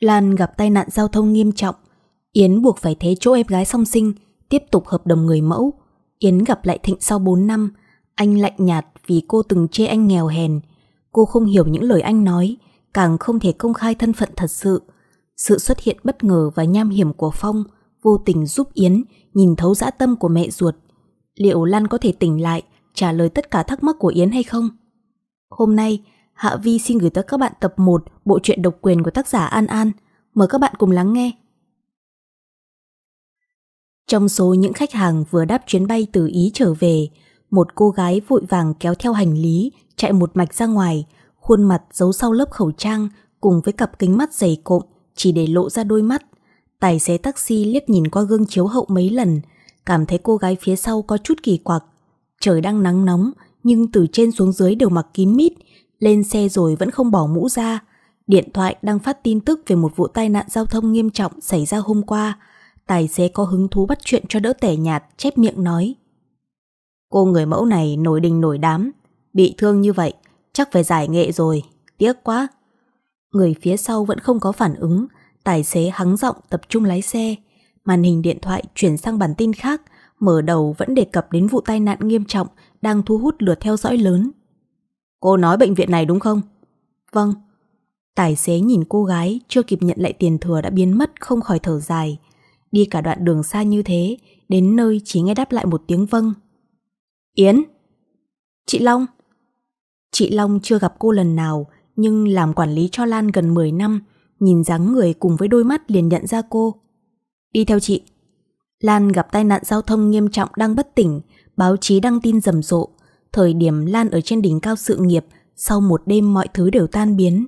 Lan gặp tai nạn giao thông nghiêm trọng. Yến buộc phải thế chỗ em gái song sinh, tiếp tục hợp đồng người mẫu. Yến gặp lại Thịnh sau 4 năm. Anh lạnh nhạt vì cô từng chê anh nghèo hèn. Cô không hiểu những lời anh nói, càng không thể công khai thân phận thật sự. Sự xuất hiện bất ngờ và nham hiểm của Phong vô tình giúp Yến nhìn thấu dã tâm của mẹ ruột. Liệu Lan có thể tỉnh lại, trả lời tất cả thắc mắc của Yến hay không? Hôm nay, Hạ Vi xin gửi tới các bạn tập 1 bộ truyện độc quyền của tác giả An An. Mời các bạn cùng lắng nghe. Trong số những khách hàng vừa đáp chuyến bay từ Ý trở về, một cô gái vội vàng kéo theo hành lý, chạy một mạch ra ngoài, khuôn mặt giấu sau lớp khẩu trang cùng với cặp kính mắt dày cộm chỉ để lộ ra đôi mắt. Tài xế taxi liếc nhìn qua gương chiếu hậu mấy lần, cảm thấy cô gái phía sau có chút kỳ quặc. Trời đang nắng nóng, nhưng từ trên xuống dưới đều mặc kín mít, lên xe rồi vẫn không bỏ mũ ra. Điện thoại đang phát tin tức về một vụ tai nạn giao thông nghiêm trọng xảy ra hôm qua. Tài xế có hứng thú bắt chuyện cho đỡ tẻ nhạt, chép miệng nói. Cô người mẫu này nổi đình nổi đám, bị thương như vậy, chắc phải giải nghệ rồi, tiếc quá. Người phía sau vẫn không có phản ứng, tài xế hắng giọng tập trung lái xe. Màn hình điện thoại chuyển sang bản tin khác, mở đầu vẫn đề cập đến vụ tai nạn nghiêm trọng đang thu hút lượt theo dõi lớn Cô nói bệnh viện này đúng không? Vâng. Tài xế nhìn cô gái chưa kịp nhận lại tiền thừa đã biến mất không khỏi thở dài. Đi cả đoạn đường xa như thế, đến nơi chỉ nghe đáp lại một tiếng vâng. Yến! Chị Long! Chị Long chưa gặp cô lần nào, nhưng làm quản lý cho Lan gần 10 năm, nhìn dáng người cùng với đôi mắt liền nhận ra cô. Đi theo chị. Lan gặp tai nạn giao thông nghiêm trọng đang bất tỉnh, báo chí đăng tin rầm rộ. Thời điểm Lan ở trên đỉnh cao sự nghiệp, sau một đêm mọi thứ đều tan biến.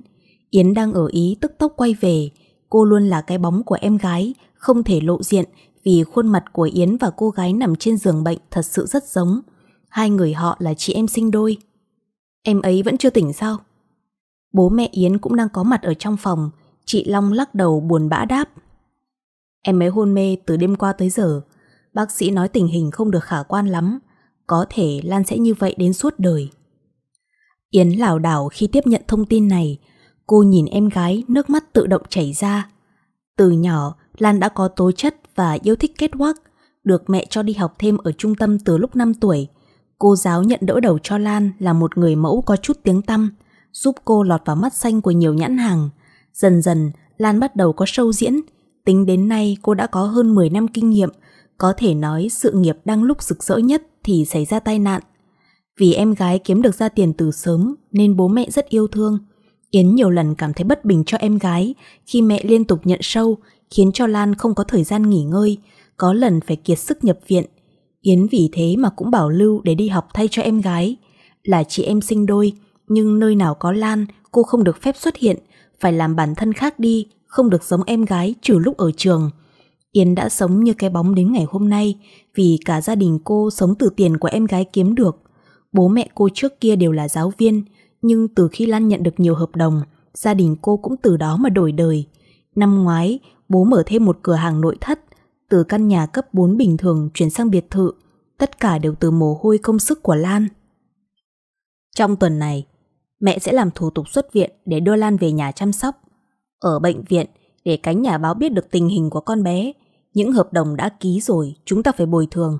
Yến đang ở Ý tức tốc quay về. Cô luôn là cái bóng của em gái, không thể lộ diện vì khuôn mặt của Yến và cô gái nằm trên giường bệnh thật sự rất giống. Hai người họ là chị em sinh đôi. Em ấy vẫn chưa tỉnh sao? Bố mẹ Yến cũng đang có mặt ở trong phòng. Chị Long lắc đầu buồn bã đáp. Em ấy hôn mê từ đêm qua tới giờ. Bác sĩ nói tình hình không được khả quan lắm có thể Lan sẽ như vậy đến suốt đời. Yến lảo đảo khi tiếp nhận thông tin này, cô nhìn em gái nước mắt tự động chảy ra. Từ nhỏ, Lan đã có tố chất và yêu thích kết quắc, được mẹ cho đi học thêm ở trung tâm từ lúc 5 tuổi. Cô giáo nhận đỡ đầu cho Lan là một người mẫu có chút tiếng tăm, giúp cô lọt vào mắt xanh của nhiều nhãn hàng. Dần dần, Lan bắt đầu có sâu diễn. Tính đến nay, cô đã có hơn 10 năm kinh nghiệm có thể nói sự nghiệp đang lúc rực rỡ nhất thì xảy ra tai nạn. Vì em gái kiếm được ra tiền từ sớm nên bố mẹ rất yêu thương. Yến nhiều lần cảm thấy bất bình cho em gái khi mẹ liên tục nhận sâu khiến cho Lan không có thời gian nghỉ ngơi, có lần phải kiệt sức nhập viện. Yến vì thế mà cũng bảo Lưu để đi học thay cho em gái. Là chị em sinh đôi, nhưng nơi nào có Lan cô không được phép xuất hiện, phải làm bản thân khác đi, không được giống em gái trừ lúc ở trường. Yến đã sống như cái bóng đến ngày hôm nay vì cả gia đình cô sống từ tiền của em gái kiếm được. Bố mẹ cô trước kia đều là giáo viên, nhưng từ khi Lan nhận được nhiều hợp đồng, gia đình cô cũng từ đó mà đổi đời. Năm ngoái, bố mở thêm một cửa hàng nội thất, từ căn nhà cấp 4 bình thường chuyển sang biệt thự, tất cả đều từ mồ hôi công sức của Lan. Trong tuần này, mẹ sẽ làm thủ tục xuất viện để đưa Lan về nhà chăm sóc. Ở bệnh viện, để cánh nhà báo biết được tình hình của con bé. Những hợp đồng đã ký rồi, chúng ta phải bồi thường.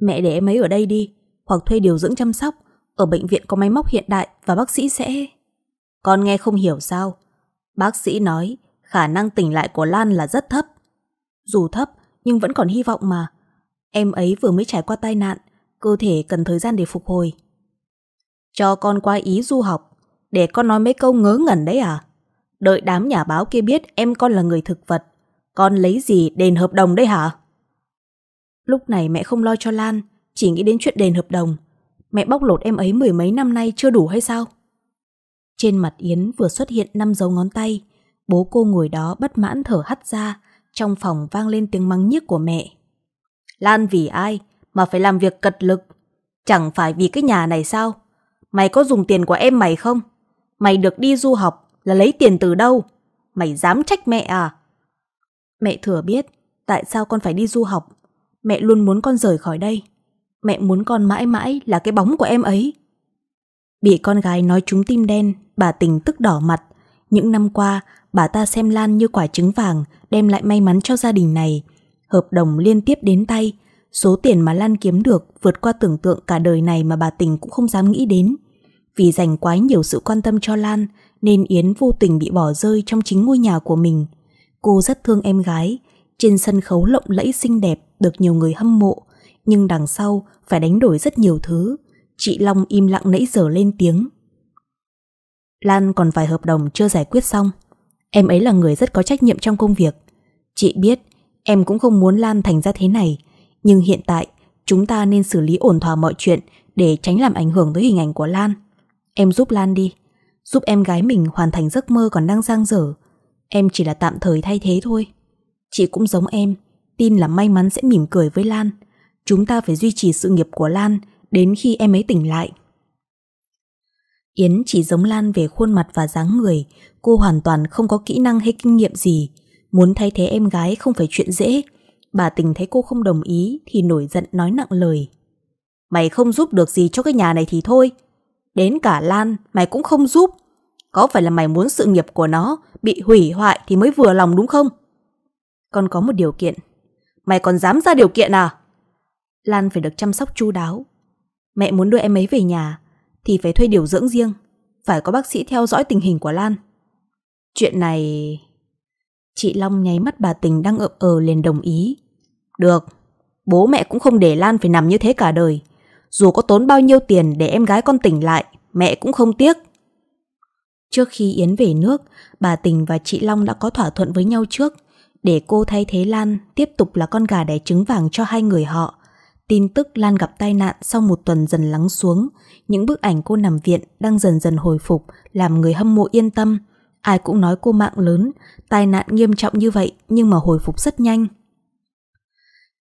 Mẹ để em ấy ở đây đi, hoặc thuê điều dưỡng chăm sóc. Ở bệnh viện có máy móc hiện đại và bác sĩ sẽ... Con nghe không hiểu sao. Bác sĩ nói khả năng tỉnh lại của Lan là rất thấp. Dù thấp, nhưng vẫn còn hy vọng mà. Em ấy vừa mới trải qua tai nạn, cơ thể cần thời gian để phục hồi. Cho con qua Ý du học, để con nói mấy câu ngớ ngẩn đấy à? Đợi đám nhà báo kia biết em con là người thực vật Con lấy gì đền hợp đồng đây hả? Lúc này mẹ không lo cho Lan Chỉ nghĩ đến chuyện đền hợp đồng Mẹ bóc lột em ấy mười mấy năm nay chưa đủ hay sao? Trên mặt Yến vừa xuất hiện năm dấu ngón tay Bố cô ngồi đó bất mãn thở hắt ra Trong phòng vang lên tiếng mắng nhiếc của mẹ Lan vì ai mà phải làm việc cật lực Chẳng phải vì cái nhà này sao? Mày có dùng tiền của em mày không? Mày được đi du học là lấy tiền từ đâu? Mày dám trách mẹ à? Mẹ thừa biết tại sao con phải đi du học. Mẹ luôn muốn con rời khỏi đây. Mẹ muốn con mãi mãi là cái bóng của em ấy. Bị con gái nói trúng tim đen, bà tình tức đỏ mặt. Những năm qua, bà ta xem Lan như quả trứng vàng đem lại may mắn cho gia đình này. Hợp đồng liên tiếp đến tay, số tiền mà Lan kiếm được vượt qua tưởng tượng cả đời này mà bà tình cũng không dám nghĩ đến. Vì dành quá nhiều sự quan tâm cho Lan, nên Yến vô tình bị bỏ rơi trong chính ngôi nhà của mình. Cô rất thương em gái, trên sân khấu lộng lẫy xinh đẹp được nhiều người hâm mộ, nhưng đằng sau phải đánh đổi rất nhiều thứ. Chị Long im lặng nãy giờ lên tiếng. Lan còn vài hợp đồng chưa giải quyết xong. Em ấy là người rất có trách nhiệm trong công việc. Chị biết em cũng không muốn Lan thành ra thế này, nhưng hiện tại chúng ta nên xử lý ổn thỏa mọi chuyện để tránh làm ảnh hưởng tới hình ảnh của Lan. Em giúp Lan đi giúp em gái mình hoàn thành giấc mơ còn đang giang dở. Em chỉ là tạm thời thay thế thôi. Chị cũng giống em, tin là may mắn sẽ mỉm cười với Lan. Chúng ta phải duy trì sự nghiệp của Lan đến khi em ấy tỉnh lại. Yến chỉ giống Lan về khuôn mặt và dáng người, cô hoàn toàn không có kỹ năng hay kinh nghiệm gì. Muốn thay thế em gái không phải chuyện dễ. Bà tình thấy cô không đồng ý thì nổi giận nói nặng lời. Mày không giúp được gì cho cái nhà này thì thôi, Đến cả Lan mày cũng không giúp. Có phải là mày muốn sự nghiệp của nó bị hủy hoại thì mới vừa lòng đúng không? Con có một điều kiện. Mày còn dám ra điều kiện à? Lan phải được chăm sóc chu đáo. Mẹ muốn đưa em ấy về nhà thì phải thuê điều dưỡng riêng. Phải có bác sĩ theo dõi tình hình của Lan. Chuyện này... Chị Long nháy mắt bà tình đang ợ ờ liền đồng ý. Được, bố mẹ cũng không để Lan phải nằm như thế cả đời dù có tốn bao nhiêu tiền để em gái con tỉnh lại, mẹ cũng không tiếc. Trước khi Yến về nước, bà Tình và chị Long đã có thỏa thuận với nhau trước, để cô thay thế Lan tiếp tục là con gà đẻ trứng vàng cho hai người họ. Tin tức Lan gặp tai nạn sau một tuần dần lắng xuống, những bức ảnh cô nằm viện đang dần dần hồi phục, làm người hâm mộ yên tâm. Ai cũng nói cô mạng lớn, tai nạn nghiêm trọng như vậy nhưng mà hồi phục rất nhanh.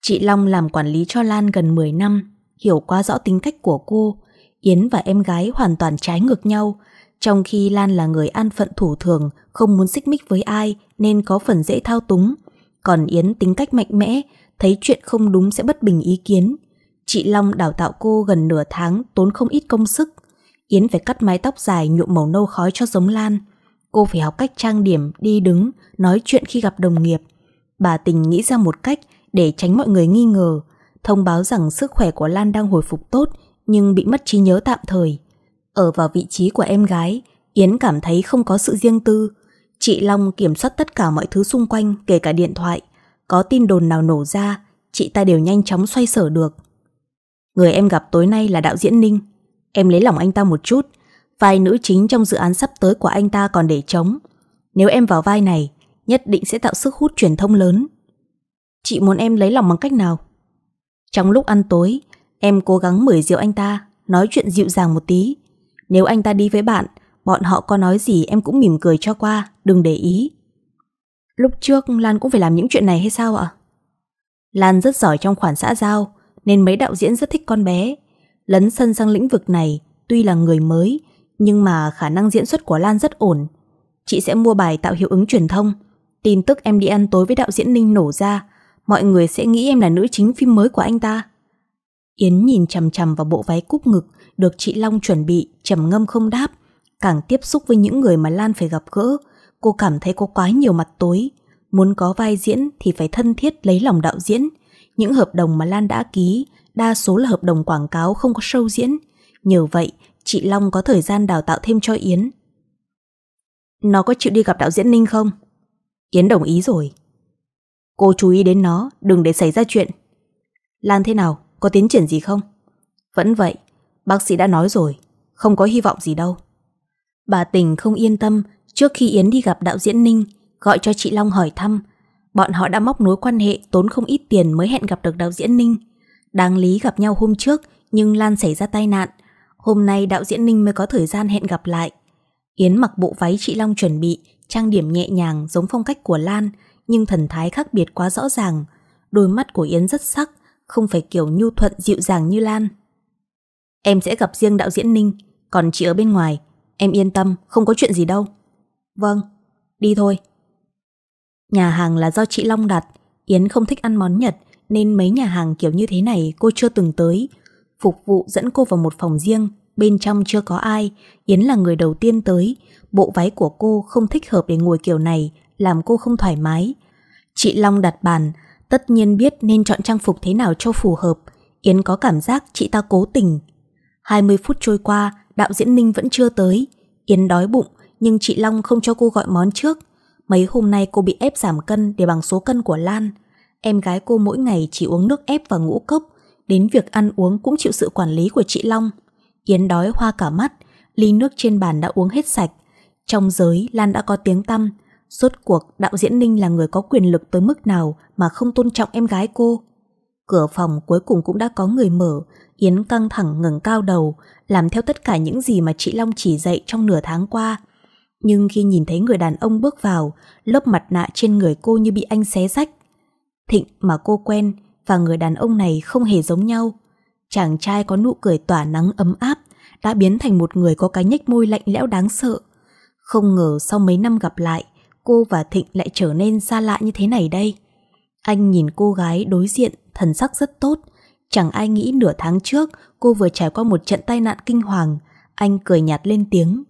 Chị Long làm quản lý cho Lan gần 10 năm, hiểu quá rõ tính cách của cô, Yến và em gái hoàn toàn trái ngược nhau, trong khi Lan là người an phận thủ thường, không muốn xích mích với ai nên có phần dễ thao túng. Còn Yến tính cách mạnh mẽ, thấy chuyện không đúng sẽ bất bình ý kiến. Chị Long đào tạo cô gần nửa tháng tốn không ít công sức. Yến phải cắt mái tóc dài nhuộm màu nâu khói cho giống Lan. Cô phải học cách trang điểm, đi đứng, nói chuyện khi gặp đồng nghiệp. Bà tình nghĩ ra một cách để tránh mọi người nghi ngờ – thông báo rằng sức khỏe của Lan đang hồi phục tốt nhưng bị mất trí nhớ tạm thời. Ở vào vị trí của em gái, Yến cảm thấy không có sự riêng tư. Chị Long kiểm soát tất cả mọi thứ xung quanh, kể cả điện thoại. Có tin đồn nào nổ ra, chị ta đều nhanh chóng xoay sở được. Người em gặp tối nay là đạo diễn Ninh. Em lấy lòng anh ta một chút. Vai nữ chính trong dự án sắp tới của anh ta còn để trống. Nếu em vào vai này, nhất định sẽ tạo sức hút truyền thông lớn. Chị muốn em lấy lòng bằng cách nào? Trong lúc ăn tối, em cố gắng mời rượu anh ta, nói chuyện dịu dàng một tí. Nếu anh ta đi với bạn, bọn họ có nói gì em cũng mỉm cười cho qua, đừng để ý. Lúc trước Lan cũng phải làm những chuyện này hay sao ạ? Lan rất giỏi trong khoản xã giao, nên mấy đạo diễn rất thích con bé. Lấn sân sang lĩnh vực này, tuy là người mới, nhưng mà khả năng diễn xuất của Lan rất ổn. Chị sẽ mua bài tạo hiệu ứng truyền thông. Tin tức em đi ăn tối với đạo diễn Ninh nổ ra, mọi người sẽ nghĩ em là nữ chính phim mới của anh ta. Yến nhìn chằm chằm vào bộ váy cúp ngực được chị Long chuẩn bị, trầm ngâm không đáp. Càng tiếp xúc với những người mà Lan phải gặp gỡ, cô cảm thấy có quá nhiều mặt tối. Muốn có vai diễn thì phải thân thiết lấy lòng đạo diễn. Những hợp đồng mà Lan đã ký, đa số là hợp đồng quảng cáo không có show diễn. Nhờ vậy, chị Long có thời gian đào tạo thêm cho Yến. Nó có chịu đi gặp đạo diễn Ninh không? Yến đồng ý rồi. Cô chú ý đến nó, đừng để xảy ra chuyện. Lan thế nào, có tiến triển gì không? Vẫn vậy, bác sĩ đã nói rồi, không có hy vọng gì đâu. Bà Tình không yên tâm trước khi Yến đi gặp đạo diễn Ninh, gọi cho chị Long hỏi thăm. Bọn họ đã móc nối quan hệ tốn không ít tiền mới hẹn gặp được đạo diễn Ninh. Đáng lý gặp nhau hôm trước nhưng Lan xảy ra tai nạn. Hôm nay đạo diễn Ninh mới có thời gian hẹn gặp lại. Yến mặc bộ váy chị Long chuẩn bị, trang điểm nhẹ nhàng giống phong cách của Lan, nhưng thần thái khác biệt quá rõ ràng. Đôi mắt của Yến rất sắc, không phải kiểu nhu thuận dịu dàng như Lan. Em sẽ gặp riêng đạo diễn Ninh, còn chị ở bên ngoài. Em yên tâm, không có chuyện gì đâu. Vâng, đi thôi. Nhà hàng là do chị Long đặt, Yến không thích ăn món Nhật nên mấy nhà hàng kiểu như thế này cô chưa từng tới. Phục vụ dẫn cô vào một phòng riêng, bên trong chưa có ai, Yến là người đầu tiên tới. Bộ váy của cô không thích hợp để ngồi kiểu này, làm cô không thoải mái. Chị Long đặt bàn, tất nhiên biết nên chọn trang phục thế nào cho phù hợp. Yến có cảm giác chị ta cố tình. 20 phút trôi qua, đạo diễn Ninh vẫn chưa tới. Yến đói bụng, nhưng chị Long không cho cô gọi món trước. Mấy hôm nay cô bị ép giảm cân để bằng số cân của Lan. Em gái cô mỗi ngày chỉ uống nước ép và ngũ cốc, đến việc ăn uống cũng chịu sự quản lý của chị Long. Yến đói hoa cả mắt, ly nước trên bàn đã uống hết sạch. Trong giới, Lan đã có tiếng tăm, Rốt cuộc đạo diễn Ninh là người có quyền lực tới mức nào mà không tôn trọng em gái cô. Cửa phòng cuối cùng cũng đã có người mở, Yến căng thẳng ngẩng cao đầu, làm theo tất cả những gì mà chị Long chỉ dạy trong nửa tháng qua. Nhưng khi nhìn thấy người đàn ông bước vào, lớp mặt nạ trên người cô như bị anh xé rách. Thịnh mà cô quen và người đàn ông này không hề giống nhau. Chàng trai có nụ cười tỏa nắng ấm áp, đã biến thành một người có cái nhếch môi lạnh lẽo đáng sợ. Không ngờ sau mấy năm gặp lại, cô và Thịnh lại trở nên xa lạ như thế này đây? Anh nhìn cô gái đối diện, thần sắc rất tốt. Chẳng ai nghĩ nửa tháng trước cô vừa trải qua một trận tai nạn kinh hoàng. Anh cười nhạt lên tiếng.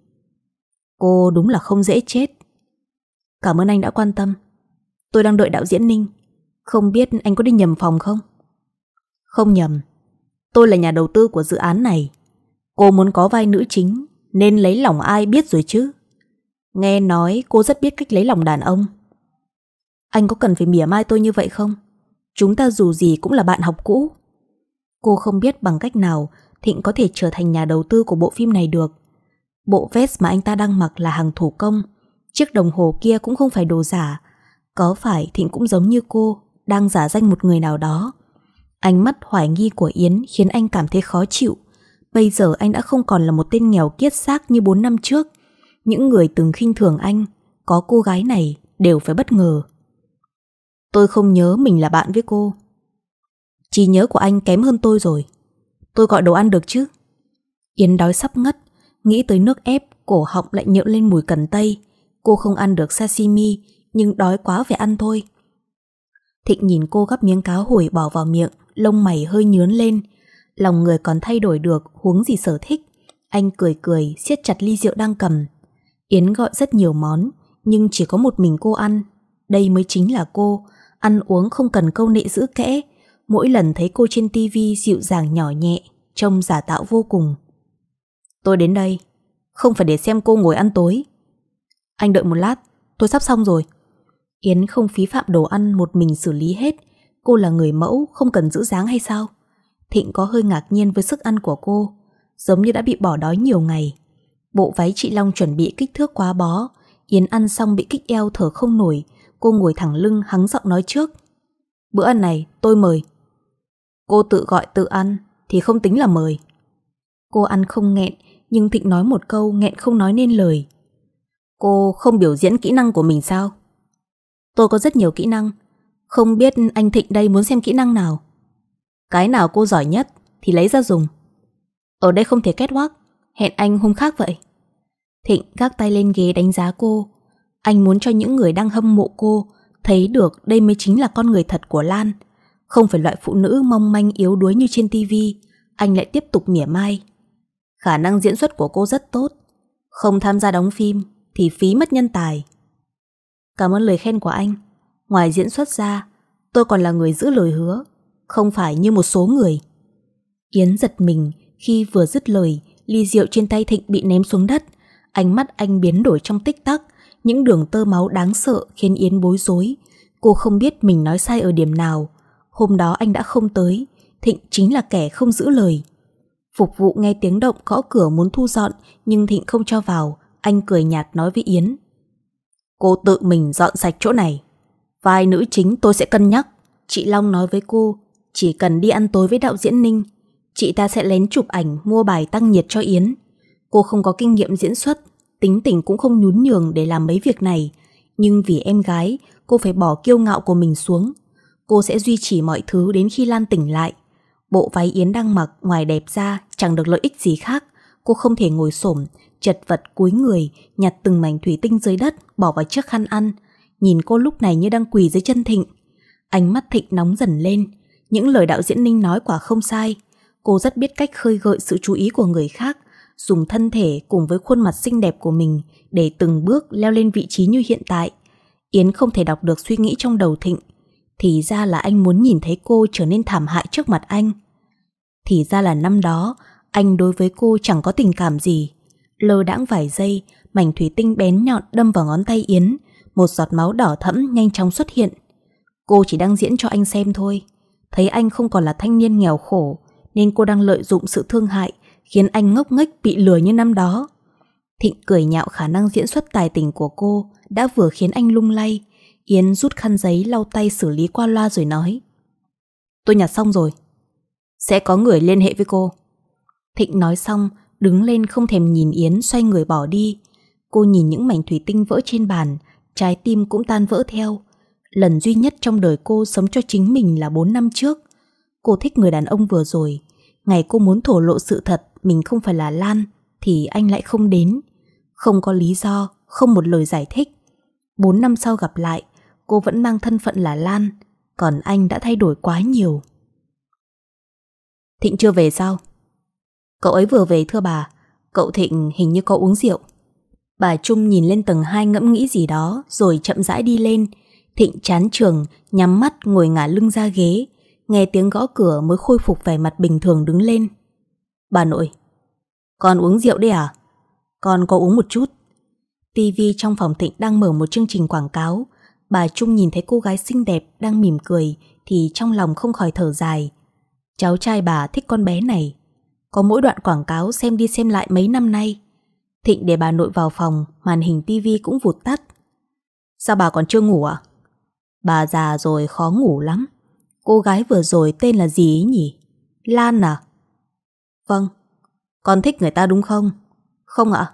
Cô đúng là không dễ chết. Cảm ơn anh đã quan tâm. Tôi đang đợi đạo diễn Ninh. Không biết anh có đi nhầm phòng không? Không nhầm. Tôi là nhà đầu tư của dự án này. Cô muốn có vai nữ chính nên lấy lòng ai biết rồi chứ. Nghe nói cô rất biết cách lấy lòng đàn ông. Anh có cần phải mỉa mai tôi như vậy không? Chúng ta dù gì cũng là bạn học cũ. Cô không biết bằng cách nào Thịnh có thể trở thành nhà đầu tư của bộ phim này được. Bộ vest mà anh ta đang mặc là hàng thủ công. Chiếc đồng hồ kia cũng không phải đồ giả. Có phải Thịnh cũng giống như cô, đang giả danh một người nào đó. Ánh mắt hoài nghi của Yến khiến anh cảm thấy khó chịu. Bây giờ anh đã không còn là một tên nghèo kiết xác như 4 năm trước những người từng khinh thường anh, có cô gái này đều phải bất ngờ. Tôi không nhớ mình là bạn với cô. Chỉ nhớ của anh kém hơn tôi rồi. Tôi gọi đồ ăn được chứ? Yến đói sắp ngất, nghĩ tới nước ép, cổ họng lại nhượng lên mùi cần tây. Cô không ăn được sashimi, nhưng đói quá phải ăn thôi. Thịnh nhìn cô gắp miếng cá hồi bỏ vào miệng, lông mày hơi nhướn lên. Lòng người còn thay đổi được, huống gì sở thích. Anh cười cười, siết chặt ly rượu đang cầm, Yến gọi rất nhiều món, nhưng chỉ có một mình cô ăn. Đây mới chính là cô, ăn uống không cần câu nệ giữ kẽ. Mỗi lần thấy cô trên tivi dịu dàng nhỏ nhẹ, trông giả tạo vô cùng. Tôi đến đây, không phải để xem cô ngồi ăn tối. Anh đợi một lát, tôi sắp xong rồi. Yến không phí phạm đồ ăn một mình xử lý hết. Cô là người mẫu, không cần giữ dáng hay sao? Thịnh có hơi ngạc nhiên với sức ăn của cô, giống như đã bị bỏ đói nhiều ngày. Bộ váy chị Long chuẩn bị kích thước quá bó Yến ăn xong bị kích eo thở không nổi Cô ngồi thẳng lưng hắng giọng nói trước Bữa ăn này tôi mời Cô tự gọi tự ăn Thì không tính là mời Cô ăn không nghẹn Nhưng Thịnh nói một câu nghẹn không nói nên lời Cô không biểu diễn kỹ năng của mình sao Tôi có rất nhiều kỹ năng Không biết anh Thịnh đây muốn xem kỹ năng nào Cái nào cô giỏi nhất Thì lấy ra dùng Ở đây không thể kết hoác Hẹn anh hôm khác vậy Thịnh gác tay lên ghế đánh giá cô. Anh muốn cho những người đang hâm mộ cô thấy được đây mới chính là con người thật của Lan. Không phải loại phụ nữ mong manh yếu đuối như trên tivi Anh lại tiếp tục mỉa mai. Khả năng diễn xuất của cô rất tốt. Không tham gia đóng phim thì phí mất nhân tài. Cảm ơn lời khen của anh. Ngoài diễn xuất ra, tôi còn là người giữ lời hứa. Không phải như một số người. Yến giật mình khi vừa dứt lời, ly rượu trên tay Thịnh bị ném xuống đất. Ánh mắt anh biến đổi trong tích tắc, những đường tơ máu đáng sợ khiến Yến bối rối. Cô không biết mình nói sai ở điểm nào. Hôm đó anh đã không tới, Thịnh chính là kẻ không giữ lời. Phục vụ nghe tiếng động gõ cửa muốn thu dọn nhưng Thịnh không cho vào, anh cười nhạt nói với Yến. Cô tự mình dọn sạch chỗ này. Vai nữ chính tôi sẽ cân nhắc. Chị Long nói với cô, chỉ cần đi ăn tối với đạo diễn Ninh, chị ta sẽ lén chụp ảnh mua bài tăng nhiệt cho Yến. Cô không có kinh nghiệm diễn xuất, tính tình cũng không nhún nhường để làm mấy việc này. Nhưng vì em gái, cô phải bỏ kiêu ngạo của mình xuống. Cô sẽ duy trì mọi thứ đến khi Lan tỉnh lại. Bộ váy Yến đang mặc ngoài đẹp ra chẳng được lợi ích gì khác. Cô không thể ngồi xổm chật vật cúi người, nhặt từng mảnh thủy tinh dưới đất, bỏ vào chiếc khăn ăn. Nhìn cô lúc này như đang quỳ dưới chân Thịnh. Ánh mắt Thịnh nóng dần lên. Những lời đạo diễn Ninh nói quả không sai. Cô rất biết cách khơi gợi sự chú ý của người khác dùng thân thể cùng với khuôn mặt xinh đẹp của mình để từng bước leo lên vị trí như hiện tại. Yến không thể đọc được suy nghĩ trong đầu Thịnh. Thì ra là anh muốn nhìn thấy cô trở nên thảm hại trước mặt anh. Thì ra là năm đó, anh đối với cô chẳng có tình cảm gì. Lơ đãng vài giây, mảnh thủy tinh bén nhọn đâm vào ngón tay Yến, một giọt máu đỏ thẫm nhanh chóng xuất hiện. Cô chỉ đang diễn cho anh xem thôi. Thấy anh không còn là thanh niên nghèo khổ, nên cô đang lợi dụng sự thương hại khiến anh ngốc nghếch bị lừa như năm đó. Thịnh cười nhạo khả năng diễn xuất tài tình của cô đã vừa khiến anh lung lay. Yến rút khăn giấy lau tay xử lý qua loa rồi nói. Tôi nhặt xong rồi. Sẽ có người liên hệ với cô. Thịnh nói xong, đứng lên không thèm nhìn Yến xoay người bỏ đi. Cô nhìn những mảnh thủy tinh vỡ trên bàn, trái tim cũng tan vỡ theo. Lần duy nhất trong đời cô sống cho chính mình là 4 năm trước. Cô thích người đàn ông vừa rồi. Ngày cô muốn thổ lộ sự thật mình không phải là Lan thì anh lại không đến. Không có lý do, không một lời giải thích. Bốn năm sau gặp lại, cô vẫn mang thân phận là Lan, còn anh đã thay đổi quá nhiều. Thịnh chưa về sao? Cậu ấy vừa về thưa bà, cậu Thịnh hình như có uống rượu. Bà Trung nhìn lên tầng 2 ngẫm nghĩ gì đó rồi chậm rãi đi lên. Thịnh chán trường, nhắm mắt ngồi ngả lưng ra ghế, nghe tiếng gõ cửa mới khôi phục vẻ mặt bình thường đứng lên. Bà nội, con uống rượu đấy à? Con có uống một chút. tivi trong phòng Thịnh đang mở một chương trình quảng cáo. Bà Trung nhìn thấy cô gái xinh đẹp đang mỉm cười thì trong lòng không khỏi thở dài. Cháu trai bà thích con bé này. Có mỗi đoạn quảng cáo xem đi xem lại mấy năm nay. Thịnh để bà nội vào phòng, màn hình tivi cũng vụt tắt. Sao bà còn chưa ngủ à? Bà già rồi khó ngủ lắm. Cô gái vừa rồi tên là gì ấy nhỉ? Lan à? Vâng, con thích người ta đúng không? Không ạ.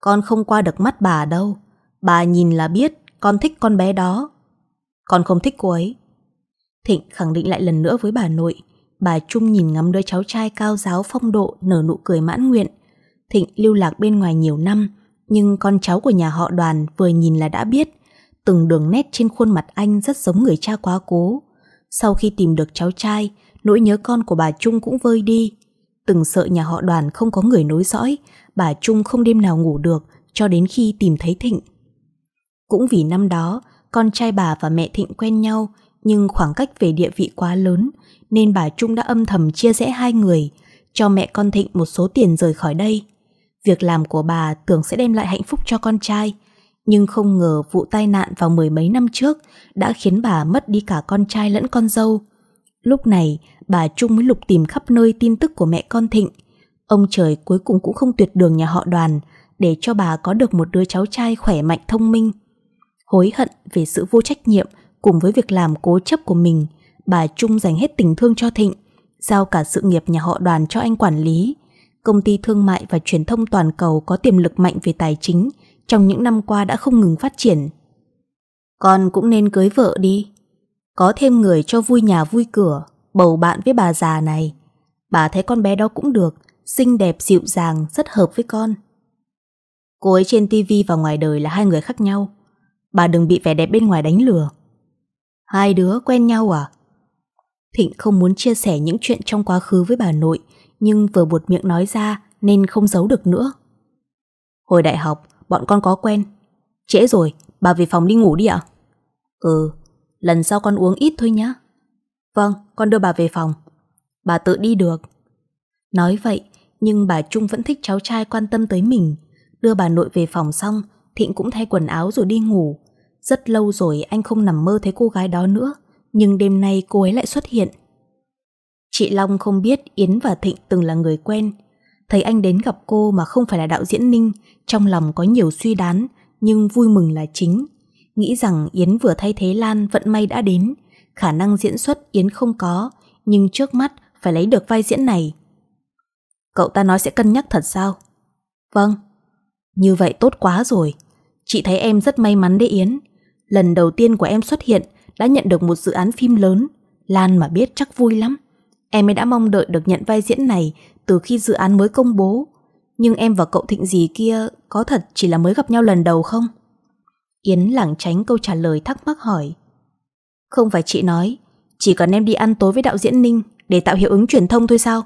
Con không qua được mắt bà đâu. Bà nhìn là biết con thích con bé đó. Con không thích cô ấy. Thịnh khẳng định lại lần nữa với bà nội. Bà Trung nhìn ngắm đứa cháu trai cao giáo phong độ nở nụ cười mãn nguyện. Thịnh lưu lạc bên ngoài nhiều năm, nhưng con cháu của nhà họ đoàn vừa nhìn là đã biết. Từng đường nét trên khuôn mặt anh rất giống người cha quá cố. Sau khi tìm được cháu trai, nỗi nhớ con của bà Trung cũng vơi đi. Từng sợ nhà họ đoàn không có người nối dõi, bà Trung không đêm nào ngủ được cho đến khi tìm thấy Thịnh. Cũng vì năm đó, con trai bà và mẹ Thịnh quen nhau, nhưng khoảng cách về địa vị quá lớn, nên bà Trung đã âm thầm chia rẽ hai người, cho mẹ con Thịnh một số tiền rời khỏi đây. Việc làm của bà tưởng sẽ đem lại hạnh phúc cho con trai, nhưng không ngờ vụ tai nạn vào mười mấy năm trước đã khiến bà mất đi cả con trai lẫn con dâu. Lúc này, bà Trung mới lục tìm khắp nơi tin tức của mẹ con Thịnh. Ông trời cuối cùng cũng không tuyệt đường nhà họ đoàn để cho bà có được một đứa cháu trai khỏe mạnh thông minh. Hối hận về sự vô trách nhiệm cùng với việc làm cố chấp của mình, bà Trung dành hết tình thương cho Thịnh, giao cả sự nghiệp nhà họ đoàn cho anh quản lý. Công ty thương mại và truyền thông toàn cầu có tiềm lực mạnh về tài chính, trong những năm qua đã không ngừng phát triển. Con cũng nên cưới vợ đi, có thêm người cho vui nhà vui cửa Bầu bạn với bà già này Bà thấy con bé đó cũng được Xinh đẹp dịu dàng rất hợp với con Cô ấy trên tivi và ngoài đời là hai người khác nhau Bà đừng bị vẻ đẹp bên ngoài đánh lừa Hai đứa quen nhau à? Thịnh không muốn chia sẻ những chuyện trong quá khứ với bà nội Nhưng vừa buột miệng nói ra Nên không giấu được nữa Hồi đại học Bọn con có quen Trễ rồi, bà về phòng đi ngủ đi ạ Ừ Lần sau con uống ít thôi nhé Vâng, con đưa bà về phòng Bà tự đi được Nói vậy, nhưng bà Trung vẫn thích cháu trai quan tâm tới mình Đưa bà nội về phòng xong Thịnh cũng thay quần áo rồi đi ngủ Rất lâu rồi anh không nằm mơ thấy cô gái đó nữa Nhưng đêm nay cô ấy lại xuất hiện Chị Long không biết Yến và Thịnh từng là người quen Thấy anh đến gặp cô mà không phải là đạo diễn Ninh Trong lòng có nhiều suy đoán Nhưng vui mừng là chính Nghĩ rằng Yến vừa thay thế Lan vận may đã đến Khả năng diễn xuất Yến không có Nhưng trước mắt phải lấy được vai diễn này Cậu ta nói sẽ cân nhắc thật sao? Vâng Như vậy tốt quá rồi Chị thấy em rất may mắn đấy Yến Lần đầu tiên của em xuất hiện Đã nhận được một dự án phim lớn Lan mà biết chắc vui lắm Em ấy đã mong đợi được nhận vai diễn này Từ khi dự án mới công bố Nhưng em và cậu Thịnh gì kia Có thật chỉ là mới gặp nhau lần đầu không? Yến lảng tránh câu trả lời thắc mắc hỏi. Không phải chị nói, chỉ cần em đi ăn tối với đạo diễn Ninh để tạo hiệu ứng truyền thông thôi sao?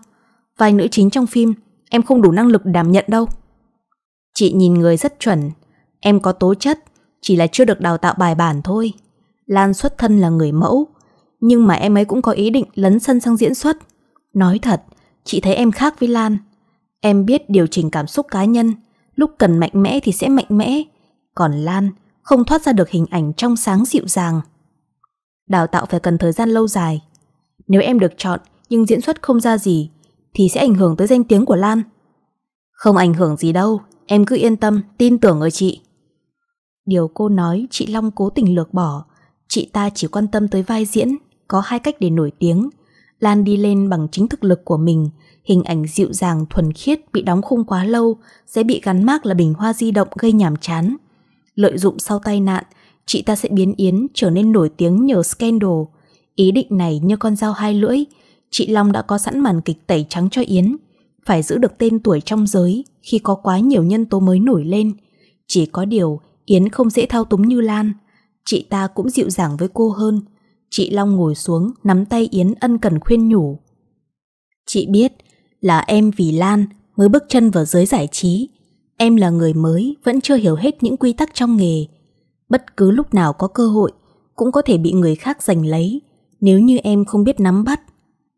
Vai nữ chính trong phim, em không đủ năng lực đảm nhận đâu. Chị nhìn người rất chuẩn, em có tố chất, chỉ là chưa được đào tạo bài bản thôi. Lan xuất thân là người mẫu, nhưng mà em ấy cũng có ý định lấn sân sang diễn xuất. Nói thật, chị thấy em khác với Lan. Em biết điều chỉnh cảm xúc cá nhân, lúc cần mạnh mẽ thì sẽ mạnh mẽ. Còn Lan, không thoát ra được hình ảnh trong sáng dịu dàng. Đào tạo phải cần thời gian lâu dài. Nếu em được chọn nhưng diễn xuất không ra gì thì sẽ ảnh hưởng tới danh tiếng của Lan. Không ảnh hưởng gì đâu, em cứ yên tâm, tin tưởng ở chị. Điều cô nói chị Long cố tình lược bỏ, chị ta chỉ quan tâm tới vai diễn, có hai cách để nổi tiếng. Lan đi lên bằng chính thực lực của mình, hình ảnh dịu dàng thuần khiết bị đóng khung quá lâu sẽ bị gắn mác là bình hoa di động gây nhàm chán lợi dụng sau tai nạn, chị ta sẽ biến Yến trở nên nổi tiếng nhờ scandal. Ý định này như con dao hai lưỡi, chị Long đã có sẵn màn kịch tẩy trắng cho Yến. Phải giữ được tên tuổi trong giới khi có quá nhiều nhân tố mới nổi lên. Chỉ có điều Yến không dễ thao túng như Lan. Chị ta cũng dịu dàng với cô hơn. Chị Long ngồi xuống nắm tay Yến ân cần khuyên nhủ. Chị biết là em vì Lan mới bước chân vào giới giải trí Em là người mới, vẫn chưa hiểu hết những quy tắc trong nghề. Bất cứ lúc nào có cơ hội, cũng có thể bị người khác giành lấy, nếu như em không biết nắm bắt.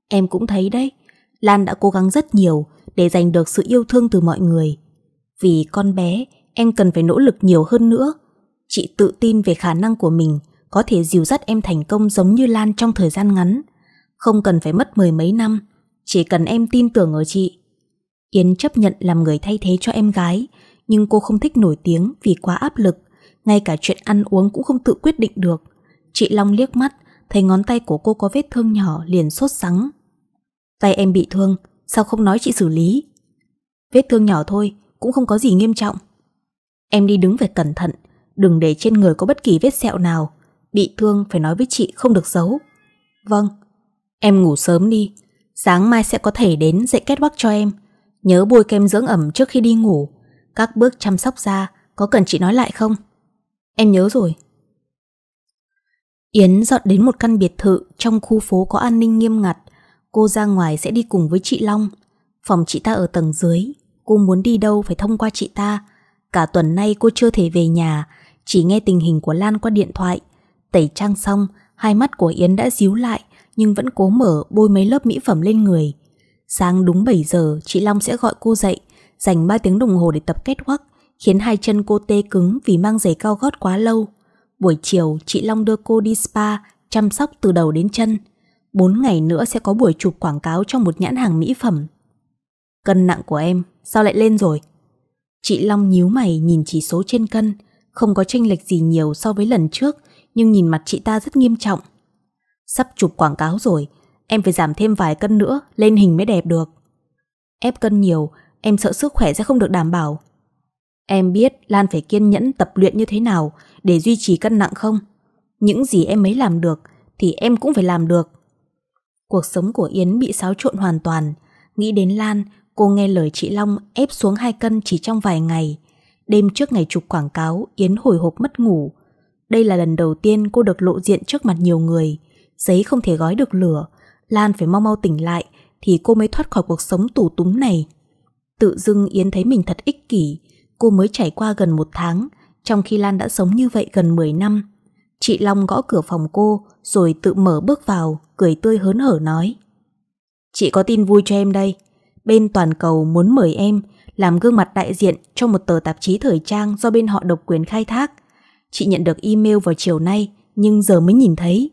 Em cũng thấy đấy, Lan đã cố gắng rất nhiều để giành được sự yêu thương từ mọi người. Vì con bé, em cần phải nỗ lực nhiều hơn nữa. Chị tự tin về khả năng của mình có thể dìu dắt em thành công giống như Lan trong thời gian ngắn. Không cần phải mất mười mấy năm, chỉ cần em tin tưởng ở chị Yến chấp nhận làm người thay thế cho em gái, nhưng cô không thích nổi tiếng vì quá áp lực, ngay cả chuyện ăn uống cũng không tự quyết định được. Chị Long liếc mắt, thấy ngón tay của cô có vết thương nhỏ liền sốt sắng. Tay em bị thương, sao không nói chị xử lý? Vết thương nhỏ thôi, cũng không có gì nghiêm trọng. Em đi đứng phải cẩn thận, đừng để trên người có bất kỳ vết sẹo nào. Bị thương phải nói với chị không được giấu. Vâng, em ngủ sớm đi, sáng mai sẽ có thể đến dạy kết bắc cho em. Nhớ bôi kem dưỡng ẩm trước khi đi ngủ Các bước chăm sóc da Có cần chị nói lại không? Em nhớ rồi Yến dọn đến một căn biệt thự Trong khu phố có an ninh nghiêm ngặt Cô ra ngoài sẽ đi cùng với chị Long Phòng chị ta ở tầng dưới Cô muốn đi đâu phải thông qua chị ta Cả tuần nay cô chưa thể về nhà Chỉ nghe tình hình của Lan qua điện thoại Tẩy trang xong Hai mắt của Yến đã díu lại Nhưng vẫn cố mở bôi mấy lớp mỹ phẩm lên người Sáng đúng 7 giờ, chị Long sẽ gọi cô dậy, dành 3 tiếng đồng hồ để tập kết quắc, khiến hai chân cô tê cứng vì mang giày cao gót quá lâu. Buổi chiều, chị Long đưa cô đi spa, chăm sóc từ đầu đến chân. 4 ngày nữa sẽ có buổi chụp quảng cáo trong một nhãn hàng mỹ phẩm. Cân nặng của em, sao lại lên rồi? Chị Long nhíu mày nhìn chỉ số trên cân, không có tranh lệch gì nhiều so với lần trước, nhưng nhìn mặt chị ta rất nghiêm trọng. Sắp chụp quảng cáo rồi, Em phải giảm thêm vài cân nữa Lên hình mới đẹp được Ép cân nhiều Em sợ sức khỏe sẽ không được đảm bảo Em biết Lan phải kiên nhẫn tập luyện như thế nào Để duy trì cân nặng không Những gì em mới làm được Thì em cũng phải làm được Cuộc sống của Yến bị xáo trộn hoàn toàn Nghĩ đến Lan Cô nghe lời chị Long ép xuống hai cân chỉ trong vài ngày Đêm trước ngày chụp quảng cáo Yến hồi hộp mất ngủ Đây là lần đầu tiên cô được lộ diện trước mặt nhiều người Giấy không thể gói được lửa Lan phải mau mau tỉnh lại thì cô mới thoát khỏi cuộc sống tù túng này. Tự dưng Yến thấy mình thật ích kỷ, cô mới trải qua gần một tháng, trong khi Lan đã sống như vậy gần 10 năm. Chị Long gõ cửa phòng cô rồi tự mở bước vào, cười tươi hớn hở nói. Chị có tin vui cho em đây. Bên toàn cầu muốn mời em làm gương mặt đại diện cho một tờ tạp chí thời trang do bên họ độc quyền khai thác. Chị nhận được email vào chiều nay nhưng giờ mới nhìn thấy.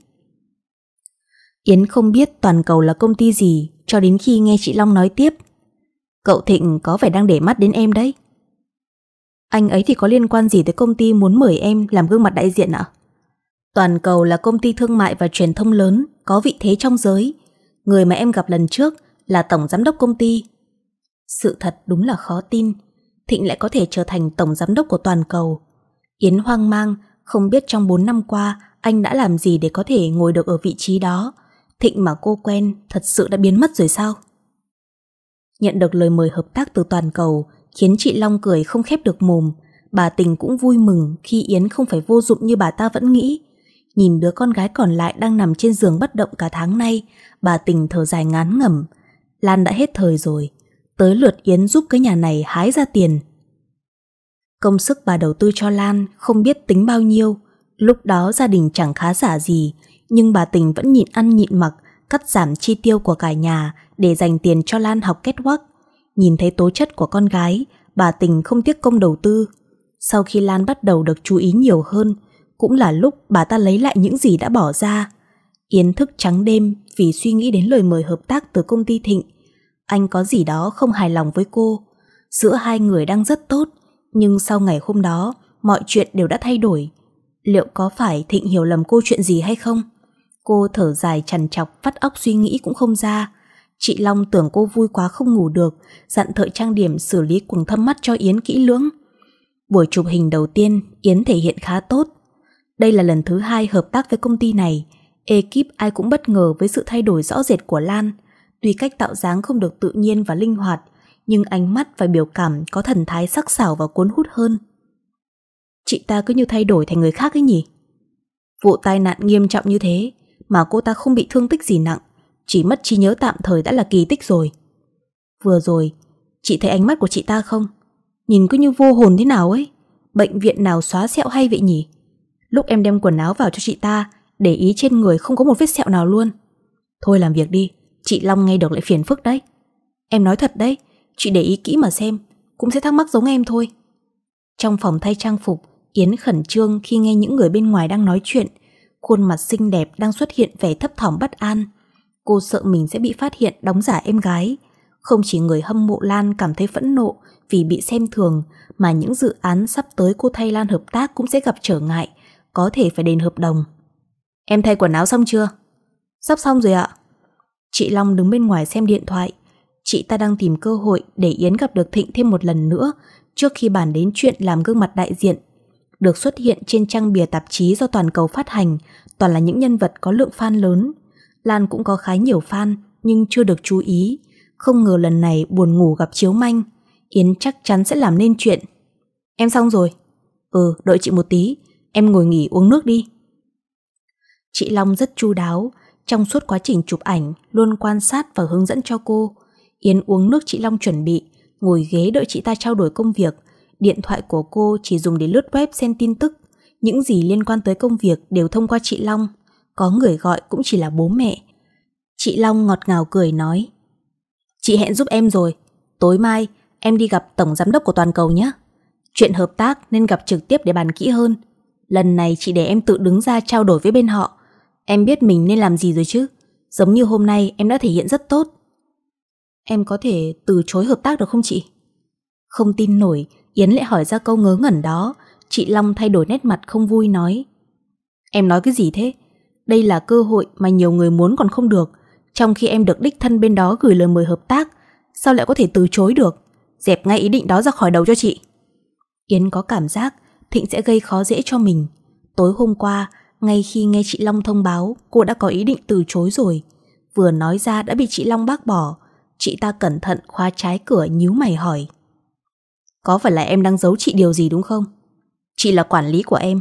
Yến không biết toàn cầu là công ty gì cho đến khi nghe chị Long nói tiếp. Cậu Thịnh có vẻ đang để mắt đến em đấy. Anh ấy thì có liên quan gì tới công ty muốn mời em làm gương mặt đại diện ạ? Toàn cầu là công ty thương mại và truyền thông lớn, có vị thế trong giới. Người mà em gặp lần trước là tổng giám đốc công ty. Sự thật đúng là khó tin. Thịnh lại có thể trở thành tổng giám đốc của toàn cầu. Yến hoang mang, không biết trong 4 năm qua anh đã làm gì để có thể ngồi được ở vị trí đó. Thịnh mà cô quen thật sự đã biến mất rồi sao? Nhận được lời mời hợp tác từ toàn cầu khiến chị Long cười không khép được mồm. Bà Tình cũng vui mừng khi Yến không phải vô dụng như bà ta vẫn nghĩ. Nhìn đứa con gái còn lại đang nằm trên giường bất động cả tháng nay, bà Tình thở dài ngán ngẩm. Lan đã hết thời rồi, tới lượt Yến giúp cái nhà này hái ra tiền. Công sức bà đầu tư cho Lan không biết tính bao nhiêu, lúc đó gia đình chẳng khá giả gì, nhưng bà Tình vẫn nhịn ăn nhịn mặc, cắt giảm chi tiêu của cả nhà để dành tiền cho Lan học kết quắc. Nhìn thấy tố chất của con gái, bà Tình không tiếc công đầu tư. Sau khi Lan bắt đầu được chú ý nhiều hơn, cũng là lúc bà ta lấy lại những gì đã bỏ ra. Yến thức trắng đêm vì suy nghĩ đến lời mời hợp tác từ công ty Thịnh. Anh có gì đó không hài lòng với cô. Giữa hai người đang rất tốt, nhưng sau ngày hôm đó, mọi chuyện đều đã thay đổi. Liệu có phải Thịnh hiểu lầm cô chuyện gì hay không? Cô thở dài chằn chọc, vắt óc suy nghĩ cũng không ra. Chị Long tưởng cô vui quá không ngủ được, dặn thợ trang điểm xử lý quần thâm mắt cho Yến kỹ lưỡng. Buổi chụp hình đầu tiên, Yến thể hiện khá tốt. Đây là lần thứ hai hợp tác với công ty này. Ekip ai cũng bất ngờ với sự thay đổi rõ rệt của Lan. Tuy cách tạo dáng không được tự nhiên và linh hoạt, nhưng ánh mắt và biểu cảm có thần thái sắc sảo và cuốn hút hơn. Chị ta cứ như thay đổi thành người khác ấy nhỉ? Vụ tai nạn nghiêm trọng như thế, mà cô ta không bị thương tích gì nặng, chỉ mất trí nhớ tạm thời đã là kỳ tích rồi. Vừa rồi, chị thấy ánh mắt của chị ta không? Nhìn cứ như vô hồn thế nào ấy, bệnh viện nào xóa sẹo hay vậy nhỉ? Lúc em đem quần áo vào cho chị ta, để ý trên người không có một vết sẹo nào luôn. Thôi làm việc đi, chị Long nghe được lại phiền phức đấy. Em nói thật đấy, chị để ý kỹ mà xem, cũng sẽ thắc mắc giống em thôi. Trong phòng thay trang phục, Yến khẩn trương khi nghe những người bên ngoài đang nói chuyện, Khuôn mặt xinh đẹp đang xuất hiện vẻ thấp thỏm bất an. Cô sợ mình sẽ bị phát hiện đóng giả em gái. Không chỉ người hâm mộ Lan cảm thấy phẫn nộ vì bị xem thường, mà những dự án sắp tới cô thay Lan hợp tác cũng sẽ gặp trở ngại, có thể phải đền hợp đồng. Em thay quần áo xong chưa? Sắp xong rồi ạ. Chị Long đứng bên ngoài xem điện thoại. Chị ta đang tìm cơ hội để Yến gặp được Thịnh thêm một lần nữa trước khi bàn đến chuyện làm gương mặt đại diện được xuất hiện trên trang bìa tạp chí do toàn cầu phát hành toàn là những nhân vật có lượng fan lớn. Lan cũng có khá nhiều fan nhưng chưa được chú ý. Không ngờ lần này buồn ngủ gặp Chiếu Manh. Yến chắc chắn sẽ làm nên chuyện. Em xong rồi. Ừ, đợi chị một tí. Em ngồi nghỉ uống nước đi. Chị Long rất chu đáo. Trong suốt quá trình chụp ảnh, luôn quan sát và hướng dẫn cho cô. Yến uống nước chị Long chuẩn bị, ngồi ghế đợi chị ta trao đổi công việc điện thoại của cô chỉ dùng để lướt web xem tin tức. Những gì liên quan tới công việc đều thông qua chị Long. Có người gọi cũng chỉ là bố mẹ. Chị Long ngọt ngào cười nói. Chị hẹn giúp em rồi. Tối mai em đi gặp tổng giám đốc của toàn cầu nhé. Chuyện hợp tác nên gặp trực tiếp để bàn kỹ hơn. Lần này chị để em tự đứng ra trao đổi với bên họ. Em biết mình nên làm gì rồi chứ. Giống như hôm nay em đã thể hiện rất tốt. Em có thể từ chối hợp tác được không chị? Không tin nổi Yến lại hỏi ra câu ngớ ngẩn đó Chị Long thay đổi nét mặt không vui nói Em nói cái gì thế? Đây là cơ hội mà nhiều người muốn còn không được Trong khi em được đích thân bên đó gửi lời mời hợp tác Sao lại có thể từ chối được? Dẹp ngay ý định đó ra khỏi đầu cho chị Yến có cảm giác Thịnh sẽ gây khó dễ cho mình Tối hôm qua Ngay khi nghe chị Long thông báo Cô đã có ý định từ chối rồi Vừa nói ra đã bị chị Long bác bỏ Chị ta cẩn thận khóa trái cửa nhíu mày hỏi có phải là em đang giấu chị điều gì đúng không? Chị là quản lý của em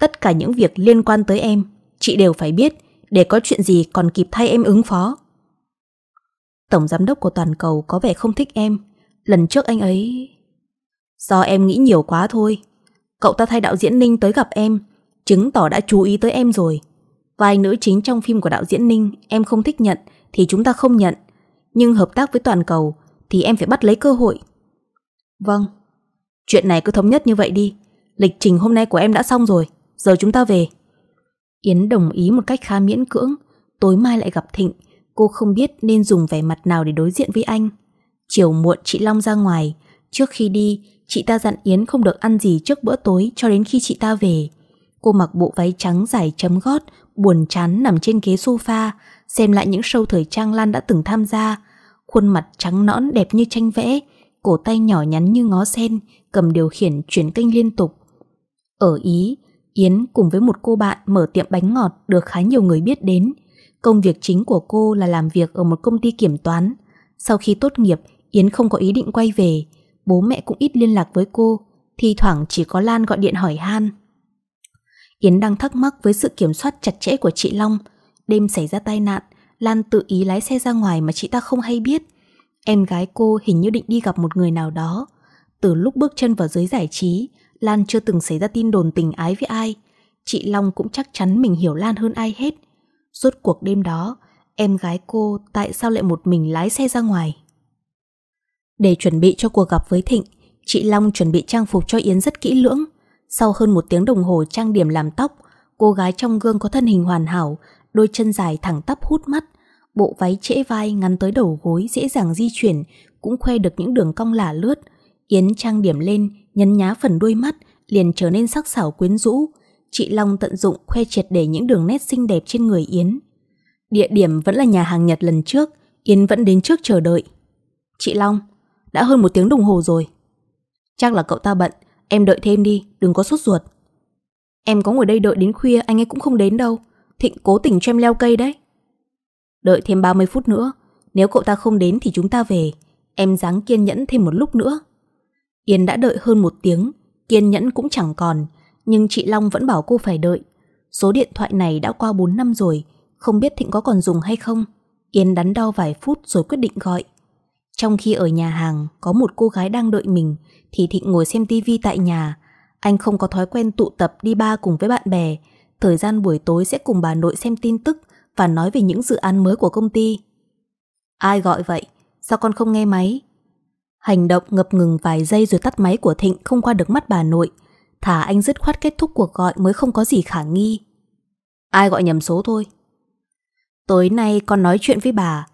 Tất cả những việc liên quan tới em Chị đều phải biết Để có chuyện gì còn kịp thay em ứng phó Tổng giám đốc của toàn cầu có vẻ không thích em Lần trước anh ấy Do em nghĩ nhiều quá thôi Cậu ta thay đạo diễn Ninh tới gặp em Chứng tỏ đã chú ý tới em rồi Vai nữ chính trong phim của đạo diễn Ninh Em không thích nhận Thì chúng ta không nhận Nhưng hợp tác với toàn cầu Thì em phải bắt lấy cơ hội Vâng Chuyện này cứ thống nhất như vậy đi Lịch trình hôm nay của em đã xong rồi Giờ chúng ta về Yến đồng ý một cách khá miễn cưỡng Tối mai lại gặp Thịnh Cô không biết nên dùng vẻ mặt nào để đối diện với anh Chiều muộn chị Long ra ngoài Trước khi đi Chị ta dặn Yến không được ăn gì trước bữa tối Cho đến khi chị ta về Cô mặc bộ váy trắng dài chấm gót Buồn chán nằm trên ghế sofa Xem lại những show thời trang Lan đã từng tham gia Khuôn mặt trắng nõn đẹp như tranh vẽ cổ tay nhỏ nhắn như ngó sen, cầm điều khiển chuyển kênh liên tục. Ở Ý, Yến cùng với một cô bạn mở tiệm bánh ngọt được khá nhiều người biết đến. Công việc chính của cô là làm việc ở một công ty kiểm toán. Sau khi tốt nghiệp, Yến không có ý định quay về. Bố mẹ cũng ít liên lạc với cô, thi thoảng chỉ có Lan gọi điện hỏi han. Yến đang thắc mắc với sự kiểm soát chặt chẽ của chị Long. Đêm xảy ra tai nạn, Lan tự ý lái xe ra ngoài mà chị ta không hay biết. Em gái cô hình như định đi gặp một người nào đó. Từ lúc bước chân vào giới giải trí, Lan chưa từng xảy ra tin đồn tình ái với ai. Chị Long cũng chắc chắn mình hiểu Lan hơn ai hết. Rốt cuộc đêm đó, em gái cô tại sao lại một mình lái xe ra ngoài? Để chuẩn bị cho cuộc gặp với Thịnh, chị Long chuẩn bị trang phục cho Yến rất kỹ lưỡng. Sau hơn một tiếng đồng hồ trang điểm làm tóc, cô gái trong gương có thân hình hoàn hảo, đôi chân dài thẳng tắp hút mắt, Bộ váy trễ vai ngắn tới đầu gối dễ dàng di chuyển, cũng khoe được những đường cong lả lướt. Yến trang điểm lên, nhấn nhá phần đuôi mắt, liền trở nên sắc sảo quyến rũ. Chị Long tận dụng khoe triệt để những đường nét xinh đẹp trên người Yến. Địa điểm vẫn là nhà hàng Nhật lần trước, Yến vẫn đến trước chờ đợi. Chị Long, đã hơn một tiếng đồng hồ rồi. Chắc là cậu ta bận, em đợi thêm đi, đừng có sốt ruột. Em có ngồi đây đợi đến khuya anh ấy cũng không đến đâu, Thịnh cố tình cho em leo cây đấy. Đợi thêm 30 phút nữa, nếu cậu ta không đến thì chúng ta về, em dáng kiên nhẫn thêm một lúc nữa. Yên đã đợi hơn một tiếng, kiên nhẫn cũng chẳng còn, nhưng chị Long vẫn bảo cô phải đợi. Số điện thoại này đã qua 4 năm rồi, không biết Thịnh có còn dùng hay không. Yên đắn đo vài phút rồi quyết định gọi. Trong khi ở nhà hàng có một cô gái đang đợi mình thì Thịnh ngồi xem tivi tại nhà. Anh không có thói quen tụ tập đi ba cùng với bạn bè. Thời gian buổi tối sẽ cùng bà nội xem tin tức và nói về những dự án mới của công ty. Ai gọi vậy? Sao con không nghe máy? Hành động ngập ngừng vài giây rồi tắt máy của Thịnh không qua được mắt bà nội. Thả anh dứt khoát kết thúc cuộc gọi mới không có gì khả nghi. Ai gọi nhầm số thôi. Tối nay con nói chuyện với bà,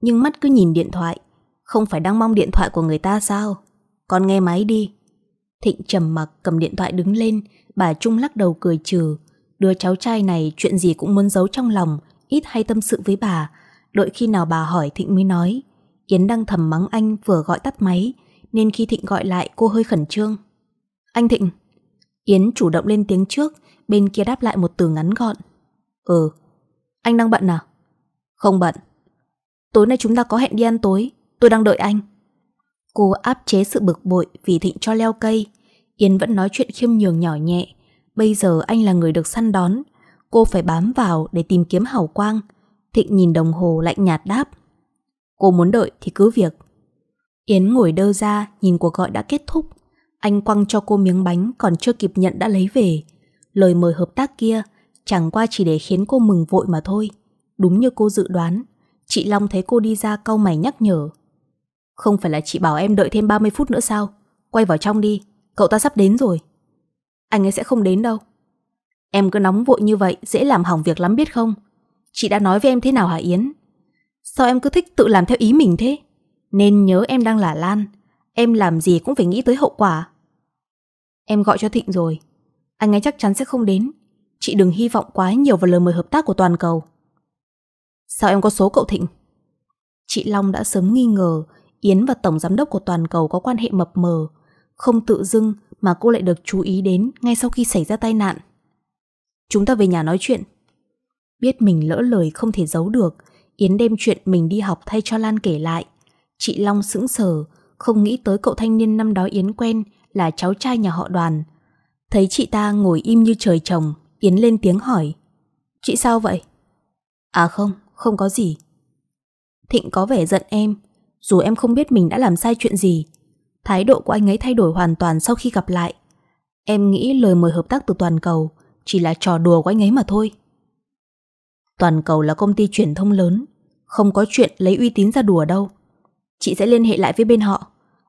nhưng mắt cứ nhìn điện thoại. Không phải đang mong điện thoại của người ta sao? Con nghe máy đi. Thịnh trầm mặc cầm điện thoại đứng lên, bà Trung lắc đầu cười trừ. Đứa cháu trai này chuyện gì cũng muốn giấu trong lòng, ít hay tâm sự với bà. Đợi khi nào bà hỏi Thịnh mới nói. Yến đang thầm mắng anh vừa gọi tắt máy, nên khi Thịnh gọi lại cô hơi khẩn trương. Anh Thịnh. Yến chủ động lên tiếng trước, bên kia đáp lại một từ ngắn gọn. Ừ, anh đang bận à? Không bận. Tối nay chúng ta có hẹn đi ăn tối, tôi đang đợi anh. Cô áp chế sự bực bội vì Thịnh cho leo cây. Yến vẫn nói chuyện khiêm nhường nhỏ nhẹ. Bây giờ anh là người được săn đón, cô phải bám vào để tìm kiếm hào quang. Thịnh nhìn đồng hồ lạnh nhạt đáp. Cô muốn đợi thì cứ việc. Yến ngồi đơ ra, nhìn cuộc gọi đã kết thúc. Anh quăng cho cô miếng bánh còn chưa kịp nhận đã lấy về. Lời mời hợp tác kia chẳng qua chỉ để khiến cô mừng vội mà thôi. Đúng như cô dự đoán, chị Long thấy cô đi ra cau mày nhắc nhở. Không phải là chị bảo em đợi thêm 30 phút nữa sao? Quay vào trong đi, cậu ta sắp đến rồi. Anh ấy sẽ không đến đâu. Em cứ nóng vội như vậy dễ làm hỏng việc lắm biết không? Chị đã nói với em thế nào hả Yến? Sao em cứ thích tự làm theo ý mình thế? Nên nhớ em đang là Lan. Em làm gì cũng phải nghĩ tới hậu quả. Em gọi cho Thịnh rồi. Anh ấy chắc chắn sẽ không đến. Chị đừng hy vọng quá nhiều vào lời mời hợp tác của toàn cầu. Sao em có số cậu Thịnh? Chị Long đã sớm nghi ngờ Yến và Tổng Giám đốc của toàn cầu có quan hệ mập mờ. Không tự dưng mà cô lại được chú ý đến ngay sau khi xảy ra tai nạn. Chúng ta về nhà nói chuyện Biết mình lỡ lời không thể giấu được Yến đem chuyện mình đi học thay cho Lan kể lại Chị Long sững sờ Không nghĩ tới cậu thanh niên năm đó Yến quen Là cháu trai nhà họ đoàn Thấy chị ta ngồi im như trời trồng Yến lên tiếng hỏi Chị sao vậy? À không, không có gì Thịnh có vẻ giận em Dù em không biết mình đã làm sai chuyện gì Thái độ của anh ấy thay đổi hoàn toàn sau khi gặp lại Em nghĩ lời mời hợp tác từ toàn cầu chỉ là trò đùa của anh ấy mà thôi. Toàn cầu là công ty truyền thông lớn, không có chuyện lấy uy tín ra đùa đâu. Chị sẽ liên hệ lại với bên họ.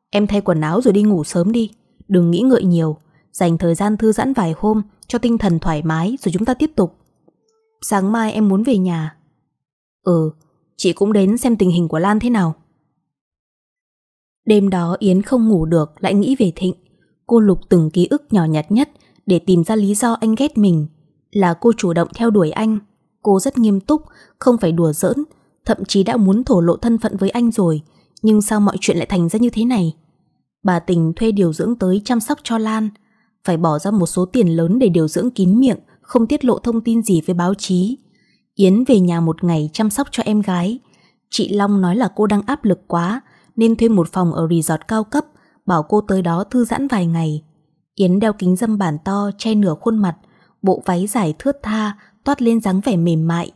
Em thay quần áo rồi đi ngủ sớm đi, đừng nghĩ ngợi nhiều, dành thời gian thư giãn vài hôm cho tinh thần thoải mái rồi chúng ta tiếp tục. Sáng mai em muốn về nhà. Ừ, chị cũng đến xem tình hình của Lan thế nào. Đêm đó Yến không ngủ được lại nghĩ về Thịnh. Cô lục từng ký ức nhỏ nhặt nhất để tìm ra lý do anh ghét mình. Là cô chủ động theo đuổi anh. Cô rất nghiêm túc, không phải đùa giỡn, thậm chí đã muốn thổ lộ thân phận với anh rồi. Nhưng sao mọi chuyện lại thành ra như thế này? Bà Tình thuê điều dưỡng tới chăm sóc cho Lan. Phải bỏ ra một số tiền lớn để điều dưỡng kín miệng, không tiết lộ thông tin gì với báo chí. Yến về nhà một ngày chăm sóc cho em gái. Chị Long nói là cô đang áp lực quá, nên thuê một phòng ở resort cao cấp, bảo cô tới đó thư giãn vài ngày. Yến đeo kính dâm bản to che nửa khuôn mặt, bộ váy dài thướt tha toát lên dáng vẻ mềm mại.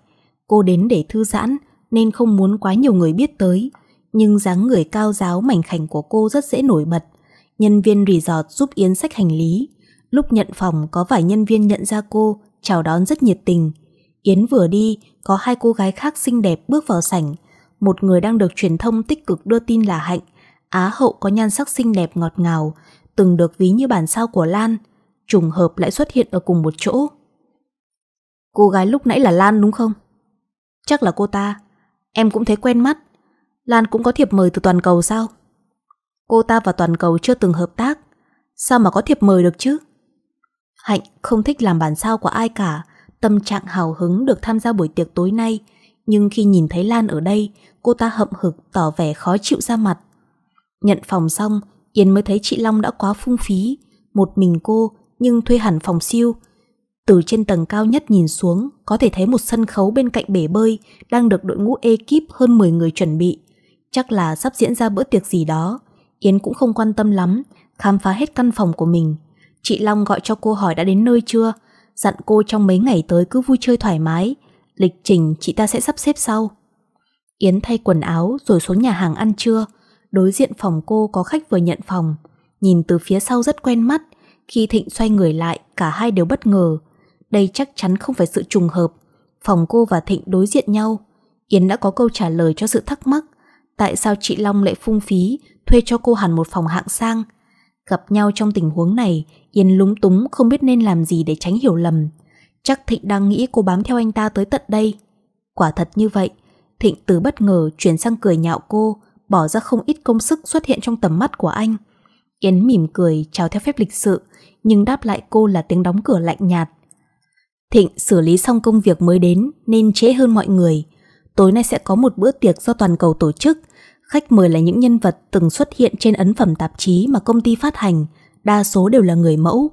Cô đến để thư giãn nên không muốn quá nhiều người biết tới, nhưng dáng người cao giáo mảnh khảnh của cô rất dễ nổi bật. Nhân viên resort giúp Yến xách hành lý. Lúc nhận phòng có vài nhân viên nhận ra cô, chào đón rất nhiệt tình. Yến vừa đi, có hai cô gái khác xinh đẹp bước vào sảnh. Một người đang được truyền thông tích cực đưa tin là Hạnh, Á hậu có nhan sắc xinh đẹp ngọt ngào, từng được ví như bản sao của Lan, trùng hợp lại xuất hiện ở cùng một chỗ. Cô gái lúc nãy là Lan đúng không? Chắc là cô ta. Em cũng thấy quen mắt. Lan cũng có thiệp mời từ toàn cầu sao? Cô ta và toàn cầu chưa từng hợp tác. Sao mà có thiệp mời được chứ? Hạnh không thích làm bản sao của ai cả. Tâm trạng hào hứng được tham gia buổi tiệc tối nay. Nhưng khi nhìn thấy Lan ở đây, cô ta hậm hực tỏ vẻ khó chịu ra mặt. Nhận phòng xong, Yến mới thấy chị Long đã quá phung phí, một mình cô nhưng thuê hẳn phòng siêu. Từ trên tầng cao nhất nhìn xuống, có thể thấy một sân khấu bên cạnh bể bơi đang được đội ngũ ekip hơn 10 người chuẩn bị. Chắc là sắp diễn ra bữa tiệc gì đó. Yến cũng không quan tâm lắm, khám phá hết căn phòng của mình. Chị Long gọi cho cô hỏi đã đến nơi chưa, dặn cô trong mấy ngày tới cứ vui chơi thoải mái, lịch trình chị ta sẽ sắp xếp sau. Yến thay quần áo rồi xuống nhà hàng ăn trưa, đối diện phòng cô có khách vừa nhận phòng. Nhìn từ phía sau rất quen mắt, khi Thịnh xoay người lại, cả hai đều bất ngờ. Đây chắc chắn không phải sự trùng hợp. Phòng cô và Thịnh đối diện nhau. Yến đã có câu trả lời cho sự thắc mắc. Tại sao chị Long lại phung phí, thuê cho cô hẳn một phòng hạng sang? Gặp nhau trong tình huống này, Yến lúng túng không biết nên làm gì để tránh hiểu lầm. Chắc Thịnh đang nghĩ cô bám theo anh ta tới tận đây. Quả thật như vậy, Thịnh từ bất ngờ chuyển sang cười nhạo cô, bỏ ra không ít công sức xuất hiện trong tầm mắt của anh. Yến mỉm cười chào theo phép lịch sự, nhưng đáp lại cô là tiếng đóng cửa lạnh nhạt. Thịnh xử lý xong công việc mới đến nên trễ hơn mọi người. Tối nay sẽ có một bữa tiệc do toàn cầu tổ chức. Khách mời là những nhân vật từng xuất hiện trên ấn phẩm tạp chí mà công ty phát hành, đa số đều là người mẫu.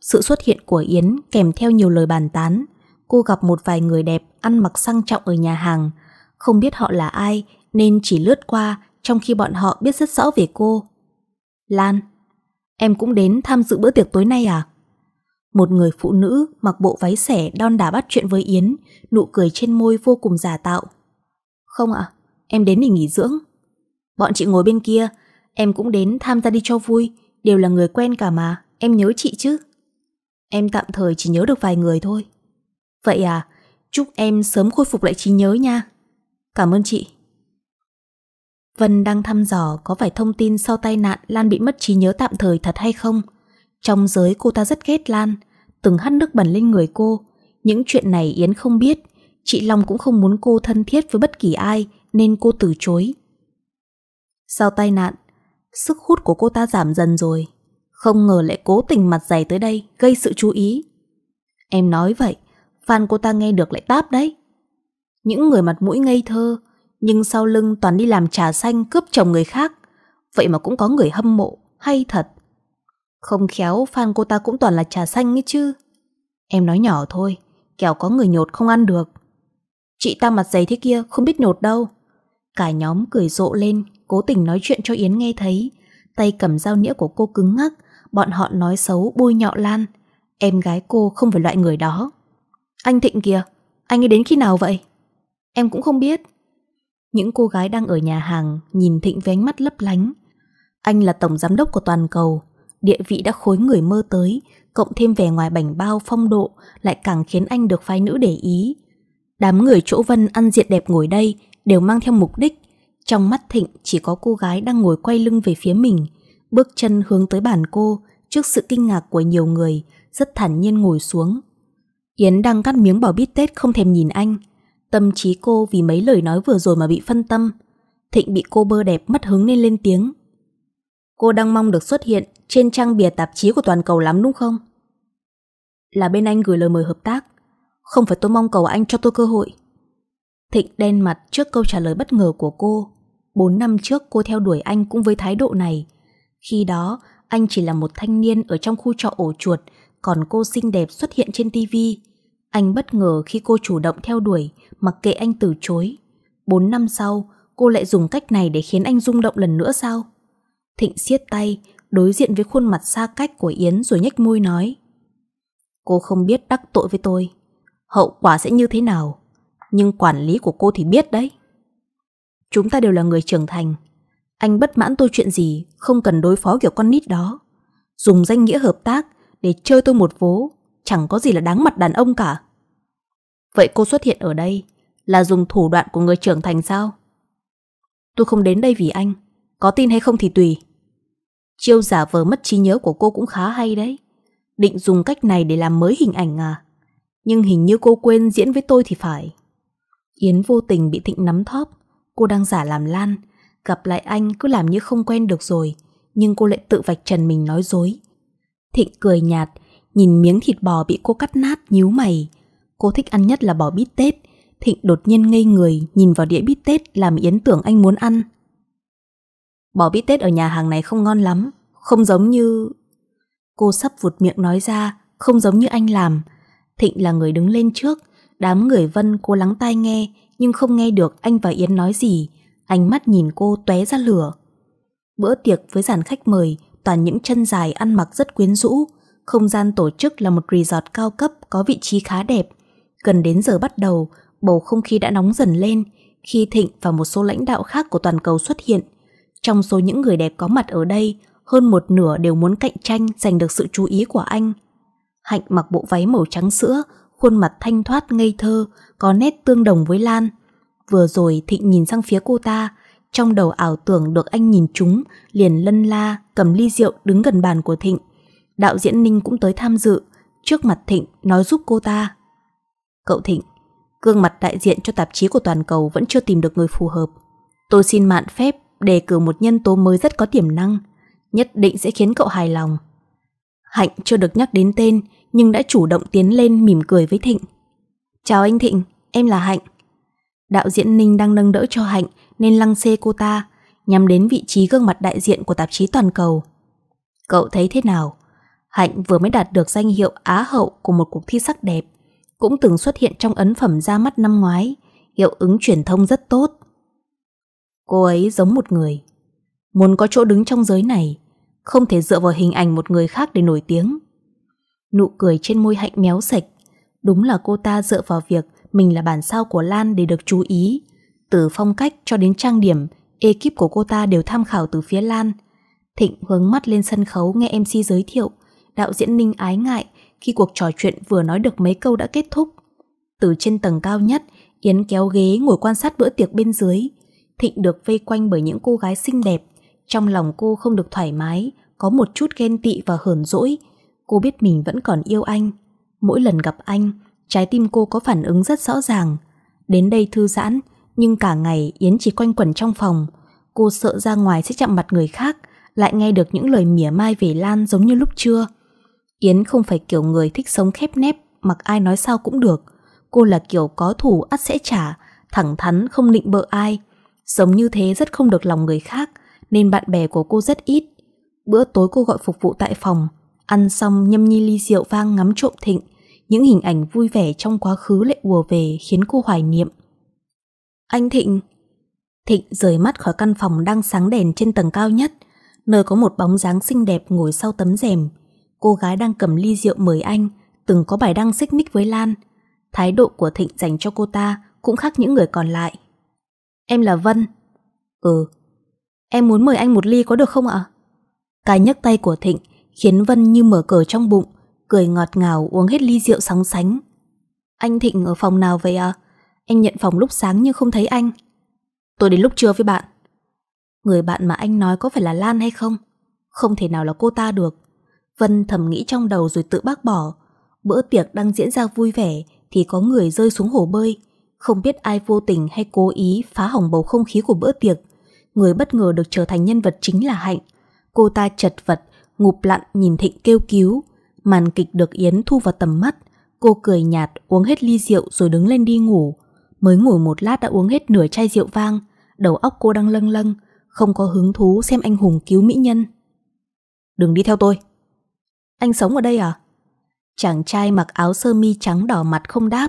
Sự xuất hiện của Yến kèm theo nhiều lời bàn tán. Cô gặp một vài người đẹp ăn mặc sang trọng ở nhà hàng. Không biết họ là ai nên chỉ lướt qua trong khi bọn họ biết rất rõ về cô. Lan, em cũng đến tham dự bữa tiệc tối nay à? Một người phụ nữ mặc bộ váy xẻ đon đả bắt chuyện với Yến, nụ cười trên môi vô cùng giả tạo. Không ạ, à, em đến để nghỉ dưỡng. Bọn chị ngồi bên kia, em cũng đến tham gia đi cho vui, đều là người quen cả mà, em nhớ chị chứ. Em tạm thời chỉ nhớ được vài người thôi. Vậy à, chúc em sớm khôi phục lại trí nhớ nha. Cảm ơn chị. Vân đang thăm dò có phải thông tin sau tai nạn Lan bị mất trí nhớ tạm thời thật hay không. Trong giới cô ta rất ghét Lan, từng hắt nước bẩn lên người cô. Những chuyện này Yến không biết, chị Long cũng không muốn cô thân thiết với bất kỳ ai nên cô từ chối. Sau tai nạn, sức hút của cô ta giảm dần rồi. Không ngờ lại cố tình mặt dày tới đây gây sự chú ý. Em nói vậy, fan cô ta nghe được lại táp đấy. Những người mặt mũi ngây thơ, nhưng sau lưng toàn đi làm trà xanh cướp chồng người khác. Vậy mà cũng có người hâm mộ, hay thật. Không khéo fan cô ta cũng toàn là trà xanh ấy chứ. Em nói nhỏ thôi, kẻo có người nhột không ăn được. Chị ta mặt dày thế kia không biết nhột đâu. Cả nhóm cười rộ lên, cố tình nói chuyện cho Yến nghe thấy. Tay cầm dao nĩa của cô cứng ngắc, bọn họ nói xấu bôi nhọ Lan. Em gái cô không phải loại người đó. Anh Thịnh kìa, anh ấy đến khi nào vậy? Em cũng không biết. Những cô gái đang ở nhà hàng nhìn Thịnh với ánh mắt lấp lánh. Anh là tổng giám đốc của toàn cầu, địa vị đã khối người mơ tới, cộng thêm vẻ ngoài bảnh bao phong độ lại càng khiến anh được phái nữ để ý. Đám người chỗ Vân ăn diện đẹp ngồi đây đều mang theo mục đích. Trong mắt Thịnh chỉ có cô gái đang ngồi quay lưng về phía mình, bước chân hướng tới bàn cô trước sự kinh ngạc của nhiều người, rất thản nhiên ngồi xuống. Yến đang cắt miếng bò bít tết không thèm nhìn anh, Tâm trí cô vì mấy lời nói vừa rồi mà bị phân tâm. Thịnh bị cô bơ đẹp mất hứng nên lên tiếng. Cô đang mong được xuất hiện trên trang bìa tạp chí của toàn cầu lắm đúng không? Là bên anh gửi lời mời hợp tác. Không phải tôi mong cầu anh cho tôi cơ hội. Thịnh đen mặt trước câu trả lời bất ngờ của cô. Bốn năm trước cô theo đuổi anh cũng với thái độ này. Khi đó, anh chỉ là một thanh niên ở trong khu trọ ổ chuột, còn cô xinh đẹp xuất hiện trên tivi. Anh bất ngờ khi cô chủ động theo đuổi, mặc kệ anh từ chối. Bốn năm sau, cô lại dùng cách này để khiến anh rung động lần nữa sao? Thịnh siết tay, đối diện với khuôn mặt xa cách của Yến rồi nhếch môi nói. Cô không biết đắc tội với tôi, hậu quả sẽ như thế nào, nhưng quản lý của cô thì biết đấy. Chúng ta đều là người trưởng thành, anh bất mãn tôi chuyện gì, không cần đối phó kiểu con nít đó. Dùng danh nghĩa hợp tác để chơi tôi một vố, chẳng có gì là đáng mặt đàn ông cả. Vậy cô xuất hiện ở đây Là dùng thủ đoạn của người trưởng thành sao Tôi không đến đây vì anh Có tin hay không thì tùy Chiêu giả vờ mất trí nhớ của cô cũng khá hay đấy Định dùng cách này để làm mới hình ảnh à Nhưng hình như cô quên diễn với tôi thì phải Yến vô tình bị Thịnh nắm thóp Cô đang giả làm Lan Gặp lại anh cứ làm như không quen được rồi Nhưng cô lại tự vạch trần mình nói dối Thịnh cười nhạt Nhìn miếng thịt bò bị cô cắt nát nhíu mày cô thích ăn nhất là bò bít tết. Thịnh đột nhiên ngây người nhìn vào đĩa bít tết làm Yến tưởng anh muốn ăn. Bò bít tết ở nhà hàng này không ngon lắm, không giống như... Cô sắp vụt miệng nói ra, không giống như anh làm. Thịnh là người đứng lên trước, đám người Vân cô lắng tai nghe nhưng không nghe được anh và Yến nói gì. Ánh mắt nhìn cô tóe ra lửa. Bữa tiệc với dàn khách mời toàn những chân dài ăn mặc rất quyến rũ. Không gian tổ chức là một resort cao cấp có vị trí khá đẹp Gần đến giờ bắt đầu, bầu không khí đã nóng dần lên khi Thịnh và một số lãnh đạo khác của toàn cầu xuất hiện. Trong số những người đẹp có mặt ở đây, hơn một nửa đều muốn cạnh tranh giành được sự chú ý của anh. Hạnh mặc bộ váy màu trắng sữa, khuôn mặt thanh thoát ngây thơ, có nét tương đồng với Lan. Vừa rồi Thịnh nhìn sang phía cô ta, trong đầu ảo tưởng được anh nhìn chúng, liền lân la, cầm ly rượu đứng gần bàn của Thịnh. Đạo diễn Ninh cũng tới tham dự, trước mặt Thịnh nói giúp cô ta cậu Thịnh. Gương mặt đại diện cho tạp chí của toàn cầu vẫn chưa tìm được người phù hợp. Tôi xin mạn phép đề cử một nhân tố mới rất có tiềm năng, nhất định sẽ khiến cậu hài lòng. Hạnh chưa được nhắc đến tên nhưng đã chủ động tiến lên mỉm cười với Thịnh. Chào anh Thịnh, em là Hạnh. Đạo diễn Ninh đang nâng đỡ cho Hạnh nên lăng xê cô ta, nhằm đến vị trí gương mặt đại diện của tạp chí toàn cầu. Cậu thấy thế nào? Hạnh vừa mới đạt được danh hiệu Á hậu của một cuộc thi sắc đẹp cũng từng xuất hiện trong ấn phẩm ra mắt năm ngoái, hiệu ứng truyền thông rất tốt. Cô ấy giống một người, muốn có chỗ đứng trong giới này, không thể dựa vào hình ảnh một người khác để nổi tiếng. Nụ cười trên môi hạnh méo sạch, đúng là cô ta dựa vào việc mình là bản sao của Lan để được chú ý. Từ phong cách cho đến trang điểm, ekip của cô ta đều tham khảo từ phía Lan. Thịnh hướng mắt lên sân khấu nghe MC giới thiệu, đạo diễn Ninh ái ngại khi cuộc trò chuyện vừa nói được mấy câu đã kết thúc. Từ trên tầng cao nhất, Yến kéo ghế ngồi quan sát bữa tiệc bên dưới. Thịnh được vây quanh bởi những cô gái xinh đẹp. Trong lòng cô không được thoải mái, có một chút ghen tị và hờn dỗi. Cô biết mình vẫn còn yêu anh. Mỗi lần gặp anh, trái tim cô có phản ứng rất rõ ràng. Đến đây thư giãn, nhưng cả ngày Yến chỉ quanh quẩn trong phòng. Cô sợ ra ngoài sẽ chạm mặt người khác, lại nghe được những lời mỉa mai về Lan giống như lúc trưa. Yến không phải kiểu người thích sống khép nép, mặc ai nói sao cũng được. Cô là kiểu có thủ ắt sẽ trả, thẳng thắn không nịnh bợ ai. Sống như thế rất không được lòng người khác, nên bạn bè của cô rất ít. Bữa tối cô gọi phục vụ tại phòng, ăn xong nhâm nhi ly rượu vang ngắm trộm thịnh. Những hình ảnh vui vẻ trong quá khứ lại ùa về khiến cô hoài niệm. Anh Thịnh! Thịnh rời mắt khỏi căn phòng đang sáng đèn trên tầng cao nhất, nơi có một bóng dáng xinh đẹp ngồi sau tấm rèm, cô gái đang cầm ly rượu mời anh, từng có bài đăng xích mích với Lan. Thái độ của Thịnh dành cho cô ta cũng khác những người còn lại. Em là Vân. Ừ. Em muốn mời anh một ly có được không ạ? Cái nhấc tay của Thịnh khiến Vân như mở cờ trong bụng, cười ngọt ngào uống hết ly rượu sóng sánh. Anh Thịnh ở phòng nào vậy ạ Anh nhận phòng lúc sáng nhưng không thấy anh. Tôi đến lúc trưa với bạn. Người bạn mà anh nói có phải là Lan hay không? Không thể nào là cô ta được. Vân thầm nghĩ trong đầu rồi tự bác bỏ. Bữa tiệc đang diễn ra vui vẻ thì có người rơi xuống hồ bơi. Không biết ai vô tình hay cố ý phá hỏng bầu không khí của bữa tiệc. Người bất ngờ được trở thành nhân vật chính là Hạnh. Cô ta chật vật, ngụp lặn nhìn Thịnh kêu cứu. Màn kịch được Yến thu vào tầm mắt. Cô cười nhạt uống hết ly rượu rồi đứng lên đi ngủ. Mới ngủ một lát đã uống hết nửa chai rượu vang. Đầu óc cô đang lâng lâng, không có hứng thú xem anh hùng cứu mỹ nhân. Đừng đi theo tôi, anh sống ở đây à? Chàng trai mặc áo sơ mi trắng đỏ mặt không đáp,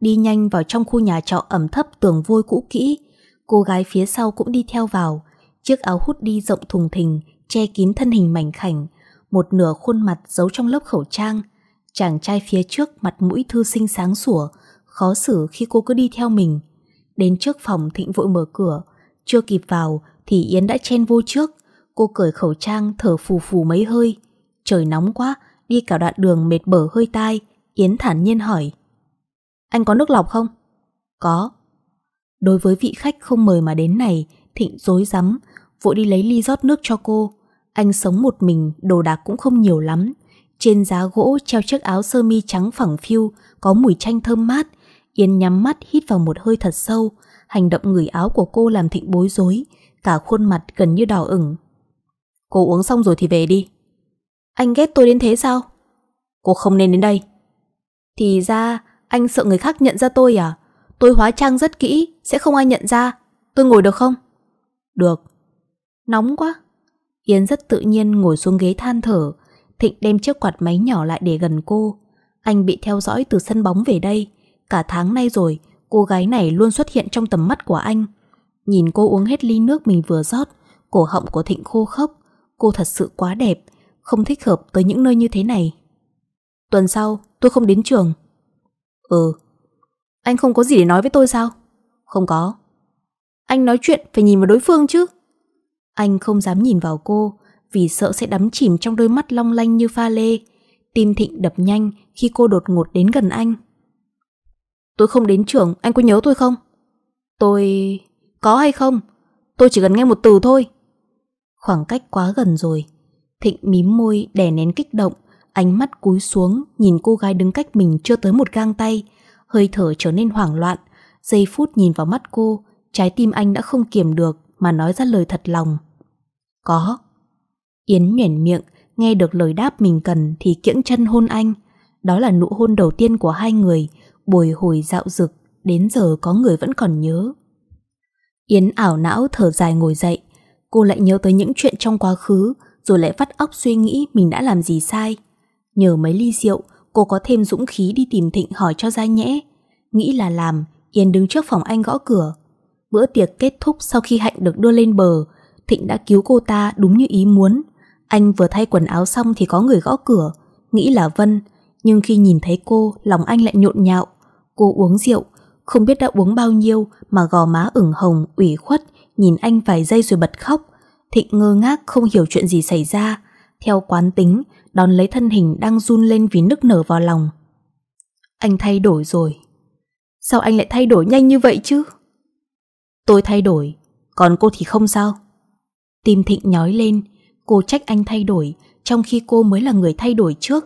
đi nhanh vào trong khu nhà trọ ẩm thấp tường vôi cũ kỹ. Cô gái phía sau cũng đi theo vào, chiếc áo hút đi rộng thùng thình, che kín thân hình mảnh khảnh, một nửa khuôn mặt giấu trong lớp khẩu trang. Chàng trai phía trước mặt mũi thư sinh sáng sủa, khó xử khi cô cứ đi theo mình. Đến trước phòng Thịnh vội mở cửa, chưa kịp vào thì Yến đã chen vô trước. Cô cởi khẩu trang thở phù phù mấy hơi trời nóng quá, đi cả đoạn đường mệt bở hơi tai, Yến thản nhiên hỏi. Anh có nước lọc không? Có. Đối với vị khách không mời mà đến này, Thịnh dối rắm vội đi lấy ly rót nước cho cô. Anh sống một mình, đồ đạc cũng không nhiều lắm. Trên giá gỗ treo chiếc áo sơ mi trắng phẳng phiu, có mùi chanh thơm mát. Yến nhắm mắt hít vào một hơi thật sâu. Hành động ngửi áo của cô làm Thịnh bối rối, cả khuôn mặt gần như đỏ ửng. Cô uống xong rồi thì về đi. Anh ghét tôi đến thế sao? Cô không nên đến đây. Thì ra, anh sợ người khác nhận ra tôi à? Tôi hóa trang rất kỹ, sẽ không ai nhận ra. Tôi ngồi được không? Được. Nóng quá. Yến rất tự nhiên ngồi xuống ghế than thở. Thịnh đem chiếc quạt máy nhỏ lại để gần cô. Anh bị theo dõi từ sân bóng về đây. Cả tháng nay rồi, cô gái này luôn xuất hiện trong tầm mắt của anh. Nhìn cô uống hết ly nước mình vừa rót, cổ họng của Thịnh khô khốc. Cô thật sự quá đẹp, không thích hợp tới những nơi như thế này. Tuần sau, tôi không đến trường. Ừ. Anh không có gì để nói với tôi sao? Không có. Anh nói chuyện phải nhìn vào đối phương chứ. Anh không dám nhìn vào cô vì sợ sẽ đắm chìm trong đôi mắt long lanh như pha lê. Tim Thịnh đập nhanh khi cô đột ngột đến gần anh. Tôi không đến trường, anh có nhớ tôi không? Tôi... có hay không? Tôi chỉ cần nghe một từ thôi. Khoảng cách quá gần rồi, Thịnh mím môi đè nén kích động, ánh mắt cúi xuống nhìn cô gái đứng cách mình chưa tới một gang tay, hơi thở trở nên hoảng loạn, giây phút nhìn vào mắt cô, trái tim anh đã không kiềm được mà nói ra lời thật lòng. Có. Yến nhoẻn miệng, nghe được lời đáp mình cần thì kiễng chân hôn anh. Đó là nụ hôn đầu tiên của hai người, bồi hồi dạo dực, đến giờ có người vẫn còn nhớ. Yến ảo não thở dài ngồi dậy, cô lại nhớ tới những chuyện trong quá khứ rồi lại vắt óc suy nghĩ mình đã làm gì sai. Nhờ mấy ly rượu, cô có thêm dũng khí đi tìm Thịnh hỏi cho ra nhẽ. Nghĩ là làm, Yên đứng trước phòng anh gõ cửa. Bữa tiệc kết thúc sau khi Hạnh được đưa lên bờ, Thịnh đã cứu cô ta đúng như ý muốn. Anh vừa thay quần áo xong thì có người gõ cửa, nghĩ là Vân, nhưng khi nhìn thấy cô, lòng anh lại nhộn nhạo. Cô uống rượu, không biết đã uống bao nhiêu mà gò má ửng hồng, ủy khuất, nhìn anh vài giây rồi bật khóc. Thịnh ngơ ngác không hiểu chuyện gì xảy ra Theo quán tính Đón lấy thân hình đang run lên vì nức nở vào lòng Anh thay đổi rồi Sao anh lại thay đổi nhanh như vậy chứ Tôi thay đổi Còn cô thì không sao Tim Thịnh nhói lên Cô trách anh thay đổi Trong khi cô mới là người thay đổi trước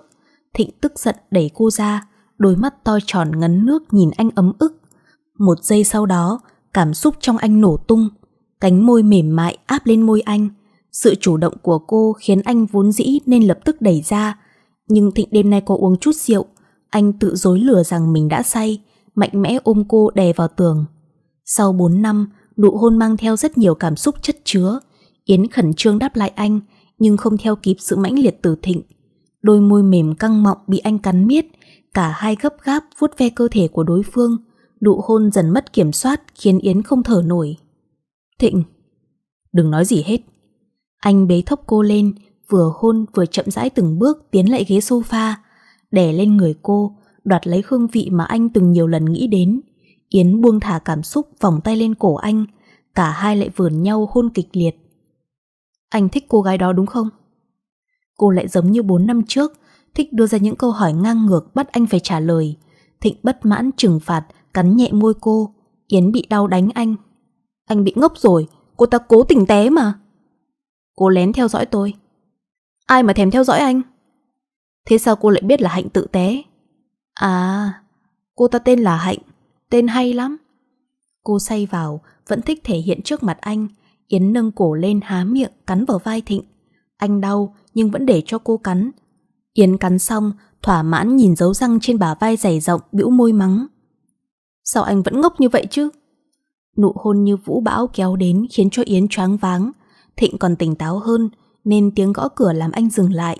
Thịnh tức giận đẩy cô ra Đôi mắt to tròn ngấn nước nhìn anh ấm ức Một giây sau đó Cảm xúc trong anh nổ tung cánh môi mềm mại áp lên môi anh. Sự chủ động của cô khiến anh vốn dĩ nên lập tức đẩy ra. Nhưng thịnh đêm nay có uống chút rượu, anh tự dối lừa rằng mình đã say, mạnh mẽ ôm cô đè vào tường. Sau 4 năm, nụ hôn mang theo rất nhiều cảm xúc chất chứa. Yến khẩn trương đáp lại anh, nhưng không theo kịp sự mãnh liệt từ thịnh. Đôi môi mềm căng mọng bị anh cắn miết, cả hai gấp gáp vuốt ve cơ thể của đối phương. Nụ hôn dần mất kiểm soát khiến Yến không thở nổi. Thịnh Đừng nói gì hết Anh bế thốc cô lên Vừa hôn vừa chậm rãi từng bước tiến lại ghế sofa Đè lên người cô Đoạt lấy hương vị mà anh từng nhiều lần nghĩ đến Yến buông thả cảm xúc Vòng tay lên cổ anh Cả hai lại vườn nhau hôn kịch liệt Anh thích cô gái đó đúng không? Cô lại giống như 4 năm trước Thích đưa ra những câu hỏi ngang ngược Bắt anh phải trả lời Thịnh bất mãn trừng phạt Cắn nhẹ môi cô Yến bị đau đánh anh anh bị ngốc rồi, cô ta cố tình té mà. Cô lén theo dõi tôi. Ai mà thèm theo dõi anh? Thế sao cô lại biết là Hạnh tự té? À, cô ta tên là Hạnh, tên hay lắm. Cô say vào, vẫn thích thể hiện trước mặt anh. Yến nâng cổ lên há miệng cắn vào vai Thịnh. Anh đau nhưng vẫn để cho cô cắn. Yến cắn xong, thỏa mãn nhìn dấu răng trên bả vai dày rộng bĩu môi mắng. Sao anh vẫn ngốc như vậy chứ? Nụ hôn như vũ bão kéo đến khiến cho Yến choáng váng. Thịnh còn tỉnh táo hơn nên tiếng gõ cửa làm anh dừng lại.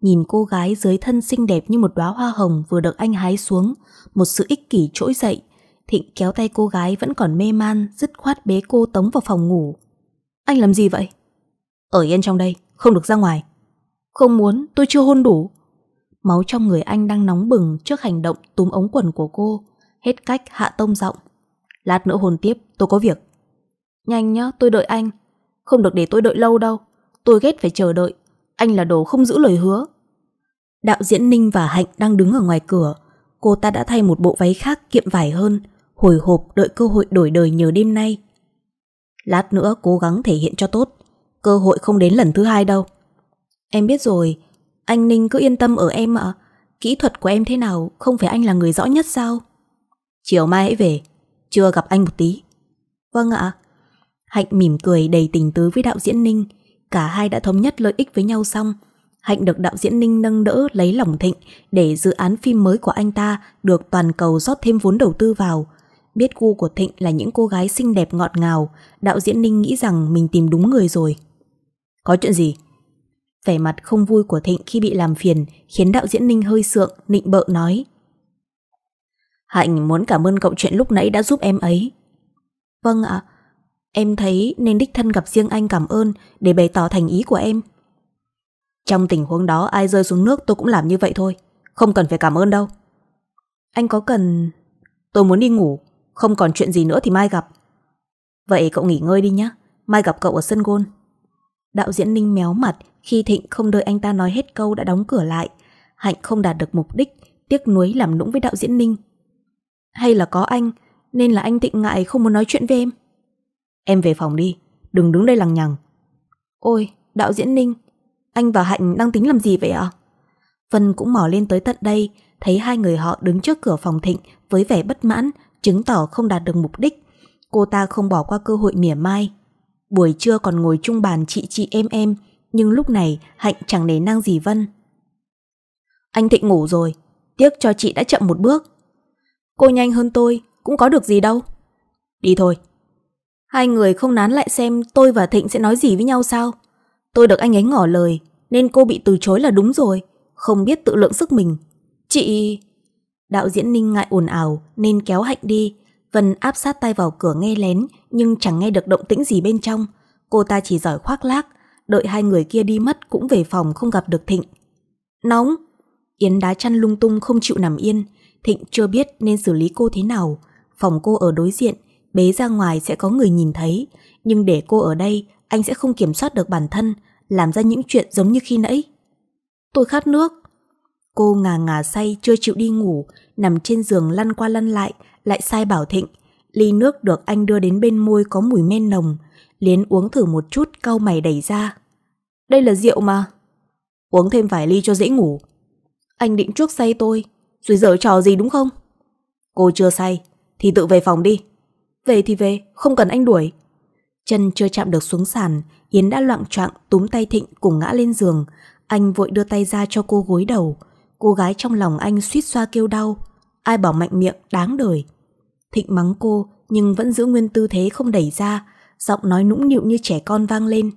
Nhìn cô gái dưới thân xinh đẹp như một đóa hoa hồng vừa được anh hái xuống, một sự ích kỷ trỗi dậy. Thịnh kéo tay cô gái vẫn còn mê man, dứt khoát bế cô tống vào phòng ngủ. Anh làm gì vậy? Ở yên trong đây, không được ra ngoài. Không muốn, tôi chưa hôn đủ. Máu trong người anh đang nóng bừng trước hành động túm ống quần của cô. Hết cách Hạ Tông giọng. Lát nữa hồn tiếp, tôi có việc. Nhanh nhá, tôi đợi anh. Không được để tôi đợi lâu đâu. Tôi ghét phải chờ đợi. Anh là đồ không giữ lời hứa. Đạo diễn Ninh và Hạnh đang đứng ở ngoài cửa. Cô ta đã thay một bộ váy khác kiệm vải hơn, hồi hộp đợi cơ hội đổi đời nhờ đêm nay. Lát nữa cố gắng thể hiện cho tốt. Cơ hội không đến lần thứ hai đâu. Em biết rồi, anh Ninh cứ yên tâm ở em ạ. Kỹ thuật của em thế nào, không phải anh là người rõ nhất sao? Chiều mai hãy về, chưa gặp anh một tí. Vâng ạ. Hạnh mỉm cười đầy tình tứ với đạo diễn Ninh. Cả hai đã thống nhất lợi ích với nhau xong. Hạnh được đạo diễn Ninh nâng đỡ lấy lòng Thịnh để dự án phim mới của anh ta được toàn cầu rót thêm vốn đầu tư vào. Biết gu của Thịnh là những cô gái xinh đẹp ngọt ngào, đạo diễn Ninh nghĩ rằng mình tìm đúng người rồi. Có chuyện gì? Vẻ mặt không vui của Thịnh khi bị làm phiền khiến đạo diễn Ninh hơi sượng, nịnh bợ nói. Hạnh muốn cảm ơn cậu chuyện lúc nãy đã giúp em ấy. Vâng ạ, em thấy nên đích thân gặp riêng anh cảm ơn để bày tỏ thành ý của em. Trong tình huống đó ai rơi xuống nước tôi cũng làm như vậy thôi, không cần phải cảm ơn đâu. Anh có cần... Tôi muốn đi ngủ, không còn chuyện gì nữa thì mai gặp. Vậy cậu nghỉ ngơi đi nhé, mai gặp cậu ở sân gôn. Đạo diễn Ninh méo mặt khi Thịnh không đợi anh ta nói hết câu đã đóng cửa lại. Hạnh không đạt được mục đích, tiếc nuối làm nũng với đạo diễn Ninh hay là có anh Nên là anh thịnh ngại không muốn nói chuyện với em Em về phòng đi Đừng đứng đây lằng nhằng Ôi đạo diễn Ninh Anh và Hạnh đang tính làm gì vậy ạ Vân cũng mò lên tới tận đây Thấy hai người họ đứng trước cửa phòng Thịnh Với vẻ bất mãn Chứng tỏ không đạt được mục đích Cô ta không bỏ qua cơ hội mỉa mai Buổi trưa còn ngồi chung bàn chị chị em em Nhưng lúc này Hạnh chẳng nề nang gì Vân Anh Thịnh ngủ rồi Tiếc cho chị đã chậm một bước Cô nhanh hơn tôi, cũng có được gì đâu. Đi thôi. Hai người không nán lại xem tôi và Thịnh sẽ nói gì với nhau sao. Tôi được anh ấy ngỏ lời, nên cô bị từ chối là đúng rồi. Không biết tự lượng sức mình. Chị... Đạo diễn Ninh ngại ồn ào nên kéo Hạnh đi. Vân áp sát tay vào cửa nghe lén nhưng chẳng nghe được động tĩnh gì bên trong. Cô ta chỉ giỏi khoác lác, đợi hai người kia đi mất cũng về phòng không gặp được Thịnh. Nóng! Yến đá chăn lung tung không chịu nằm yên, Thịnh chưa biết nên xử lý cô thế nào. Phòng cô ở đối diện, bế ra ngoài sẽ có người nhìn thấy. Nhưng để cô ở đây, anh sẽ không kiểm soát được bản thân, làm ra những chuyện giống như khi nãy. Tôi khát nước. Cô ngà ngà say chưa chịu đi ngủ, nằm trên giường lăn qua lăn lại, lại sai bảo Thịnh. Ly nước được anh đưa đến bên môi có mùi men nồng. Liến uống thử một chút cau mày đẩy ra. Đây là rượu mà. Uống thêm vài ly cho dễ ngủ. Anh định chuốc say tôi, rồi dở trò gì đúng không? Cô chưa say, thì tự về phòng đi. Về thì về, không cần anh đuổi. Chân chưa chạm được xuống sàn, Yến đã loạn trọng túm tay Thịnh cùng ngã lên giường. Anh vội đưa tay ra cho cô gối đầu. Cô gái trong lòng anh suýt xoa kêu đau. Ai bảo mạnh miệng, đáng đời. Thịnh mắng cô, nhưng vẫn giữ nguyên tư thế không đẩy ra. Giọng nói nũng nịu như trẻ con vang lên.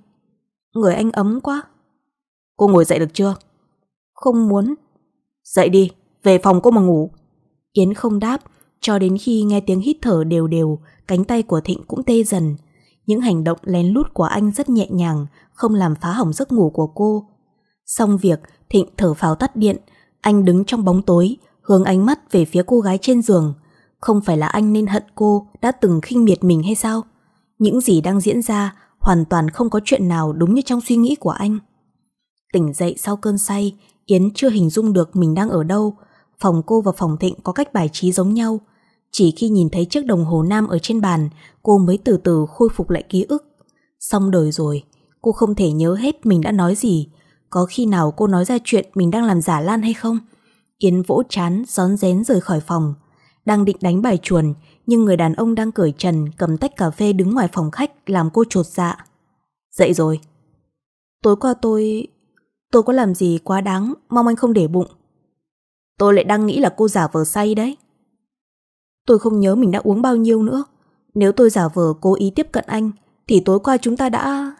Người anh ấm quá. Cô ngồi dậy được chưa? Không muốn. Dậy đi, về phòng cô mà ngủ. Yến không đáp, cho đến khi nghe tiếng hít thở đều đều, cánh tay của Thịnh cũng tê dần. Những hành động lén lút của anh rất nhẹ nhàng, không làm phá hỏng giấc ngủ của cô. Xong việc, Thịnh thở phào tắt điện, anh đứng trong bóng tối, hướng ánh mắt về phía cô gái trên giường. Không phải là anh nên hận cô đã từng khinh miệt mình hay sao? Những gì đang diễn ra hoàn toàn không có chuyện nào đúng như trong suy nghĩ của anh. Tỉnh dậy sau cơn say, Yến chưa hình dung được mình đang ở đâu, phòng cô và phòng Thịnh có cách bài trí giống nhau. Chỉ khi nhìn thấy chiếc đồng hồ nam ở trên bàn, cô mới từ từ khôi phục lại ký ức. Xong đời rồi, cô không thể nhớ hết mình đã nói gì. Có khi nào cô nói ra chuyện mình đang làm giả Lan hay không? Yến vỗ chán, rón rén rời khỏi phòng. Đang định đánh bài chuồn, nhưng người đàn ông đang cởi trần cầm tách cà phê đứng ngoài phòng khách làm cô trột dạ. Dậy rồi. Tối qua tôi... Tôi có làm gì quá đáng, mong anh không để bụng. Tôi lại đang nghĩ là cô giả vờ say đấy. Tôi không nhớ mình đã uống bao nhiêu nữa. Nếu tôi giả vờ cố ý tiếp cận anh, thì tối qua chúng ta đã...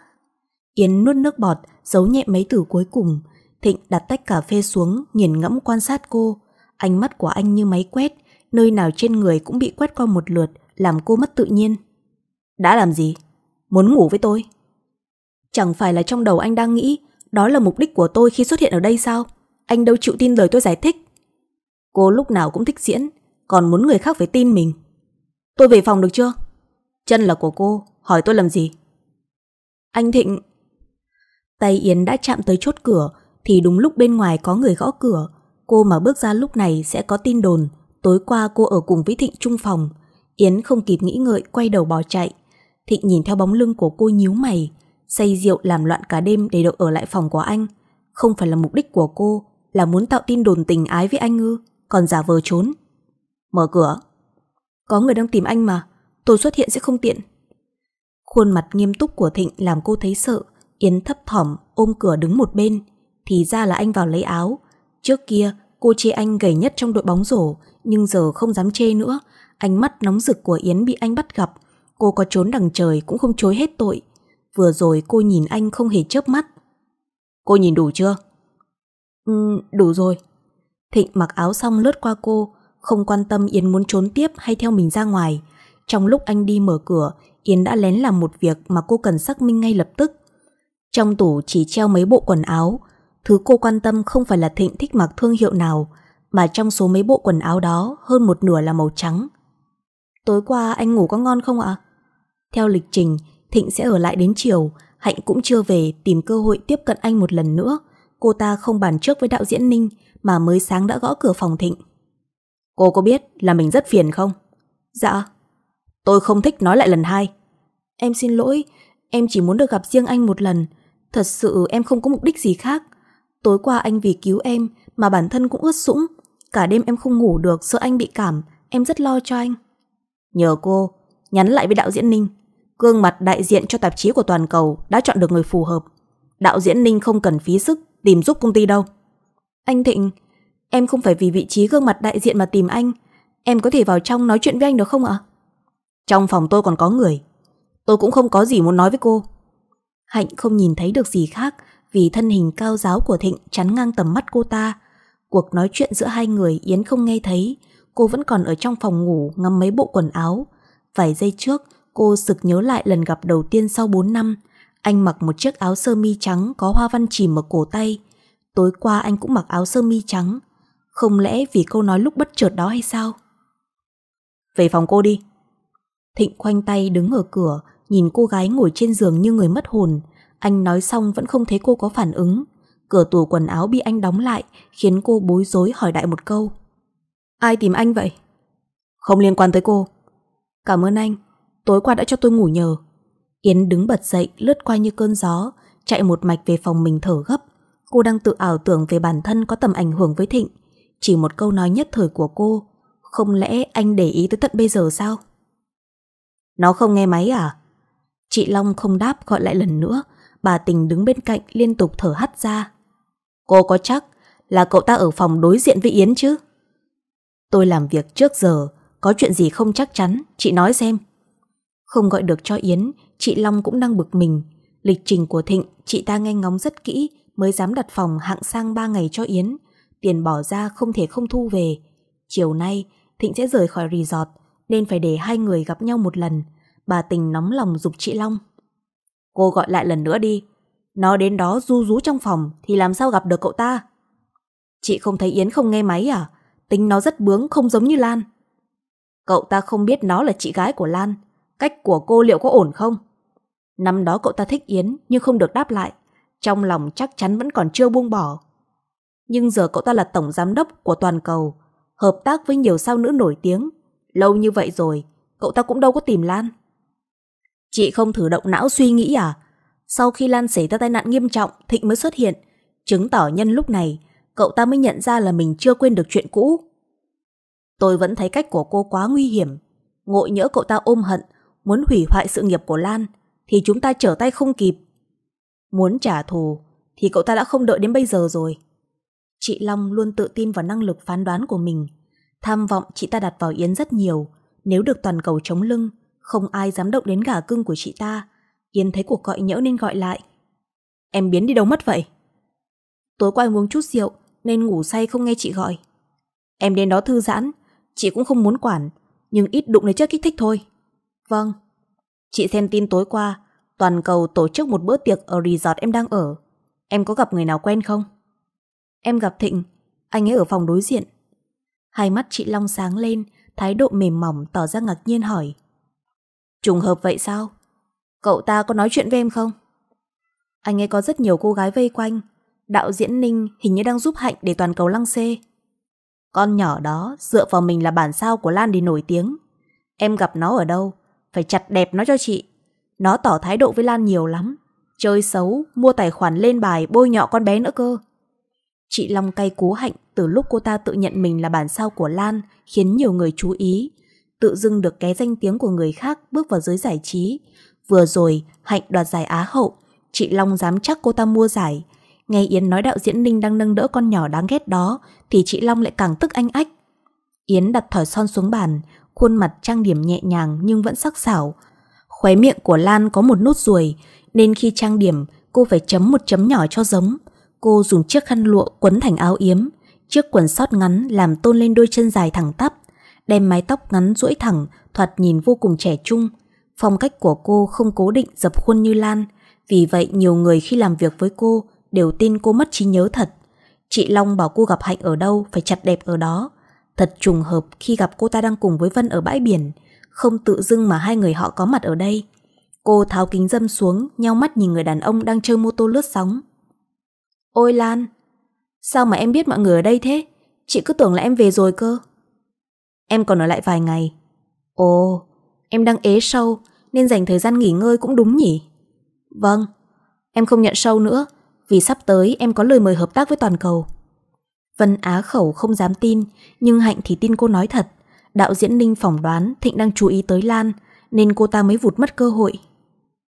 Yến nuốt nước bọt, giấu nhẹ mấy từ cuối cùng. Thịnh đặt tách cà phê xuống, nhìn ngẫm quan sát cô. Ánh mắt của anh như máy quét, nơi nào trên người cũng bị quét qua một lượt, làm cô mất tự nhiên. Đã làm gì? Muốn ngủ với tôi? Chẳng phải là trong đầu anh đang nghĩ đó là mục đích của tôi khi xuất hiện ở đây sao? Anh đâu chịu tin lời tôi giải thích. Cô lúc nào cũng thích diễn Còn muốn người khác phải tin mình Tôi về phòng được chưa? Chân là của cô, hỏi tôi làm gì? Anh Thịnh Tay Yến đã chạm tới chốt cửa Thì đúng lúc bên ngoài có người gõ cửa Cô mà bước ra lúc này sẽ có tin đồn Tối qua cô ở cùng với Thịnh chung phòng Yến không kịp nghĩ ngợi quay đầu bỏ chạy Thịnh nhìn theo bóng lưng của cô nhíu mày Say rượu làm loạn cả đêm để được ở lại phòng của anh Không phải là mục đích của cô Là muốn tạo tin đồn tình ái với anh ư còn giả vờ trốn. Mở cửa. Có người đang tìm anh mà, tôi xuất hiện sẽ không tiện. Khuôn mặt nghiêm túc của Thịnh làm cô thấy sợ, Yến thấp thỏm ôm cửa đứng một bên. Thì ra là anh vào lấy áo. Trước kia, cô chê anh gầy nhất trong đội bóng rổ, nhưng giờ không dám chê nữa. Ánh mắt nóng rực của Yến bị anh bắt gặp. Cô có trốn đằng trời cũng không chối hết tội. Vừa rồi cô nhìn anh không hề chớp mắt. Cô nhìn đủ chưa? Ừ, đủ rồi. Thịnh mặc áo xong lướt qua cô, không quan tâm Yến muốn trốn tiếp hay theo mình ra ngoài. Trong lúc anh đi mở cửa, Yến đã lén làm một việc mà cô cần xác minh ngay lập tức. Trong tủ chỉ treo mấy bộ quần áo, thứ cô quan tâm không phải là Thịnh thích mặc thương hiệu nào, mà trong số mấy bộ quần áo đó hơn một nửa là màu trắng. Tối qua anh ngủ có ngon không ạ? Theo lịch trình, Thịnh sẽ ở lại đến chiều, Hạnh cũng chưa về tìm cơ hội tiếp cận anh một lần nữa cô ta không bàn trước với đạo diễn Ninh mà mới sáng đã gõ cửa phòng Thịnh. Cô có biết là mình rất phiền không? Dạ. Tôi không thích nói lại lần hai. Em xin lỗi, em chỉ muốn được gặp riêng anh một lần. Thật sự em không có mục đích gì khác. Tối qua anh vì cứu em mà bản thân cũng ướt sũng. Cả đêm em không ngủ được sợ anh bị cảm, em rất lo cho anh. Nhờ cô, nhắn lại với đạo diễn Ninh. Gương mặt đại diện cho tạp chí của toàn cầu đã chọn được người phù hợp. Đạo diễn Ninh không cần phí sức tìm giúp công ty đâu. Anh Thịnh, em không phải vì vị trí gương mặt đại diện mà tìm anh. Em có thể vào trong nói chuyện với anh được không ạ? Trong phòng tôi còn có người. Tôi cũng không có gì muốn nói với cô. Hạnh không nhìn thấy được gì khác vì thân hình cao giáo của Thịnh chắn ngang tầm mắt cô ta. Cuộc nói chuyện giữa hai người Yến không nghe thấy. Cô vẫn còn ở trong phòng ngủ ngắm mấy bộ quần áo. Vài giây trước, cô sực nhớ lại lần gặp đầu tiên sau 4 năm anh mặc một chiếc áo sơ mi trắng có hoa văn chìm ở cổ tay. Tối qua anh cũng mặc áo sơ mi trắng. Không lẽ vì câu nói lúc bất chợt đó hay sao? Về phòng cô đi. Thịnh khoanh tay đứng ở cửa, nhìn cô gái ngồi trên giường như người mất hồn. Anh nói xong vẫn không thấy cô có phản ứng. Cửa tủ quần áo bị anh đóng lại, khiến cô bối rối hỏi đại một câu. Ai tìm anh vậy? Không liên quan tới cô. Cảm ơn anh, tối qua đã cho tôi ngủ nhờ. Yến đứng bật dậy, lướt qua như cơn gió, chạy một mạch về phòng mình thở gấp. Cô đang tự ảo tưởng về bản thân có tầm ảnh hưởng với Thịnh. Chỉ một câu nói nhất thời của cô, không lẽ anh để ý tới tận bây giờ sao? Nó không nghe máy à? Chị Long không đáp gọi lại lần nữa, bà tình đứng bên cạnh liên tục thở hắt ra. Cô có chắc là cậu ta ở phòng đối diện với Yến chứ? Tôi làm việc trước giờ, có chuyện gì không chắc chắn, chị nói xem. Không gọi được cho Yến, chị Long cũng đang bực mình. Lịch trình của Thịnh, chị ta nghe ngóng rất kỹ mới dám đặt phòng hạng sang 3 ngày cho Yến. Tiền bỏ ra không thể không thu về. Chiều nay, Thịnh sẽ rời khỏi resort nên phải để hai người gặp nhau một lần. Bà tình nóng lòng dục chị Long. Cô gọi lại lần nữa đi. Nó đến đó ru rú trong phòng thì làm sao gặp được cậu ta? Chị không thấy Yến không nghe máy à? Tính nó rất bướng không giống như Lan. Cậu ta không biết nó là chị gái của Lan cách của cô liệu có ổn không? Năm đó cậu ta thích Yến nhưng không được đáp lại. Trong lòng chắc chắn vẫn còn chưa buông bỏ. Nhưng giờ cậu ta là tổng giám đốc của toàn cầu, hợp tác với nhiều sao nữ nổi tiếng. Lâu như vậy rồi, cậu ta cũng đâu có tìm Lan. Chị không thử động não suy nghĩ à? Sau khi Lan xảy ra tai nạn nghiêm trọng, Thịnh mới xuất hiện. Chứng tỏ nhân lúc này, cậu ta mới nhận ra là mình chưa quên được chuyện cũ. Tôi vẫn thấy cách của cô quá nguy hiểm. Ngộ nhỡ cậu ta ôm hận, muốn hủy hoại sự nghiệp của Lan thì chúng ta trở tay không kịp. Muốn trả thù thì cậu ta đã không đợi đến bây giờ rồi. Chị Long luôn tự tin vào năng lực phán đoán của mình. Tham vọng chị ta đặt vào Yến rất nhiều. Nếu được toàn cầu chống lưng, không ai dám động đến gà cưng của chị ta. Yến thấy cuộc gọi nhỡ nên gọi lại. Em biến đi đâu mất vậy? Tối qua em uống chút rượu nên ngủ say không nghe chị gọi. Em đến đó thư giãn, chị cũng không muốn quản, nhưng ít đụng lấy chất kích thích thôi. Vâng. Chị xem tin tối qua, toàn cầu tổ chức một bữa tiệc ở resort em đang ở. Em có gặp người nào quen không? Em gặp Thịnh, anh ấy ở phòng đối diện. Hai mắt chị Long sáng lên, thái độ mềm mỏng tỏ ra ngạc nhiên hỏi. Trùng hợp vậy sao? Cậu ta có nói chuyện với em không? Anh ấy có rất nhiều cô gái vây quanh. Đạo diễn Ninh hình như đang giúp Hạnh để toàn cầu lăng xê. Con nhỏ đó dựa vào mình là bản sao của Lan đi nổi tiếng. Em gặp nó ở đâu phải chặt đẹp nó cho chị. Nó tỏ thái độ với Lan nhiều lắm. Chơi xấu, mua tài khoản lên bài bôi nhọ con bé nữa cơ. Chị Long cay cú hạnh từ lúc cô ta tự nhận mình là bản sao của Lan khiến nhiều người chú ý. Tự dưng được cái danh tiếng của người khác bước vào giới giải trí. Vừa rồi, Hạnh đoạt giải Á hậu. Chị Long dám chắc cô ta mua giải. Nghe Yến nói đạo diễn Ninh đang nâng đỡ con nhỏ đáng ghét đó thì chị Long lại càng tức anh ách. Yến đặt thỏi son xuống bàn, khuôn mặt trang điểm nhẹ nhàng nhưng vẫn sắc sảo. Khóe miệng của Lan có một nốt ruồi, nên khi trang điểm, cô phải chấm một chấm nhỏ cho giống. Cô dùng chiếc khăn lụa quấn thành áo yếm, chiếc quần sót ngắn làm tôn lên đôi chân dài thẳng tắp, đem mái tóc ngắn duỗi thẳng, thoạt nhìn vô cùng trẻ trung. Phong cách của cô không cố định dập khuôn như Lan, vì vậy nhiều người khi làm việc với cô đều tin cô mất trí nhớ thật. Chị Long bảo cô gặp Hạnh ở đâu phải chặt đẹp ở đó, Thật trùng hợp khi gặp cô ta đang cùng với Vân ở bãi biển, không tự dưng mà hai người họ có mặt ở đây. Cô tháo kính dâm xuống, nhau mắt nhìn người đàn ông đang chơi mô tô lướt sóng. Ôi Lan, sao mà em biết mọi người ở đây thế? Chị cứ tưởng là em về rồi cơ. Em còn ở lại vài ngày. Ồ, em đang ế sâu nên dành thời gian nghỉ ngơi cũng đúng nhỉ? Vâng, em không nhận sâu nữa vì sắp tới em có lời mời hợp tác với toàn cầu. Vân Á khẩu không dám tin, nhưng Hạnh thì tin cô nói thật. Đạo diễn Ninh phỏng đoán Thịnh đang chú ý tới Lan, nên cô ta mới vụt mất cơ hội.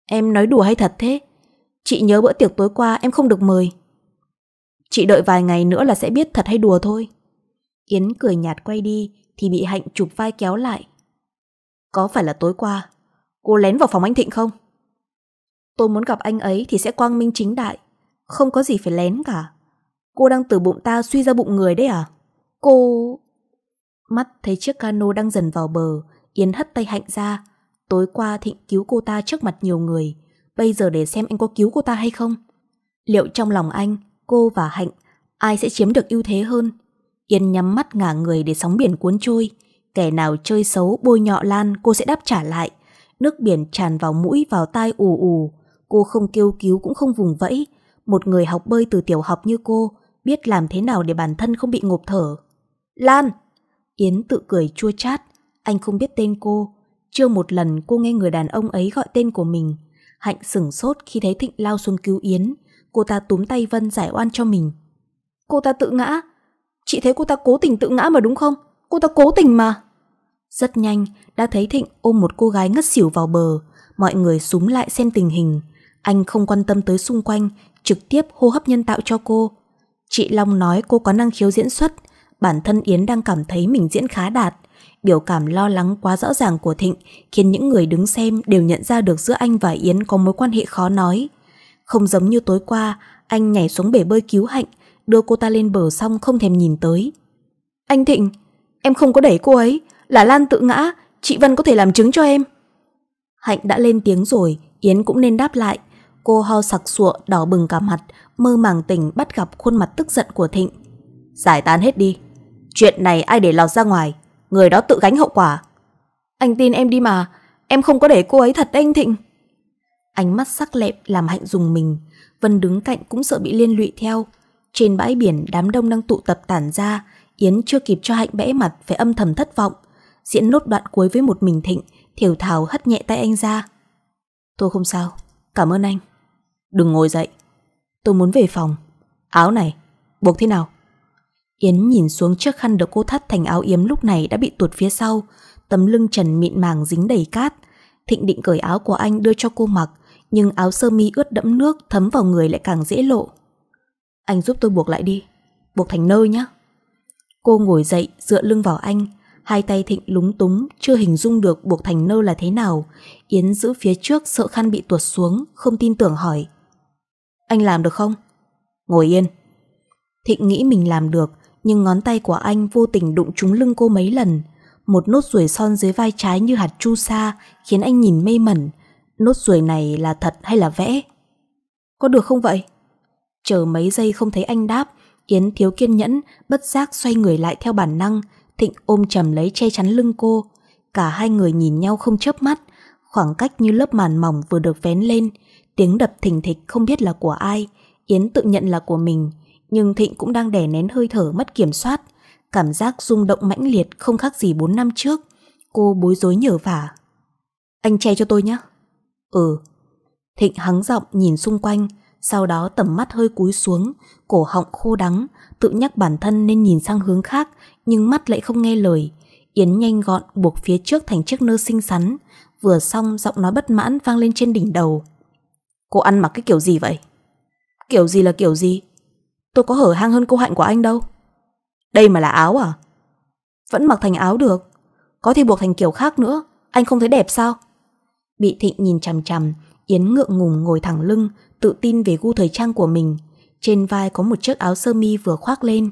Em nói đùa hay thật thế? Chị nhớ bữa tiệc tối qua em không được mời. Chị đợi vài ngày nữa là sẽ biết thật hay đùa thôi. Yến cười nhạt quay đi thì bị Hạnh chụp vai kéo lại. Có phải là tối qua cô lén vào phòng anh Thịnh không? Tôi muốn gặp anh ấy thì sẽ quang minh chính đại, không có gì phải lén cả. Cô đang từ bụng ta suy ra bụng người đấy à? Cô... Mắt thấy chiếc cano đang dần vào bờ, Yến hất tay Hạnh ra. Tối qua Thịnh cứu cô ta trước mặt nhiều người. Bây giờ để xem anh có cứu cô ta hay không? Liệu trong lòng anh, cô và Hạnh, ai sẽ chiếm được ưu thế hơn? Yến nhắm mắt ngả người để sóng biển cuốn trôi. Kẻ nào chơi xấu bôi nhọ Lan cô sẽ đáp trả lại. Nước biển tràn vào mũi vào tai ù ù. Cô không kêu cứu cũng không vùng vẫy. Một người học bơi từ tiểu học như cô biết làm thế nào để bản thân không bị ngộp thở. Lan! Yến tự cười chua chát, anh không biết tên cô. Chưa một lần cô nghe người đàn ông ấy gọi tên của mình. Hạnh sửng sốt khi thấy Thịnh lao xuống cứu Yến. Cô ta túm tay Vân giải oan cho mình. Cô ta tự ngã. Chị thấy cô ta cố tình tự ngã mà đúng không? Cô ta cố tình mà. Rất nhanh, đã thấy Thịnh ôm một cô gái ngất xỉu vào bờ. Mọi người súng lại xem tình hình. Anh không quan tâm tới xung quanh, trực tiếp hô hấp nhân tạo cho cô. Chị Long nói cô có năng khiếu diễn xuất, bản thân Yến đang cảm thấy mình diễn khá đạt. Biểu cảm lo lắng quá rõ ràng của Thịnh khiến những người đứng xem đều nhận ra được giữa anh và Yến có mối quan hệ khó nói. Không giống như tối qua, anh nhảy xuống bể bơi cứu hạnh, đưa cô ta lên bờ xong không thèm nhìn tới. Anh Thịnh, em không có đẩy cô ấy, là Lan tự ngã, chị Vân có thể làm chứng cho em. Hạnh đã lên tiếng rồi, Yến cũng nên đáp lại. Cô ho sặc sụa, đỏ bừng cả mặt, mơ màng tỉnh bắt gặp khuôn mặt tức giận của Thịnh. Giải tán hết đi. Chuyện này ai để lọt ra ngoài, người đó tự gánh hậu quả. Anh tin em đi mà, em không có để cô ấy thật anh Thịnh. Ánh mắt sắc lẹp làm Hạnh dùng mình, Vân đứng cạnh cũng sợ bị liên lụy theo. Trên bãi biển đám đông đang tụ tập tản ra, Yến chưa kịp cho Hạnh bẽ mặt phải âm thầm thất vọng. Diễn nốt đoạn cuối với một mình Thịnh, thiểu thảo hất nhẹ tay anh ra. Tôi không sao, cảm ơn anh. Đừng ngồi dậy, Tôi muốn về phòng Áo này, buộc thế nào? Yến nhìn xuống chiếc khăn được cô thắt thành áo yếm lúc này đã bị tuột phía sau Tấm lưng trần mịn màng dính đầy cát Thịnh định cởi áo của anh đưa cho cô mặc Nhưng áo sơ mi ướt đẫm nước thấm vào người lại càng dễ lộ Anh giúp tôi buộc lại đi Buộc thành nơi nhé Cô ngồi dậy dựa lưng vào anh Hai tay Thịnh lúng túng Chưa hình dung được buộc thành nơ là thế nào Yến giữ phía trước sợ khăn bị tuột xuống Không tin tưởng hỏi anh làm được không? Ngồi yên. Thịnh nghĩ mình làm được, nhưng ngón tay của anh vô tình đụng trúng lưng cô mấy lần. Một nốt ruồi son dưới vai trái như hạt chu sa khiến anh nhìn mê mẩn. Nốt ruồi này là thật hay là vẽ? Có được không vậy? Chờ mấy giây không thấy anh đáp, Yến thiếu kiên nhẫn, bất giác xoay người lại theo bản năng. Thịnh ôm chầm lấy che chắn lưng cô. Cả hai người nhìn nhau không chớp mắt, khoảng cách như lớp màn mỏng vừa được vén lên tiếng đập thình thịch không biết là của ai, Yến tự nhận là của mình, nhưng Thịnh cũng đang đè nén hơi thở mất kiểm soát, cảm giác rung động mãnh liệt không khác gì 4 năm trước. Cô bối rối nhờ vả. Anh che cho tôi nhé. Ừ. Thịnh hắng giọng nhìn xung quanh, sau đó tầm mắt hơi cúi xuống, cổ họng khô đắng, tự nhắc bản thân nên nhìn sang hướng khác, nhưng mắt lại không nghe lời. Yến nhanh gọn buộc phía trước thành chiếc nơ xinh xắn, vừa xong giọng nói bất mãn vang lên trên đỉnh đầu. Cô ăn mặc cái kiểu gì vậy? Kiểu gì là kiểu gì? Tôi có hở hang hơn cô Hạnh của anh đâu. Đây mà là áo à? Vẫn mặc thành áo được. Có thể buộc thành kiểu khác nữa. Anh không thấy đẹp sao? Bị Thịnh nhìn chằm chằm, Yến ngượng ngùng ngồi thẳng lưng, tự tin về gu thời trang của mình. Trên vai có một chiếc áo sơ mi vừa khoác lên.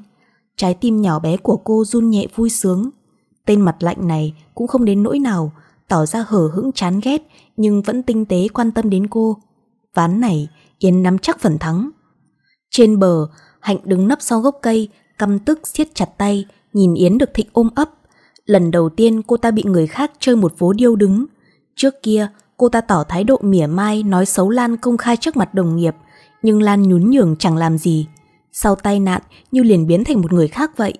Trái tim nhỏ bé của cô run nhẹ vui sướng. Tên mặt lạnh này cũng không đến nỗi nào, tỏ ra hở hững chán ghét nhưng vẫn tinh tế quan tâm đến cô. Ván này Yến nắm chắc phần thắng Trên bờ Hạnh đứng nấp sau gốc cây Căm tức siết chặt tay Nhìn Yến được Thịnh ôm ấp Lần đầu tiên cô ta bị người khác chơi một vố điêu đứng Trước kia cô ta tỏ thái độ mỉa mai Nói xấu Lan công khai trước mặt đồng nghiệp Nhưng Lan nhún nhường chẳng làm gì Sau tai nạn như liền biến thành một người khác vậy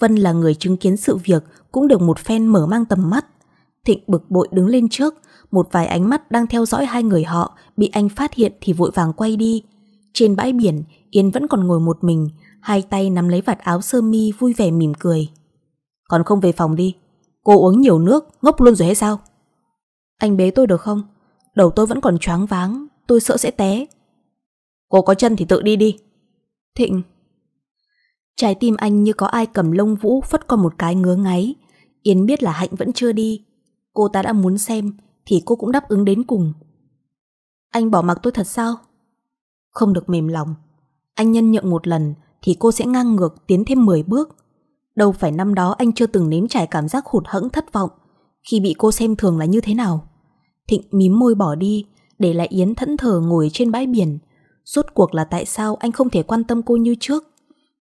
Vân là người chứng kiến sự việc Cũng được một phen mở mang tầm mắt Thịnh bực bội đứng lên trước một vài ánh mắt đang theo dõi hai người họ bị anh phát hiện thì vội vàng quay đi. Trên bãi biển, Yến vẫn còn ngồi một mình, hai tay nắm lấy vạt áo sơ mi vui vẻ mỉm cười. Còn không về phòng đi, cô uống nhiều nước, ngốc luôn rồi hay sao? Anh bế tôi được không? Đầu tôi vẫn còn choáng váng, tôi sợ sẽ té. Cô có chân thì tự đi đi. Thịnh. Trái tim anh như có ai cầm lông vũ phất qua một cái ngứa ngáy. Yến biết là Hạnh vẫn chưa đi. Cô ta đã muốn xem thì cô cũng đáp ứng đến cùng. Anh bỏ mặc tôi thật sao? Không được mềm lòng. Anh nhân nhượng một lần thì cô sẽ ngang ngược tiến thêm 10 bước. Đâu phải năm đó anh chưa từng nếm trải cảm giác hụt hẫng thất vọng khi bị cô xem thường là như thế nào. Thịnh mím môi bỏ đi, để lại Yến thẫn thờ ngồi trên bãi biển. Rốt cuộc là tại sao anh không thể quan tâm cô như trước?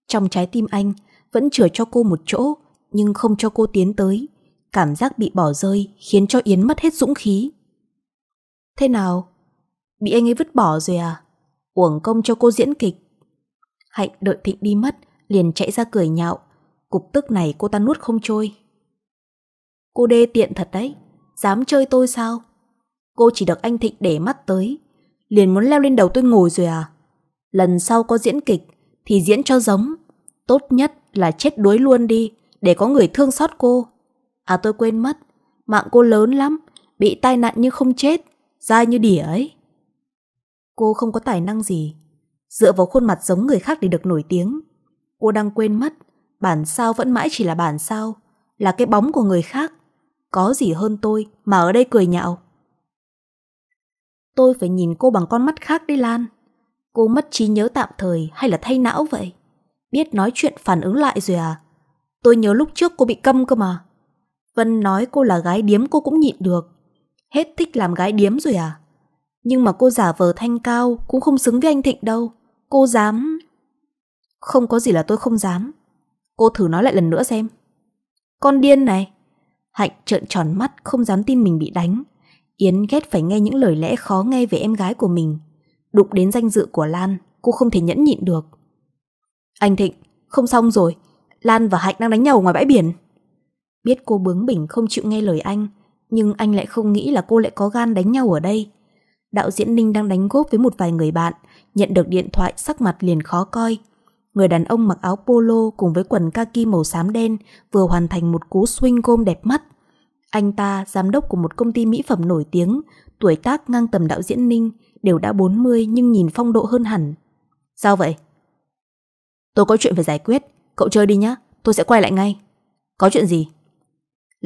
Trong trái tim anh, vẫn chừa cho cô một chỗ, nhưng không cho cô tiến tới. Cảm giác bị bỏ rơi khiến cho Yến mất hết dũng khí. Thế nào? Bị anh ấy vứt bỏ rồi à? Uổng công cho cô diễn kịch. Hạnh đợi Thịnh đi mất, liền chạy ra cười nhạo. Cục tức này cô ta nuốt không trôi. Cô đê tiện thật đấy, dám chơi tôi sao? Cô chỉ được anh Thịnh để mắt tới, liền muốn leo lên đầu tôi ngồi rồi à? Lần sau có diễn kịch thì diễn cho giống, tốt nhất là chết đuối luôn đi để có người thương xót cô. À tôi quên mất, mạng cô lớn lắm, bị tai nạn như không chết, dai như đỉa ấy. Cô không có tài năng gì, dựa vào khuôn mặt giống người khác để được nổi tiếng. Cô đang quên mất, bản sao vẫn mãi chỉ là bản sao, là cái bóng của người khác. Có gì hơn tôi mà ở đây cười nhạo. Tôi phải nhìn cô bằng con mắt khác đấy Lan. Cô mất trí nhớ tạm thời hay là thay não vậy? Biết nói chuyện phản ứng lại rồi à? Tôi nhớ lúc trước cô bị câm cơ mà. Vân nói cô là gái điếm cô cũng nhịn được. Hết thích làm gái điếm rồi à? Nhưng mà cô giả vờ thanh cao cũng không xứng với anh Thịnh đâu. Cô dám... Không có gì là tôi không dám. Cô thử nói lại lần nữa xem. Con điên này. Hạnh trợn tròn mắt không dám tin mình bị đánh. Yến ghét phải nghe những lời lẽ khó nghe về em gái của mình. Đụng đến danh dự của Lan, cô không thể nhẫn nhịn được. Anh Thịnh, không xong rồi. Lan và Hạnh đang đánh nhau ngoài bãi biển. Biết cô bướng bỉnh không chịu nghe lời anh, nhưng anh lại không nghĩ là cô lại có gan đánh nhau ở đây. Đạo diễn Ninh đang đánh góp với một vài người bạn, nhận được điện thoại sắc mặt liền khó coi. Người đàn ông mặc áo polo cùng với quần kaki màu xám đen vừa hoàn thành một cú swing gom đẹp mắt. Anh ta, giám đốc của một công ty mỹ phẩm nổi tiếng, tuổi tác ngang tầm đạo diễn Ninh, đều đã 40 nhưng nhìn phong độ hơn hẳn. Sao vậy? Tôi có chuyện phải giải quyết, cậu chơi đi nhá, tôi sẽ quay lại ngay. Có chuyện gì?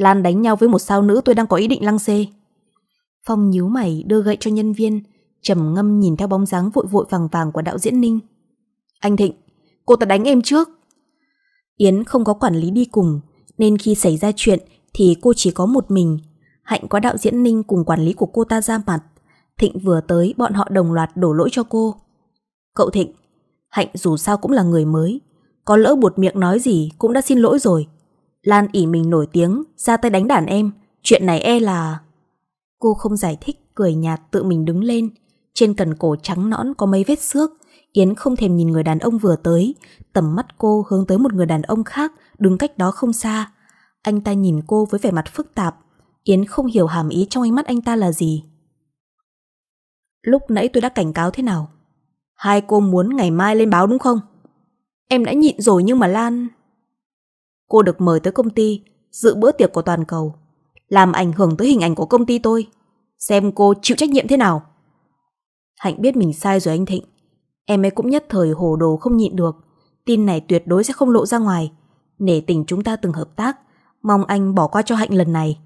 Lan đánh nhau với một sao nữ tôi đang có ý định lăng xê. Phong nhíu mày đưa gậy cho nhân viên, trầm ngâm nhìn theo bóng dáng vội vội vàng vàng của đạo diễn Ninh. Anh Thịnh, cô ta đánh em trước. Yến không có quản lý đi cùng, nên khi xảy ra chuyện thì cô chỉ có một mình. Hạnh có đạo diễn Ninh cùng quản lý của cô ta ra mặt. Thịnh vừa tới bọn họ đồng loạt đổ lỗi cho cô. Cậu Thịnh, Hạnh dù sao cũng là người mới. Có lỡ buột miệng nói gì cũng đã xin lỗi rồi. Lan ỉ mình nổi tiếng, ra tay đánh đàn em, chuyện này e là... Cô không giải thích, cười nhạt tự mình đứng lên. Trên cần cổ trắng nõn có mấy vết xước, Yến không thèm nhìn người đàn ông vừa tới, tầm mắt cô hướng tới một người đàn ông khác đứng cách đó không xa. Anh ta nhìn cô với vẻ mặt phức tạp, Yến không hiểu hàm ý trong ánh mắt anh ta là gì. Lúc nãy tôi đã cảnh cáo thế nào? Hai cô muốn ngày mai lên báo đúng không? Em đã nhịn rồi nhưng mà Lan cô được mời tới công ty dự bữa tiệc của toàn cầu, làm ảnh hưởng tới hình ảnh của công ty tôi. Xem cô chịu trách nhiệm thế nào. Hạnh biết mình sai rồi anh Thịnh. Em ấy cũng nhất thời hồ đồ không nhịn được. Tin này tuyệt đối sẽ không lộ ra ngoài. Nể tình chúng ta từng hợp tác, mong anh bỏ qua cho Hạnh lần này.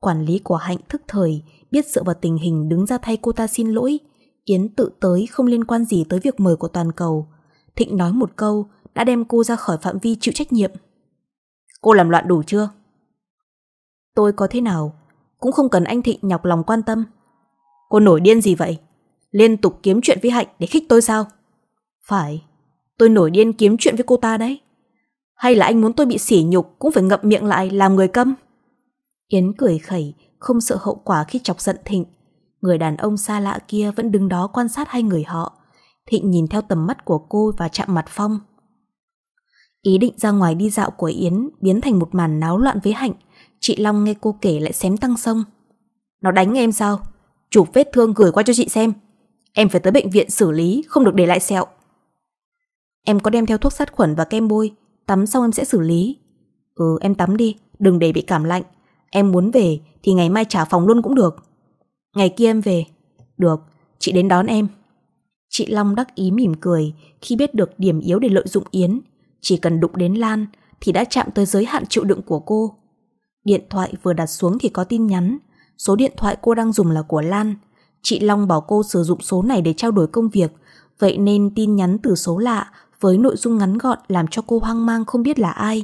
Quản lý của Hạnh thức thời, biết dựa vào tình hình đứng ra thay cô ta xin lỗi. Yến tự tới không liên quan gì tới việc mời của toàn cầu. Thịnh nói một câu đã đem cô ra khỏi phạm vi chịu trách nhiệm. Cô làm loạn đủ chưa? Tôi có thế nào? Cũng không cần anh Thịnh nhọc lòng quan tâm. Cô nổi điên gì vậy? Liên tục kiếm chuyện với Hạnh để khích tôi sao? Phải, tôi nổi điên kiếm chuyện với cô ta đấy. Hay là anh muốn tôi bị sỉ nhục cũng phải ngậm miệng lại làm người câm? Yến cười khẩy, không sợ hậu quả khi chọc giận Thịnh. Người đàn ông xa lạ kia vẫn đứng đó quan sát hai người họ. Thịnh nhìn theo tầm mắt của cô và chạm mặt Phong. Ý định ra ngoài đi dạo của Yến biến thành một màn náo loạn với Hạnh. Chị Long nghe cô kể lại xém tăng sông. Nó đánh em sao? Chụp vết thương gửi qua cho chị xem. Em phải tới bệnh viện xử lý, không được để lại sẹo. Em có đem theo thuốc sát khuẩn và kem bôi, tắm xong em sẽ xử lý. Ừ, em tắm đi, đừng để bị cảm lạnh. Em muốn về thì ngày mai trả phòng luôn cũng được. Ngày kia em về. Được, chị đến đón em. Chị Long đắc ý mỉm cười khi biết được điểm yếu để lợi dụng Yến. Chỉ cần đụng đến Lan thì đã chạm tới giới hạn chịu đựng của cô. Điện thoại vừa đặt xuống thì có tin nhắn. Số điện thoại cô đang dùng là của Lan. Chị Long bảo cô sử dụng số này để trao đổi công việc. Vậy nên tin nhắn từ số lạ với nội dung ngắn gọn làm cho cô hoang mang không biết là ai.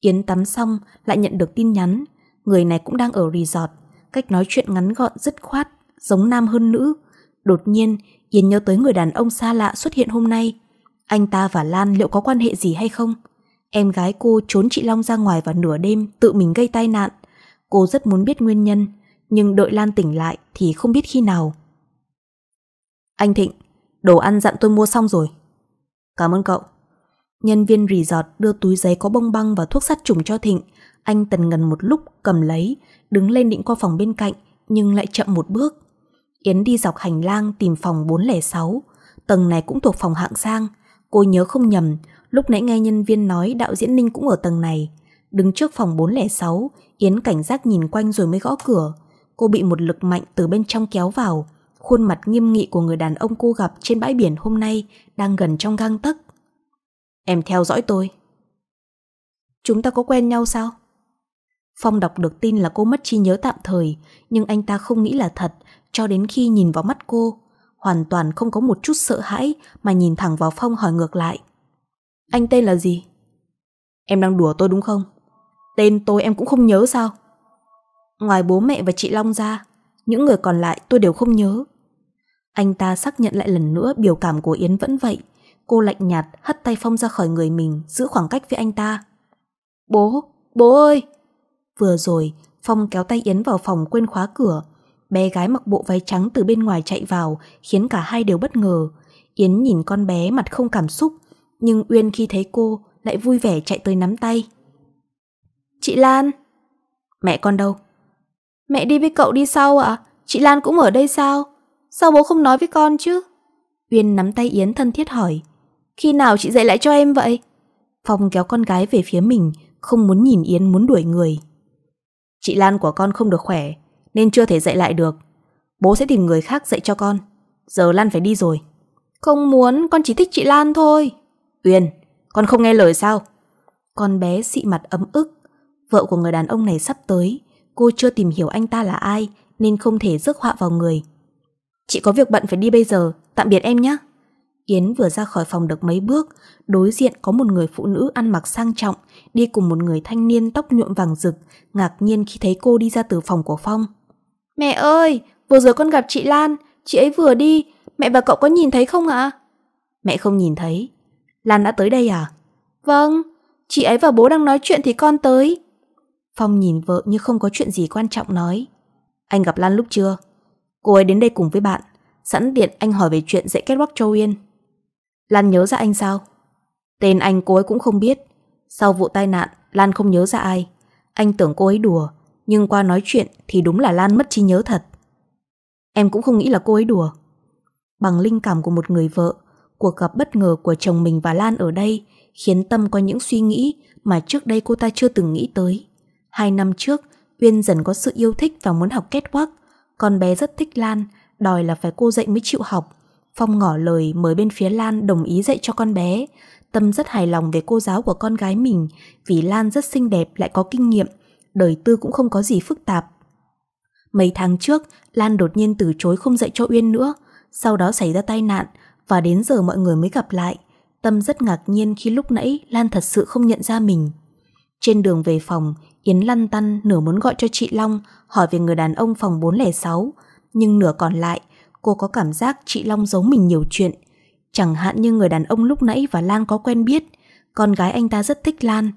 Yến tắm xong lại nhận được tin nhắn. Người này cũng đang ở resort. Cách nói chuyện ngắn gọn dứt khoát, giống nam hơn nữ. Đột nhiên, Yến nhớ tới người đàn ông xa lạ xuất hiện hôm nay. Anh ta và Lan liệu có quan hệ gì hay không? Em gái cô trốn chị Long ra ngoài vào nửa đêm tự mình gây tai nạn. Cô rất muốn biết nguyên nhân, nhưng đợi Lan tỉnh lại thì không biết khi nào. Anh Thịnh, đồ ăn dặn tôi mua xong rồi. Cảm ơn cậu. Nhân viên resort đưa túi giấy có bông băng và thuốc sát trùng cho Thịnh. Anh tần ngần một lúc cầm lấy, đứng lên định qua phòng bên cạnh, nhưng lại chậm một bước. Yến đi dọc hành lang tìm phòng 406, tầng này cũng thuộc phòng hạng sang, Cô nhớ không nhầm, lúc nãy nghe nhân viên nói đạo diễn Ninh cũng ở tầng này. Đứng trước phòng 406, Yến cảnh giác nhìn quanh rồi mới gõ cửa. Cô bị một lực mạnh từ bên trong kéo vào. Khuôn mặt nghiêm nghị của người đàn ông cô gặp trên bãi biển hôm nay đang gần trong gang tấc. Em theo dõi tôi. Chúng ta có quen nhau sao? Phong đọc được tin là cô mất trí nhớ tạm thời, nhưng anh ta không nghĩ là thật cho đến khi nhìn vào mắt cô hoàn toàn không có một chút sợ hãi mà nhìn thẳng vào Phong hỏi ngược lại. Anh tên là gì? Em đang đùa tôi đúng không? Tên tôi em cũng không nhớ sao? Ngoài bố mẹ và chị Long ra, những người còn lại tôi đều không nhớ. Anh ta xác nhận lại lần nữa biểu cảm của Yến vẫn vậy. Cô lạnh nhạt hất tay Phong ra khỏi người mình giữ khoảng cách với anh ta. Bố, bố ơi! Vừa rồi, Phong kéo tay Yến vào phòng quên khóa cửa Bé gái mặc bộ váy trắng từ bên ngoài chạy vào khiến cả hai đều bất ngờ. Yến nhìn con bé mặt không cảm xúc, nhưng Uyên khi thấy cô lại vui vẻ chạy tới nắm tay. Chị Lan! Mẹ con đâu? Mẹ đi với cậu đi sau ạ? À? Chị Lan cũng ở đây sao? Sao bố không nói với con chứ? Uyên nắm tay Yến thân thiết hỏi. Khi nào chị dạy lại cho em vậy? Phong kéo con gái về phía mình, không muốn nhìn Yến muốn đuổi người. Chị Lan của con không được khỏe, nên chưa thể dạy lại được Bố sẽ tìm người khác dạy cho con Giờ Lan phải đi rồi Không muốn con chỉ thích chị Lan thôi Uyên con không nghe lời sao Con bé xị mặt ấm ức Vợ của người đàn ông này sắp tới Cô chưa tìm hiểu anh ta là ai Nên không thể rước họa vào người Chị có việc bận phải đi bây giờ Tạm biệt em nhé Yến vừa ra khỏi phòng được mấy bước Đối diện có một người phụ nữ ăn mặc sang trọng Đi cùng một người thanh niên tóc nhuộm vàng rực Ngạc nhiên khi thấy cô đi ra từ phòng của Phong Mẹ ơi, vừa rồi con gặp chị Lan, chị ấy vừa đi, mẹ và cậu có nhìn thấy không ạ? Mẹ không nhìn thấy. Lan đã tới đây à? Vâng, chị ấy và bố đang nói chuyện thì con tới. Phong nhìn vợ như không có chuyện gì quan trọng nói. Anh gặp Lan lúc chưa? Cô ấy đến đây cùng với bạn. Sẵn tiện anh hỏi về chuyện dạy kết Bắc Châu Yên. Lan nhớ ra anh sao? Tên anh cô ấy cũng không biết. Sau vụ tai nạn, Lan không nhớ ra ai. Anh tưởng cô ấy đùa, nhưng qua nói chuyện thì đúng là Lan mất trí nhớ thật. Em cũng không nghĩ là cô ấy đùa. Bằng linh cảm của một người vợ, cuộc gặp bất ngờ của chồng mình và Lan ở đây khiến Tâm có những suy nghĩ mà trước đây cô ta chưa từng nghĩ tới. Hai năm trước, Uyên dần có sự yêu thích và muốn học kết quắc. Con bé rất thích Lan, đòi là phải cô dạy mới chịu học. Phong ngỏ lời mời bên phía Lan đồng ý dạy cho con bé. Tâm rất hài lòng về cô giáo của con gái mình vì Lan rất xinh đẹp lại có kinh nghiệm đời Tư cũng không có gì phức tạp. Mấy tháng trước, Lan đột nhiên từ chối không dạy cho Uyên nữa, sau đó xảy ra tai nạn và đến giờ mọi người mới gặp lại. Tâm rất ngạc nhiên khi lúc nãy Lan thật sự không nhận ra mình. Trên đường về phòng, Yến lăn tăn nửa muốn gọi cho chị Long hỏi về người đàn ông phòng 406, nhưng nửa còn lại cô có cảm giác chị Long giấu mình nhiều chuyện. Chẳng hạn như người đàn ông lúc nãy và Lan có quen biết, con gái anh ta rất thích Lan.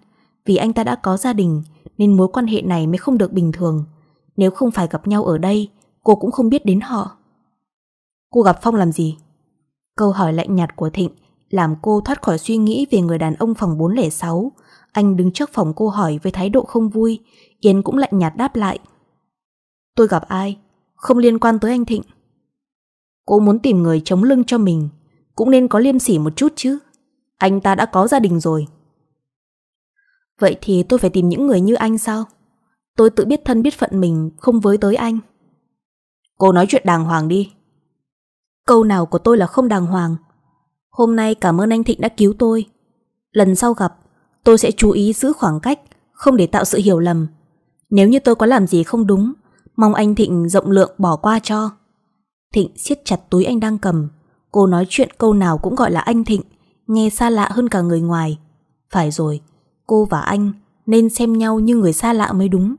Vì anh ta đã có gia đình, nên mối quan hệ này mới không được bình thường. Nếu không phải gặp nhau ở đây, cô cũng không biết đến họ. Cô gặp Phong làm gì? Câu hỏi lạnh nhạt của Thịnh làm cô thoát khỏi suy nghĩ về người đàn ông phòng 406. Anh đứng trước phòng cô hỏi với thái độ không vui, Yến cũng lạnh nhạt đáp lại. Tôi gặp ai? Không liên quan tới anh Thịnh. Cô muốn tìm người chống lưng cho mình, cũng nên có liêm sỉ một chút chứ. Anh ta đã có gia đình rồi. Vậy thì tôi phải tìm những người như anh sao? Tôi tự biết thân biết phận mình không với tới anh. Cô nói chuyện đàng hoàng đi. Câu nào của tôi là không đàng hoàng. Hôm nay cảm ơn anh Thịnh đã cứu tôi. Lần sau gặp, tôi sẽ chú ý giữ khoảng cách, không để tạo sự hiểu lầm. Nếu như tôi có làm gì không đúng, mong anh Thịnh rộng lượng bỏ qua cho. Thịnh siết chặt túi anh đang cầm. Cô nói chuyện câu nào cũng gọi là anh Thịnh, nghe xa lạ hơn cả người ngoài. Phải rồi, cô và anh nên xem nhau như người xa lạ mới đúng.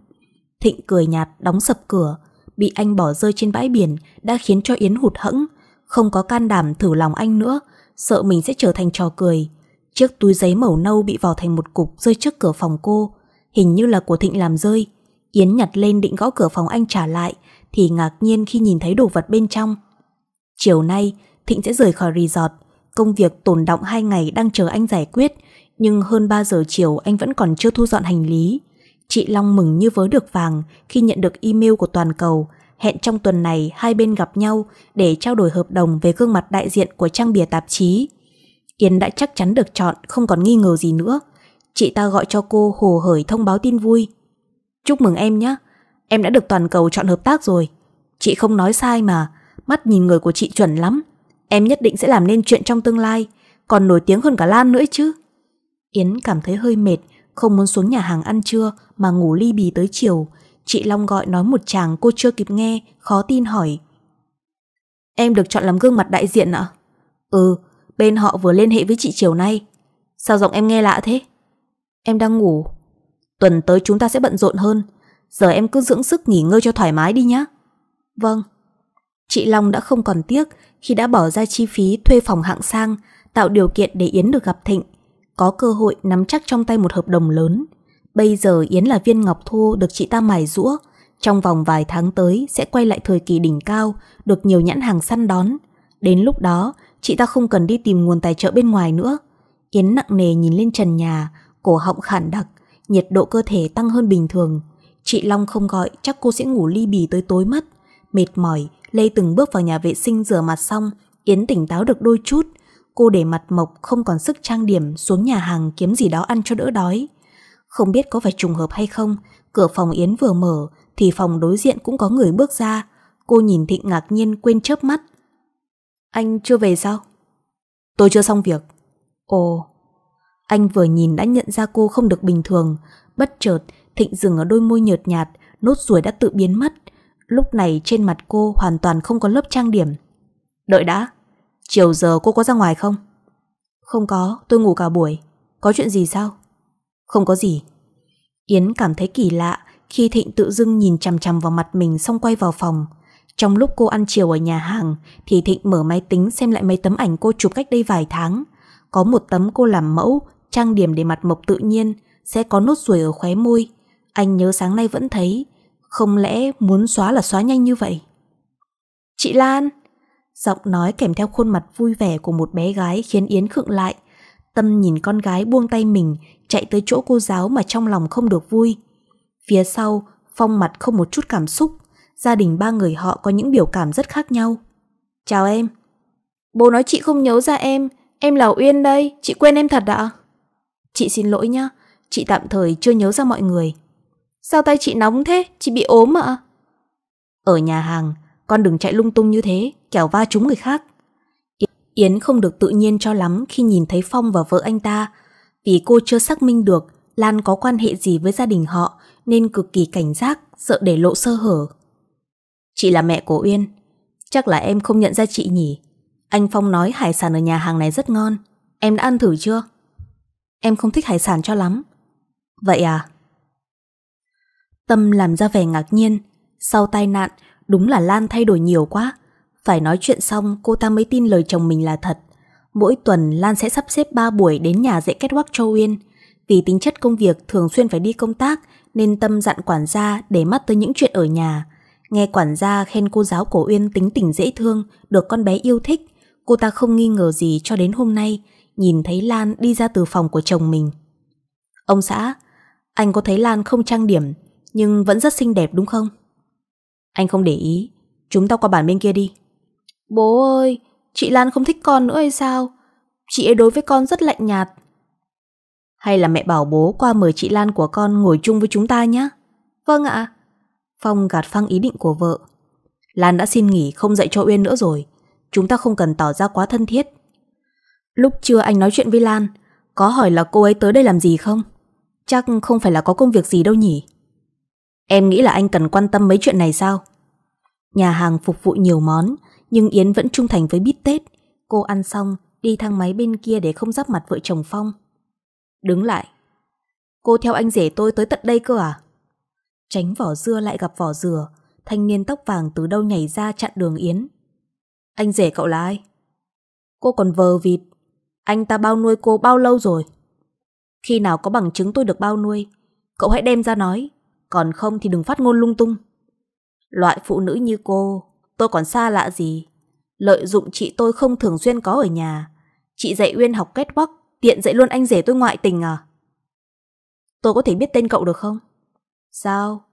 Thịnh cười nhạt đóng sập cửa, bị anh bỏ rơi trên bãi biển đã khiến cho Yến hụt hẫng, không có can đảm thử lòng anh nữa, sợ mình sẽ trở thành trò cười. Chiếc túi giấy màu nâu bị vò thành một cục rơi trước cửa phòng cô, hình như là của Thịnh làm rơi. Yến nhặt lên định gõ cửa phòng anh trả lại thì ngạc nhiên khi nhìn thấy đồ vật bên trong. Chiều nay, Thịnh sẽ rời khỏi resort, công việc tồn động hai ngày đang chờ anh giải quyết nhưng hơn 3 giờ chiều anh vẫn còn chưa thu dọn hành lý. Chị Long mừng như vớ được vàng khi nhận được email của Toàn cầu hẹn trong tuần này hai bên gặp nhau để trao đổi hợp đồng về gương mặt đại diện của trang bìa tạp chí. Yến đã chắc chắn được chọn, không còn nghi ngờ gì nữa. Chị ta gọi cho cô hồ hởi thông báo tin vui. Chúc mừng em nhé, em đã được toàn cầu chọn hợp tác rồi. Chị không nói sai mà, mắt nhìn người của chị chuẩn lắm. Em nhất định sẽ làm nên chuyện trong tương lai, còn nổi tiếng hơn cả Lan nữa chứ. Yến cảm thấy hơi mệt, không muốn xuống nhà hàng ăn trưa mà ngủ ly bì tới chiều. Chị Long gọi nói một chàng cô chưa kịp nghe, khó tin hỏi. Em được chọn làm gương mặt đại diện ạ? Ừ, bên họ vừa liên hệ với chị chiều nay. Sao giọng em nghe lạ thế? Em đang ngủ. Tuần tới chúng ta sẽ bận rộn hơn. Giờ em cứ dưỡng sức nghỉ ngơi cho thoải mái đi nhé. Vâng. Chị Long đã không còn tiếc khi đã bỏ ra chi phí thuê phòng hạng sang, tạo điều kiện để Yến được gặp Thịnh có cơ hội nắm chắc trong tay một hợp đồng lớn. Bây giờ Yến là viên ngọc thô được chị ta mài rũa, trong vòng vài tháng tới sẽ quay lại thời kỳ đỉnh cao, được nhiều nhãn hàng săn đón. Đến lúc đó, chị ta không cần đi tìm nguồn tài trợ bên ngoài nữa. Yến nặng nề nhìn lên trần nhà, cổ họng khản đặc, nhiệt độ cơ thể tăng hơn bình thường. Chị Long không gọi, chắc cô sẽ ngủ ly bì tới tối mất. Mệt mỏi, Lê từng bước vào nhà vệ sinh rửa mặt xong, Yến tỉnh táo được đôi chút, Cô để mặt mộc không còn sức trang điểm xuống nhà hàng kiếm gì đó ăn cho đỡ đói. Không biết có phải trùng hợp hay không, cửa phòng Yến vừa mở thì phòng đối diện cũng có người bước ra. Cô nhìn Thịnh ngạc nhiên quên chớp mắt. Anh chưa về sao? Tôi chưa xong việc. Ồ, anh vừa nhìn đã nhận ra cô không được bình thường. Bất chợt, Thịnh dừng ở đôi môi nhợt nhạt, nốt ruồi đã tự biến mất. Lúc này trên mặt cô hoàn toàn không có lớp trang điểm. Đợi đã, Chiều giờ cô có ra ngoài không? Không có, tôi ngủ cả buổi Có chuyện gì sao? Không có gì Yến cảm thấy kỳ lạ khi Thịnh tự dưng nhìn chằm chằm vào mặt mình xong quay vào phòng Trong lúc cô ăn chiều ở nhà hàng thì Thịnh mở máy tính xem lại mấy tấm ảnh cô chụp cách đây vài tháng Có một tấm cô làm mẫu, trang điểm để mặt mộc tự nhiên sẽ có nốt ruồi ở khóe môi Anh nhớ sáng nay vẫn thấy Không lẽ muốn xóa là xóa nhanh như vậy? Chị Lan! Giọng nói kèm theo khuôn mặt vui vẻ của một bé gái khiến Yến khựng lại. Tâm nhìn con gái buông tay mình, chạy tới chỗ cô giáo mà trong lòng không được vui. Phía sau, Phong mặt không một chút cảm xúc. Gia đình ba người họ có những biểu cảm rất khác nhau. Chào em. Bố nói chị không nhớ ra em. Em là Uyên đây, chị quên em thật ạ. Chị xin lỗi nhá, chị tạm thời chưa nhớ ra mọi người. Sao tay chị nóng thế, chị bị ốm ạ? Ở nhà hàng, con đừng chạy lung tung như thế Kẻo va trúng người khác Yến không được tự nhiên cho lắm khi nhìn thấy Phong và vợ anh ta Vì cô chưa xác minh được Lan có quan hệ gì với gia đình họ Nên cực kỳ cảnh giác Sợ để lộ sơ hở Chị là mẹ của Uyên Chắc là em không nhận ra chị nhỉ Anh Phong nói hải sản ở nhà hàng này rất ngon Em đã ăn thử chưa Em không thích hải sản cho lắm Vậy à Tâm làm ra vẻ ngạc nhiên Sau tai nạn Đúng là Lan thay đổi nhiều quá Phải nói chuyện xong cô ta mới tin lời chồng mình là thật Mỗi tuần Lan sẽ sắp xếp 3 buổi đến nhà dạy catwalk cho Uyên Vì tính chất công việc thường xuyên phải đi công tác Nên Tâm dặn quản gia để mắt tới những chuyện ở nhà Nghe quản gia khen cô giáo của Uyên tính tình dễ thương Được con bé yêu thích Cô ta không nghi ngờ gì cho đến hôm nay Nhìn thấy Lan đi ra từ phòng của chồng mình Ông xã Anh có thấy Lan không trang điểm Nhưng vẫn rất xinh đẹp đúng không? Anh không để ý Chúng ta qua bản bên kia đi Bố ơi Chị Lan không thích con nữa hay sao Chị ấy đối với con rất lạnh nhạt Hay là mẹ bảo bố qua mời chị Lan của con ngồi chung với chúng ta nhé Vâng ạ Phong gạt phăng ý định của vợ Lan đã xin nghỉ không dạy cho Uyên nữa rồi Chúng ta không cần tỏ ra quá thân thiết Lúc trưa anh nói chuyện với Lan Có hỏi là cô ấy tới đây làm gì không Chắc không phải là có công việc gì đâu nhỉ Em nghĩ là anh cần quan tâm mấy chuyện này sao? Nhà hàng phục vụ nhiều món, nhưng Yến vẫn trung thành với bít tết. Cô ăn xong, đi thang máy bên kia để không giáp mặt vợ chồng Phong. Đứng lại. Cô theo anh rể tôi tới tận đây cơ à? Tránh vỏ dưa lại gặp vỏ dừa, thanh niên tóc vàng từ đâu nhảy ra chặn đường Yến. Anh rể cậu là ai? Cô còn vờ vịt. Anh ta bao nuôi cô bao lâu rồi? Khi nào có bằng chứng tôi được bao nuôi, cậu hãy đem ra nói còn không thì đừng phát ngôn lung tung. Loại phụ nữ như cô, tôi còn xa lạ gì. Lợi dụng chị tôi không thường xuyên có ở nhà. Chị dạy Uyên học kết quắc, tiện dạy luôn anh rể tôi ngoại tình à? Tôi có thể biết tên cậu được không? Sao?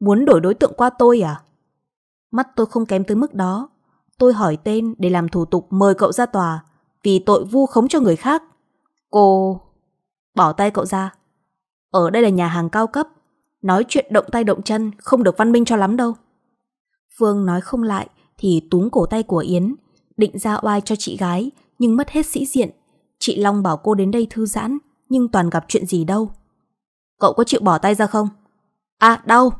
Muốn đổi đối tượng qua tôi à? Mắt tôi không kém tới mức đó. Tôi hỏi tên để làm thủ tục mời cậu ra tòa vì tội vu khống cho người khác. Cô... Bỏ tay cậu ra. Ở đây là nhà hàng cao cấp, nói chuyện động tay động chân không được văn minh cho lắm đâu. Phương nói không lại thì túm cổ tay của Yến, định ra oai cho chị gái nhưng mất hết sĩ diện. Chị Long bảo cô đến đây thư giãn nhưng toàn gặp chuyện gì đâu. Cậu có chịu bỏ tay ra không? À, đau!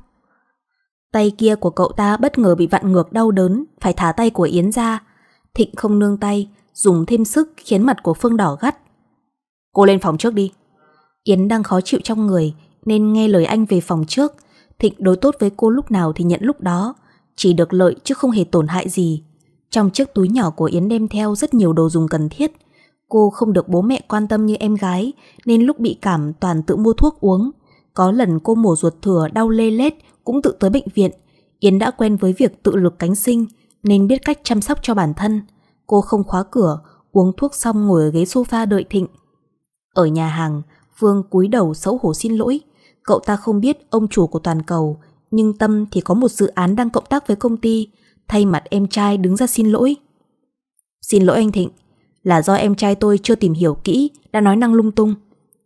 Tay kia của cậu ta bất ngờ bị vặn ngược đau đớn, phải thả tay của Yến ra. Thịnh không nương tay, dùng thêm sức khiến mặt của Phương đỏ gắt. Cô lên phòng trước đi. Yến đang khó chịu trong người nên nghe lời anh về phòng trước. Thịnh đối tốt với cô lúc nào thì nhận lúc đó, chỉ được lợi chứ không hề tổn hại gì. Trong chiếc túi nhỏ của Yến đem theo rất nhiều đồ dùng cần thiết. Cô không được bố mẹ quan tâm như em gái nên lúc bị cảm toàn tự mua thuốc uống. Có lần cô mổ ruột thừa đau lê lết cũng tự tới bệnh viện. Yến đã quen với việc tự lực cánh sinh nên biết cách chăm sóc cho bản thân. Cô không khóa cửa, uống thuốc xong ngồi ở ghế sofa đợi Thịnh. Ở nhà hàng, Phương cúi đầu xấu hổ xin lỗi Cậu ta không biết ông chủ của toàn cầu, nhưng Tâm thì có một dự án đang cộng tác với công ty, thay mặt em trai đứng ra xin lỗi. Xin lỗi anh Thịnh, là do em trai tôi chưa tìm hiểu kỹ, đã nói năng lung tung.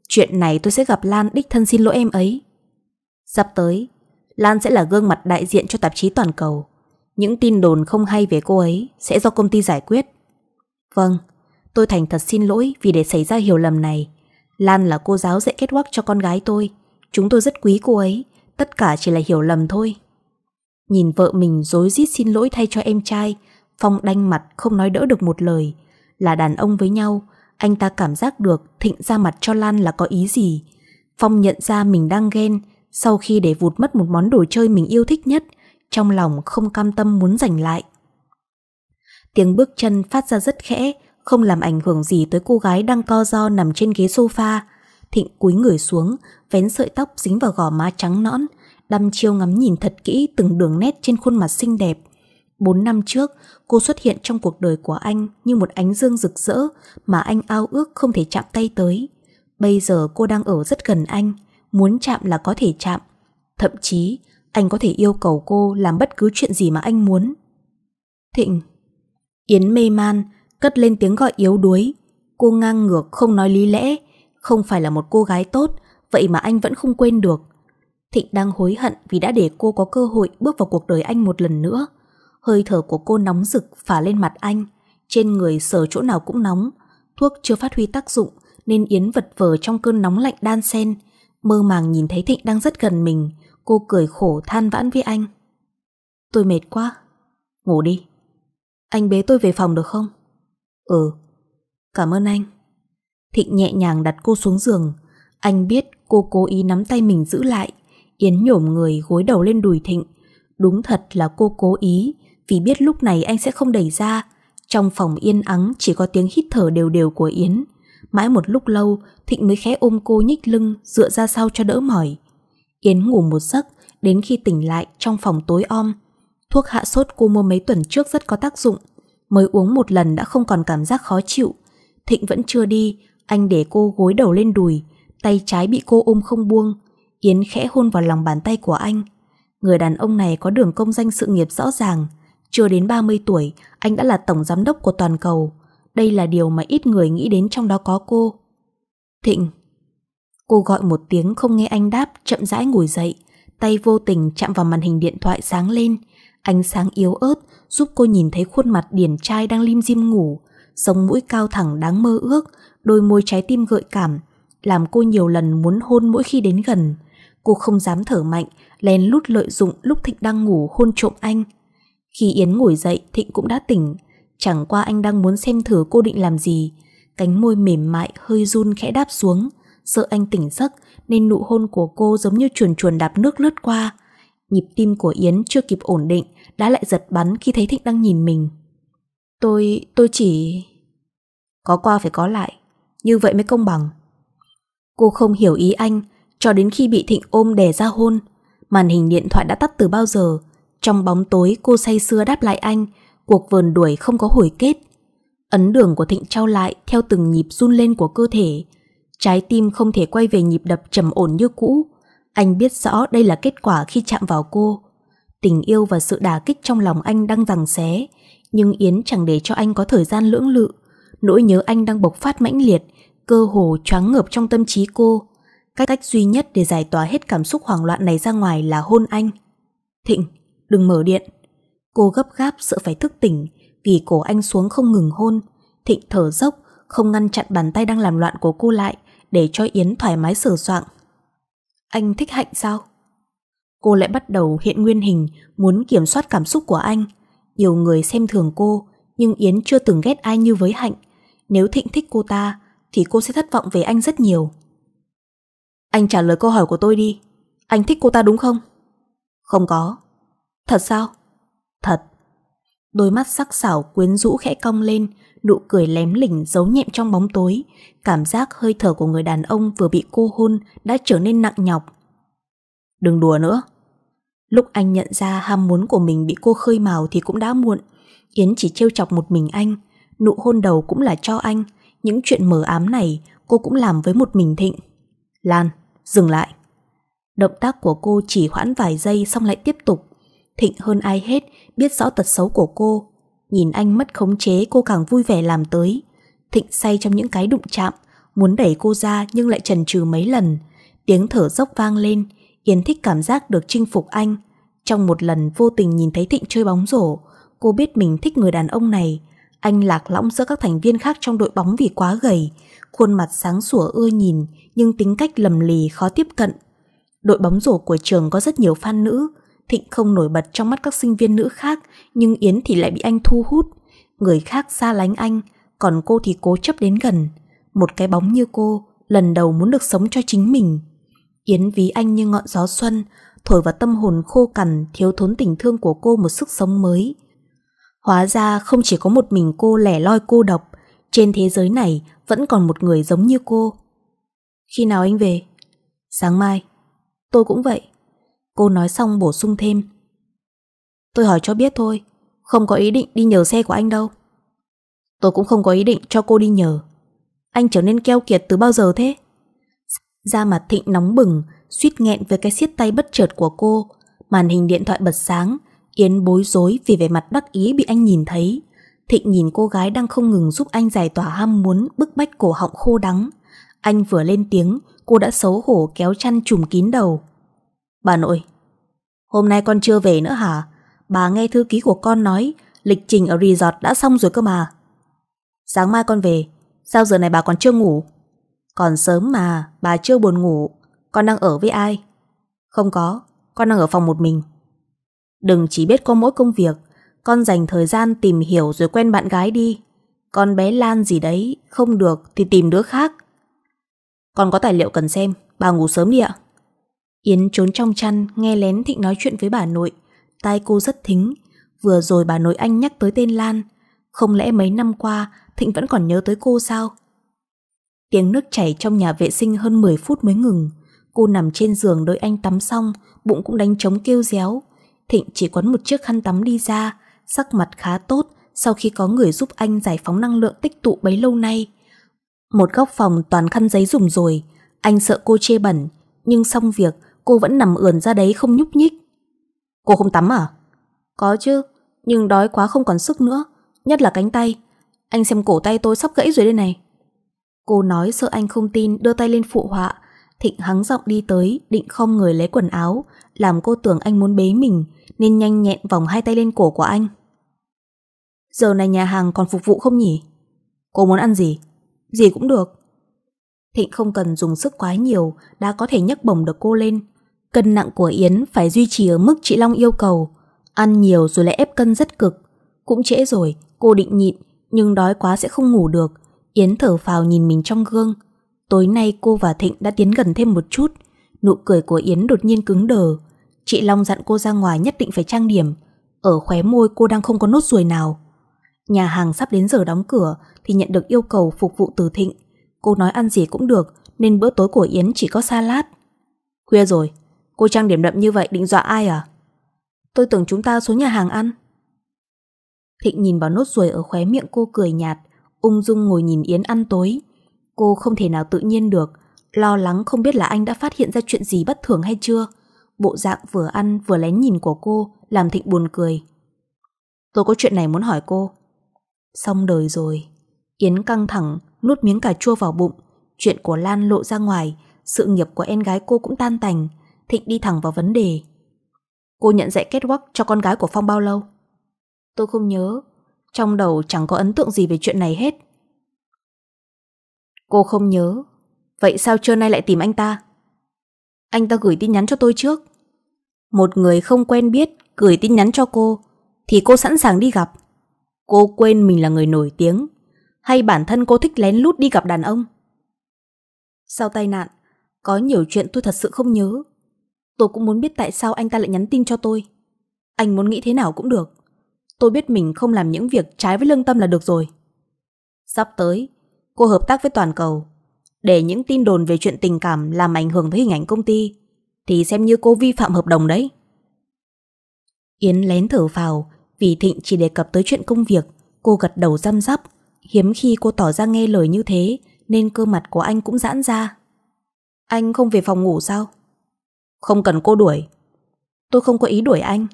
Chuyện này tôi sẽ gặp Lan đích thân xin lỗi em ấy. Sắp tới, Lan sẽ là gương mặt đại diện cho tạp chí toàn cầu. Những tin đồn không hay về cô ấy sẽ do công ty giải quyết. Vâng, tôi thành thật xin lỗi vì để xảy ra hiểu lầm này. Lan là cô giáo dạy kết quắc cho con gái tôi. Chúng tôi rất quý cô ấy, tất cả chỉ là hiểu lầm thôi. Nhìn vợ mình dối rít xin lỗi thay cho em trai, Phong đanh mặt không nói đỡ được một lời. Là đàn ông với nhau, anh ta cảm giác được Thịnh ra mặt cho Lan là có ý gì. Phong nhận ra mình đang ghen sau khi để vụt mất một món đồ chơi mình yêu thích nhất, trong lòng không cam tâm muốn giành lại. Tiếng bước chân phát ra rất khẽ, không làm ảnh hưởng gì tới cô gái đang co do nằm trên ghế sofa. Thịnh cúi người xuống, vén sợi tóc dính vào gò má trắng nõn, đăm chiêu ngắm nhìn thật kỹ từng đường nét trên khuôn mặt xinh đẹp. Bốn năm trước, cô xuất hiện trong cuộc đời của anh như một ánh dương rực rỡ mà anh ao ước không thể chạm tay tới. Bây giờ cô đang ở rất gần anh, muốn chạm là có thể chạm. Thậm chí, anh có thể yêu cầu cô làm bất cứ chuyện gì mà anh muốn. Thịnh Yến mê man, cất lên tiếng gọi yếu đuối. Cô ngang ngược không nói lý lẽ, không phải là một cô gái tốt, vậy mà anh vẫn không quên được. Thịnh đang hối hận vì đã để cô có cơ hội bước vào cuộc đời anh một lần nữa. Hơi thở của cô nóng rực phả lên mặt anh, trên người sờ chỗ nào cũng nóng. Thuốc chưa phát huy tác dụng nên Yến vật vờ trong cơn nóng lạnh đan sen. Mơ màng nhìn thấy Thịnh đang rất gần mình, cô cười khổ than vãn với anh. Tôi mệt quá, ngủ đi. Anh bế tôi về phòng được không? Ừ, cảm ơn anh. Thịnh nhẹ nhàng đặt cô xuống giường. Anh biết cô cố ý nắm tay mình giữ lại. Yến nhổm người gối đầu lên đùi Thịnh. Đúng thật là cô cố ý, vì biết lúc này anh sẽ không đẩy ra. Trong phòng yên ắng chỉ có tiếng hít thở đều đều của Yến. Mãi một lúc lâu, Thịnh mới khẽ ôm cô nhích lưng, dựa ra sau cho đỡ mỏi. Yến ngủ một giấc, đến khi tỉnh lại trong phòng tối om. Thuốc hạ sốt cô mua mấy tuần trước rất có tác dụng, mới uống một lần đã không còn cảm giác khó chịu. Thịnh vẫn chưa đi, anh để cô gối đầu lên đùi, tay trái bị cô ôm không buông. Yến khẽ hôn vào lòng bàn tay của anh. Người đàn ông này có đường công danh sự nghiệp rõ ràng. Chưa đến 30 tuổi, anh đã là tổng giám đốc của toàn cầu. Đây là điều mà ít người nghĩ đến trong đó có cô. Thịnh. Cô gọi một tiếng không nghe anh đáp, chậm rãi ngồi dậy. Tay vô tình chạm vào màn hình điện thoại sáng lên. Ánh sáng yếu ớt giúp cô nhìn thấy khuôn mặt điển trai đang lim dim ngủ, sống mũi cao thẳng đáng mơ ước, đôi môi trái tim gợi cảm, làm cô nhiều lần muốn hôn mỗi khi đến gần. Cô không dám thở mạnh, lén lút lợi dụng lúc Thịnh đang ngủ hôn trộm anh. Khi Yến ngồi dậy, Thịnh cũng đã tỉnh. Chẳng qua anh đang muốn xem thử cô định làm gì. Cánh môi mềm mại hơi run khẽ đáp xuống. Sợ anh tỉnh giấc nên nụ hôn của cô giống như chuồn chuồn đạp nước lướt qua. Nhịp tim của Yến chưa kịp ổn định, đã lại giật bắn khi thấy Thịnh đang nhìn mình. Tôi, tôi chỉ... Có qua phải có lại, như vậy mới công bằng. Cô không hiểu ý anh, cho đến khi bị Thịnh ôm đè ra hôn. Màn hình điện thoại đã tắt từ bao giờ, trong bóng tối cô say sưa đáp lại anh, cuộc vờn đuổi không có hồi kết. Ấn đường của Thịnh trao lại theo từng nhịp run lên của cơ thể. Trái tim không thể quay về nhịp đập trầm ổn như cũ. Anh biết rõ đây là kết quả khi chạm vào cô. Tình yêu và sự đà kích trong lòng anh đang rằng xé, nhưng Yến chẳng để cho anh có thời gian lưỡng lự. Nỗi nhớ anh đang bộc phát mãnh liệt, cơ hồ choáng ngợp trong tâm trí cô. Cách cách duy nhất để giải tỏa hết cảm xúc hoảng loạn này ra ngoài là hôn anh. Thịnh, đừng mở điện. Cô gấp gáp sợ phải thức tỉnh vì cổ anh xuống không ngừng hôn. Thịnh thở dốc, không ngăn chặn bàn tay đang làm loạn của cô lại để cho Yến thoải mái sửa soạn. Anh thích hạnh sao? Cô lại bắt đầu hiện nguyên hình muốn kiểm soát cảm xúc của anh. Nhiều người xem thường cô, nhưng Yến chưa từng ghét ai như với hạnh. Nếu Thịnh thích cô ta, thì cô sẽ thất vọng về anh rất nhiều. Anh trả lời câu hỏi của tôi đi. Anh thích cô ta đúng không? Không có. Thật sao? Thật. Đôi mắt sắc sảo quyến rũ khẽ cong lên, nụ cười lém lỉnh giấu nhẹm trong bóng tối. Cảm giác hơi thở của người đàn ông vừa bị cô hôn đã trở nên nặng nhọc. Đừng đùa nữa. Lúc anh nhận ra ham muốn của mình bị cô khơi mào thì cũng đã muộn. Yến chỉ trêu chọc một mình anh. Nụ hôn đầu cũng là cho anh, những chuyện mờ ám này cô cũng làm với một mình Thịnh. Lan, dừng lại. Động tác của cô chỉ hoãn vài giây xong lại tiếp tục. Thịnh hơn ai hết biết rõ tật xấu của cô. Nhìn anh mất khống chế cô càng vui vẻ làm tới. Thịnh say trong những cái đụng chạm, muốn đẩy cô ra nhưng lại chần chừ mấy lần. Tiếng thở dốc vang lên, Yến thích cảm giác được chinh phục anh. Trong một lần vô tình nhìn thấy Thịnh chơi bóng rổ, cô biết mình thích người đàn ông này anh lạc lõng giữa các thành viên khác trong đội bóng vì quá gầy, khuôn mặt sáng sủa ưa nhìn nhưng tính cách lầm lì khó tiếp cận. Đội bóng rổ của trường có rất nhiều fan nữ, Thịnh không nổi bật trong mắt các sinh viên nữ khác nhưng Yến thì lại bị anh thu hút. Người khác xa lánh anh, còn cô thì cố chấp đến gần. Một cái bóng như cô, lần đầu muốn được sống cho chính mình. Yến ví anh như ngọn gió xuân, thổi vào tâm hồn khô cằn, thiếu thốn tình thương của cô một sức sống mới. Hóa ra không chỉ có một mình cô lẻ loi cô độc, trên thế giới này vẫn còn một người giống như cô. Khi nào anh về? Sáng mai. Tôi cũng vậy. Cô nói xong bổ sung thêm. Tôi hỏi cho biết thôi, không có ý định đi nhờ xe của anh đâu. Tôi cũng không có ý định cho cô đi nhờ. Anh trở nên keo kiệt từ bao giờ thế? Da mặt Thịnh nóng bừng, suýt nghẹn với cái siết tay bất chợt của cô. Màn hình điện thoại bật sáng, Yến bối rối vì vẻ mặt đắc ý bị anh nhìn thấy. Thịnh nhìn cô gái đang không ngừng giúp anh giải tỏa ham muốn bức bách cổ họng khô đắng. Anh vừa lên tiếng, cô đã xấu hổ kéo chăn trùm kín đầu. Bà nội, hôm nay con chưa về nữa hả? Bà nghe thư ký của con nói lịch trình ở resort đã xong rồi cơ mà. Sáng mai con về, sao giờ này bà còn chưa ngủ? Còn sớm mà, bà chưa buồn ngủ, con đang ở với ai? Không có, con đang ở phòng một mình. Đừng chỉ biết có mỗi công việc Con dành thời gian tìm hiểu rồi quen bạn gái đi Con bé Lan gì đấy Không được thì tìm đứa khác Con có tài liệu cần xem Bà ngủ sớm đi ạ Yến trốn trong chăn nghe lén Thịnh nói chuyện với bà nội Tai cô rất thính Vừa rồi bà nội anh nhắc tới tên Lan Không lẽ mấy năm qua Thịnh vẫn còn nhớ tới cô sao Tiếng nước chảy trong nhà vệ sinh hơn 10 phút mới ngừng Cô nằm trên giường đợi anh tắm xong Bụng cũng đánh trống kêu réo Thịnh chỉ quấn một chiếc khăn tắm đi ra, sắc mặt khá tốt sau khi có người giúp anh giải phóng năng lượng tích tụ bấy lâu nay. Một góc phòng toàn khăn giấy dùng rồi, anh sợ cô chê bẩn, nhưng xong việc cô vẫn nằm ườn ra đấy không nhúc nhích. Cô không tắm à? Có chứ, nhưng đói quá không còn sức nữa, nhất là cánh tay. Anh xem cổ tay tôi sắp gãy rồi đây này. Cô nói sợ anh không tin đưa tay lên phụ họa, Thịnh hắng giọng đi tới, định không người lấy quần áo, làm cô tưởng anh muốn bế mình nên nhanh nhẹn vòng hai tay lên cổ của anh. Giờ này nhà hàng còn phục vụ không nhỉ? Cô muốn ăn gì? Gì cũng được. Thịnh không cần dùng sức quá nhiều đã có thể nhấc bổng được cô lên. Cân nặng của Yến phải duy trì ở mức chị Long yêu cầu. Ăn nhiều rồi lại ép cân rất cực. Cũng trễ rồi, cô định nhịn nhưng đói quá sẽ không ngủ được. Yến thở phào nhìn mình trong gương. Tối nay cô và Thịnh đã tiến gần thêm một chút Nụ cười của Yến đột nhiên cứng đờ Chị Long dặn cô ra ngoài nhất định phải trang điểm Ở khóe môi cô đang không có nốt ruồi nào Nhà hàng sắp đến giờ đóng cửa Thì nhận được yêu cầu phục vụ từ thịnh Cô nói ăn gì cũng được Nên bữa tối của Yến chỉ có salad Khuya rồi Cô trang điểm đậm như vậy định dọa ai à Tôi tưởng chúng ta xuống nhà hàng ăn Thịnh nhìn vào nốt ruồi ở khóe miệng cô cười nhạt Ung dung ngồi nhìn Yến ăn tối Cô không thể nào tự nhiên được lo lắng không biết là anh đã phát hiện ra chuyện gì bất thường hay chưa. Bộ dạng vừa ăn vừa lén nhìn của cô làm Thịnh buồn cười. Tôi có chuyện này muốn hỏi cô. Xong đời rồi. Yến căng thẳng, nuốt miếng cà chua vào bụng. Chuyện của Lan lộ ra ngoài, sự nghiệp của em gái cô cũng tan tành. Thịnh đi thẳng vào vấn đề. Cô nhận dạy kết quắc cho con gái của Phong bao lâu? Tôi không nhớ. Trong đầu chẳng có ấn tượng gì về chuyện này hết. Cô không nhớ Vậy sao trưa nay lại tìm anh ta? Anh ta gửi tin nhắn cho tôi trước. Một người không quen biết gửi tin nhắn cho cô thì cô sẵn sàng đi gặp. Cô quên mình là người nổi tiếng hay bản thân cô thích lén lút đi gặp đàn ông? Sau tai nạn, có nhiều chuyện tôi thật sự không nhớ. Tôi cũng muốn biết tại sao anh ta lại nhắn tin cho tôi. Anh muốn nghĩ thế nào cũng được. Tôi biết mình không làm những việc trái với lương tâm là được rồi. Sắp tới, cô hợp tác với toàn cầu để những tin đồn về chuyện tình cảm làm ảnh hưởng tới hình ảnh công ty, thì xem như cô vi phạm hợp đồng đấy. Yến lén thở vào vì Thịnh chỉ đề cập tới chuyện công việc, cô gật đầu răm rắp, hiếm khi cô tỏ ra nghe lời như thế, nên cơ mặt của anh cũng giãn ra. Anh không về phòng ngủ sao? Không cần cô đuổi. Tôi không có ý đuổi anh.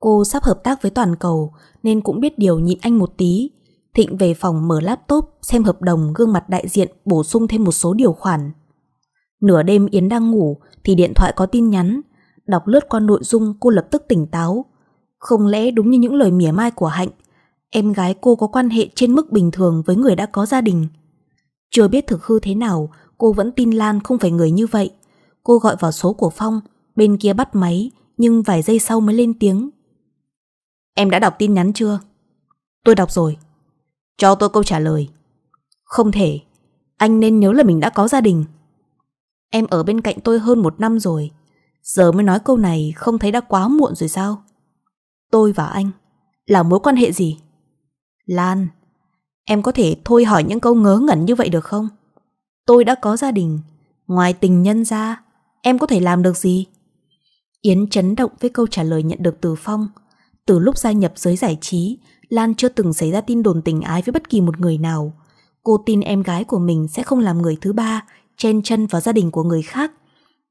Cô sắp hợp tác với toàn cầu nên cũng biết điều nhịn anh một tí Thịnh về phòng mở laptop, xem hợp đồng gương mặt đại diện bổ sung thêm một số điều khoản. Nửa đêm Yến đang ngủ thì điện thoại có tin nhắn. Đọc lướt qua nội dung cô lập tức tỉnh táo. Không lẽ đúng như những lời mỉa mai của Hạnh, em gái cô có quan hệ trên mức bình thường với người đã có gia đình. Chưa biết thực hư thế nào, cô vẫn tin Lan không phải người như vậy. Cô gọi vào số của Phong, bên kia bắt máy, nhưng vài giây sau mới lên tiếng. Em đã đọc tin nhắn chưa? Tôi đọc rồi. Cho tôi câu trả lời Không thể Anh nên nhớ là mình đã có gia đình Em ở bên cạnh tôi hơn một năm rồi Giờ mới nói câu này không thấy đã quá muộn rồi sao Tôi và anh Là mối quan hệ gì Lan Em có thể thôi hỏi những câu ngớ ngẩn như vậy được không Tôi đã có gia đình Ngoài tình nhân ra Em có thể làm được gì Yến chấn động với câu trả lời nhận được từ Phong Từ lúc gia nhập giới giải trí Lan chưa từng xảy ra tin đồn tình ái với bất kỳ một người nào. Cô tin em gái của mình sẽ không làm người thứ ba, chen chân vào gia đình của người khác.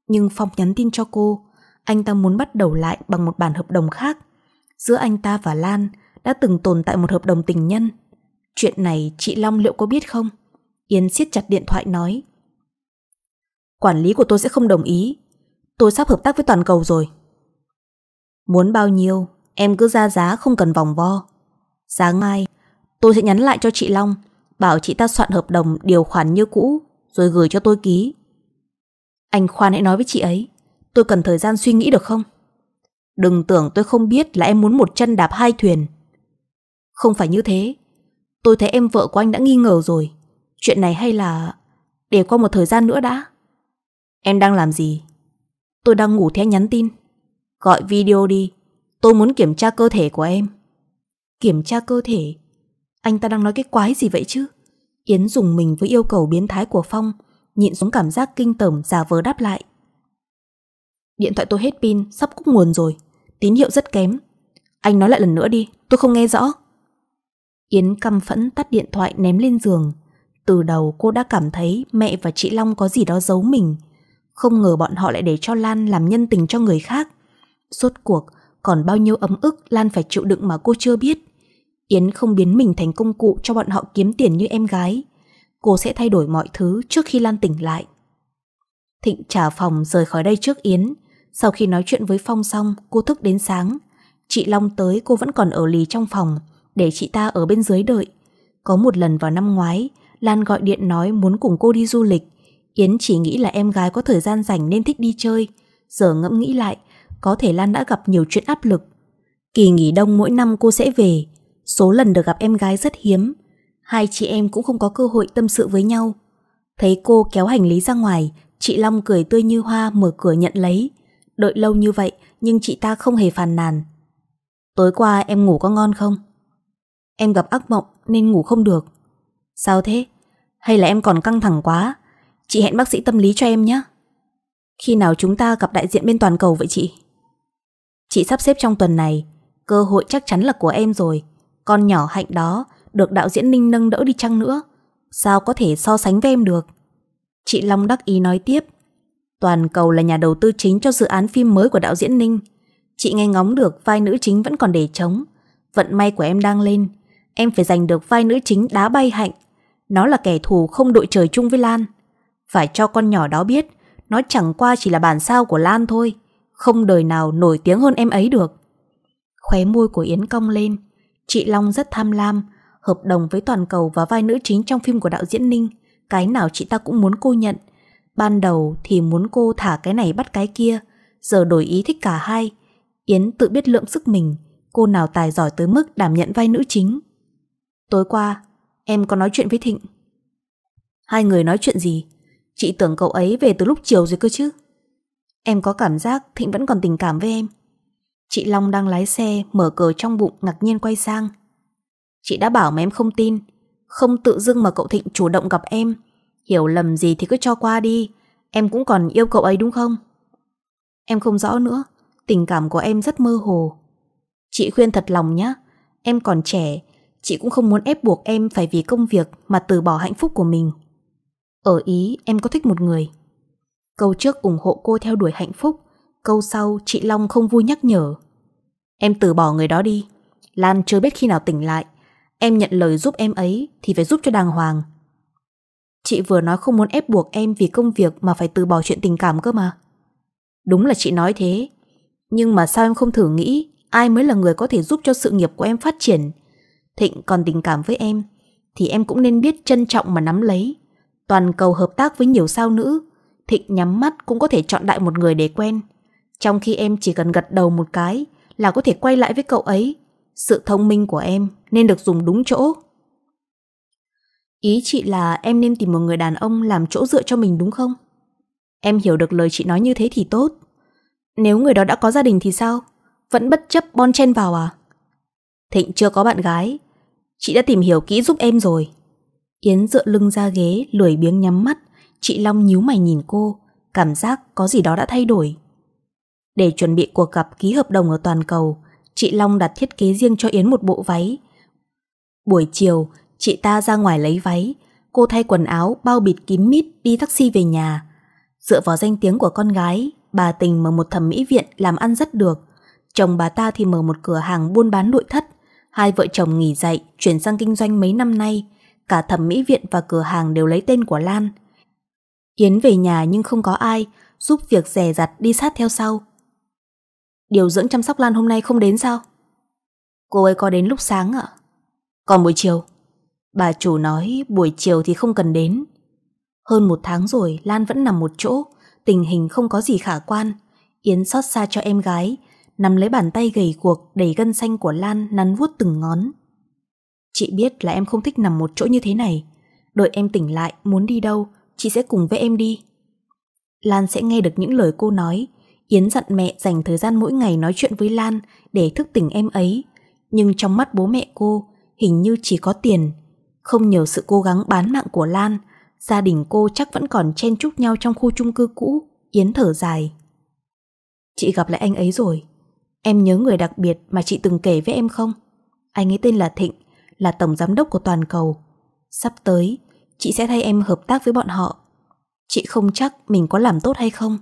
Nhưng Phong nhắn tin cho cô, anh ta muốn bắt đầu lại bằng một bản hợp đồng khác. Giữa anh ta và Lan đã từng tồn tại một hợp đồng tình nhân. Chuyện này chị Long liệu có biết không? Yến siết chặt điện thoại nói. Quản lý của tôi sẽ không đồng ý. Tôi sắp hợp tác với toàn cầu rồi. Muốn bao nhiêu, em cứ ra giá không cần vòng vo. Sáng mai, tôi sẽ nhắn lại cho chị Long, bảo chị ta soạn hợp đồng điều khoản như cũ, rồi gửi cho tôi ký. Anh Khoan hãy nói với chị ấy, tôi cần thời gian suy nghĩ được không? Đừng tưởng tôi không biết là em muốn một chân đạp hai thuyền. Không phải như thế, tôi thấy em vợ của anh đã nghi ngờ rồi. Chuyện này hay là... để qua một thời gian nữa đã. Em đang làm gì? Tôi đang ngủ thế nhắn tin. Gọi video đi, tôi muốn kiểm tra cơ thể của em kiểm tra cơ thể. Anh ta đang nói cái quái gì vậy chứ? Yến dùng mình với yêu cầu biến thái của Phong, nhịn xuống cảm giác kinh tởm giả vờ đáp lại. Điện thoại tôi hết pin, sắp cúp nguồn rồi, tín hiệu rất kém. Anh nói lại lần nữa đi, tôi không nghe rõ. Yến căm phẫn tắt điện thoại ném lên giường. Từ đầu cô đã cảm thấy mẹ và chị Long có gì đó giấu mình. Không ngờ bọn họ lại để cho Lan làm nhân tình cho người khác. Suốt cuộc, còn bao nhiêu ấm ức Lan phải chịu đựng mà cô chưa biết. Yến không biến mình thành công cụ cho bọn họ kiếm tiền như em gái. Cô sẽ thay đổi mọi thứ trước khi Lan tỉnh lại. Thịnh trả phòng rời khỏi đây trước Yến. Sau khi nói chuyện với Phong xong, cô thức đến sáng. Chị Long tới cô vẫn còn ở lì trong phòng, để chị ta ở bên dưới đợi. Có một lần vào năm ngoái, Lan gọi điện nói muốn cùng cô đi du lịch. Yến chỉ nghĩ là em gái có thời gian rảnh nên thích đi chơi. Giờ ngẫm nghĩ lại, có thể Lan đã gặp nhiều chuyện áp lực. Kỳ nghỉ đông mỗi năm cô sẽ về, Số lần được gặp em gái rất hiếm Hai chị em cũng không có cơ hội tâm sự với nhau Thấy cô kéo hành lý ra ngoài Chị Long cười tươi như hoa mở cửa nhận lấy Đợi lâu như vậy Nhưng chị ta không hề phàn nàn Tối qua em ngủ có ngon không? Em gặp ác mộng nên ngủ không được Sao thế? Hay là em còn căng thẳng quá? Chị hẹn bác sĩ tâm lý cho em nhé Khi nào chúng ta gặp đại diện bên toàn cầu vậy chị? Chị sắp xếp trong tuần này Cơ hội chắc chắn là của em rồi con nhỏ hạnh đó được đạo diễn Ninh nâng đỡ đi chăng nữa Sao có thể so sánh với em được Chị Long đắc ý nói tiếp Toàn cầu là nhà đầu tư chính cho dự án phim mới của đạo diễn Ninh Chị nghe ngóng được vai nữ chính vẫn còn để trống Vận may của em đang lên Em phải giành được vai nữ chính đá bay hạnh Nó là kẻ thù không đội trời chung với Lan Phải cho con nhỏ đó biết Nó chẳng qua chỉ là bản sao của Lan thôi Không đời nào nổi tiếng hơn em ấy được Khóe môi của Yến cong lên Chị Long rất tham lam, hợp đồng với toàn cầu và vai nữ chính trong phim của đạo diễn Ninh, cái nào chị ta cũng muốn cô nhận. Ban đầu thì muốn cô thả cái này bắt cái kia, giờ đổi ý thích cả hai. Yến tự biết lượng sức mình, cô nào tài giỏi tới mức đảm nhận vai nữ chính. Tối qua, em có nói chuyện với Thịnh. Hai người nói chuyện gì? Chị tưởng cậu ấy về từ lúc chiều rồi cơ chứ. Em có cảm giác Thịnh vẫn còn tình cảm với em. Chị Long đang lái xe, mở cửa trong bụng ngạc nhiên quay sang. Chị đã bảo mà em không tin. Không tự dưng mà cậu Thịnh chủ động gặp em. Hiểu lầm gì thì cứ cho qua đi. Em cũng còn yêu cậu ấy đúng không? Em không rõ nữa. Tình cảm của em rất mơ hồ. Chị khuyên thật lòng nhé. Em còn trẻ. Chị cũng không muốn ép buộc em phải vì công việc mà từ bỏ hạnh phúc của mình. Ở Ý em có thích một người. Câu trước ủng hộ cô theo đuổi hạnh phúc câu sau chị Long không vui nhắc nhở. Em từ bỏ người đó đi. Lan chưa biết khi nào tỉnh lại. Em nhận lời giúp em ấy thì phải giúp cho đàng hoàng. Chị vừa nói không muốn ép buộc em vì công việc mà phải từ bỏ chuyện tình cảm cơ mà. Đúng là chị nói thế. Nhưng mà sao em không thử nghĩ ai mới là người có thể giúp cho sự nghiệp của em phát triển. Thịnh còn tình cảm với em thì em cũng nên biết trân trọng mà nắm lấy. Toàn cầu hợp tác với nhiều sao nữ Thịnh nhắm mắt cũng có thể chọn đại một người để quen trong khi em chỉ cần gật đầu một cái là có thể quay lại với cậu ấy. Sự thông minh của em nên được dùng đúng chỗ. Ý chị là em nên tìm một người đàn ông làm chỗ dựa cho mình đúng không? Em hiểu được lời chị nói như thế thì tốt. Nếu người đó đã có gia đình thì sao? Vẫn bất chấp bon chen vào à? Thịnh chưa có bạn gái. Chị đã tìm hiểu kỹ giúp em rồi. Yến dựa lưng ra ghế, lười biếng nhắm mắt. Chị Long nhíu mày nhìn cô, cảm giác có gì đó đã thay đổi. Để chuẩn bị cuộc gặp ký hợp đồng ở toàn cầu, chị Long đặt thiết kế riêng cho Yến một bộ váy. Buổi chiều, chị ta ra ngoài lấy váy, cô thay quần áo bao bịt kín mít đi taxi về nhà. Dựa vào danh tiếng của con gái, bà Tình mở một thẩm mỹ viện làm ăn rất được. Chồng bà ta thì mở một cửa hàng buôn bán nội thất. Hai vợ chồng nghỉ dạy, chuyển sang kinh doanh mấy năm nay. Cả thẩm mỹ viện và cửa hàng đều lấy tên của Lan. Yến về nhà nhưng không có ai, giúp việc rẻ rặt đi sát theo sau. Điều dưỡng chăm sóc Lan hôm nay không đến sao Cô ấy có đến lúc sáng ạ Còn buổi chiều Bà chủ nói buổi chiều thì không cần đến Hơn một tháng rồi Lan vẫn nằm một chỗ Tình hình không có gì khả quan Yến xót xa cho em gái Nằm lấy bàn tay gầy cuộc Đầy gân xanh của Lan nắn vuốt từng ngón Chị biết là em không thích nằm một chỗ như thế này Đợi em tỉnh lại muốn đi đâu Chị sẽ cùng với em đi Lan sẽ nghe được những lời cô nói Yến dặn mẹ dành thời gian mỗi ngày nói chuyện với Lan để thức tỉnh em ấy. Nhưng trong mắt bố mẹ cô, hình như chỉ có tiền. Không nhờ sự cố gắng bán mạng của Lan, gia đình cô chắc vẫn còn chen chúc nhau trong khu chung cư cũ. Yến thở dài. Chị gặp lại anh ấy rồi. Em nhớ người đặc biệt mà chị từng kể với em không? Anh ấy tên là Thịnh, là tổng giám đốc của toàn cầu. Sắp tới, chị sẽ thay em hợp tác với bọn họ. Chị không chắc mình có làm tốt hay không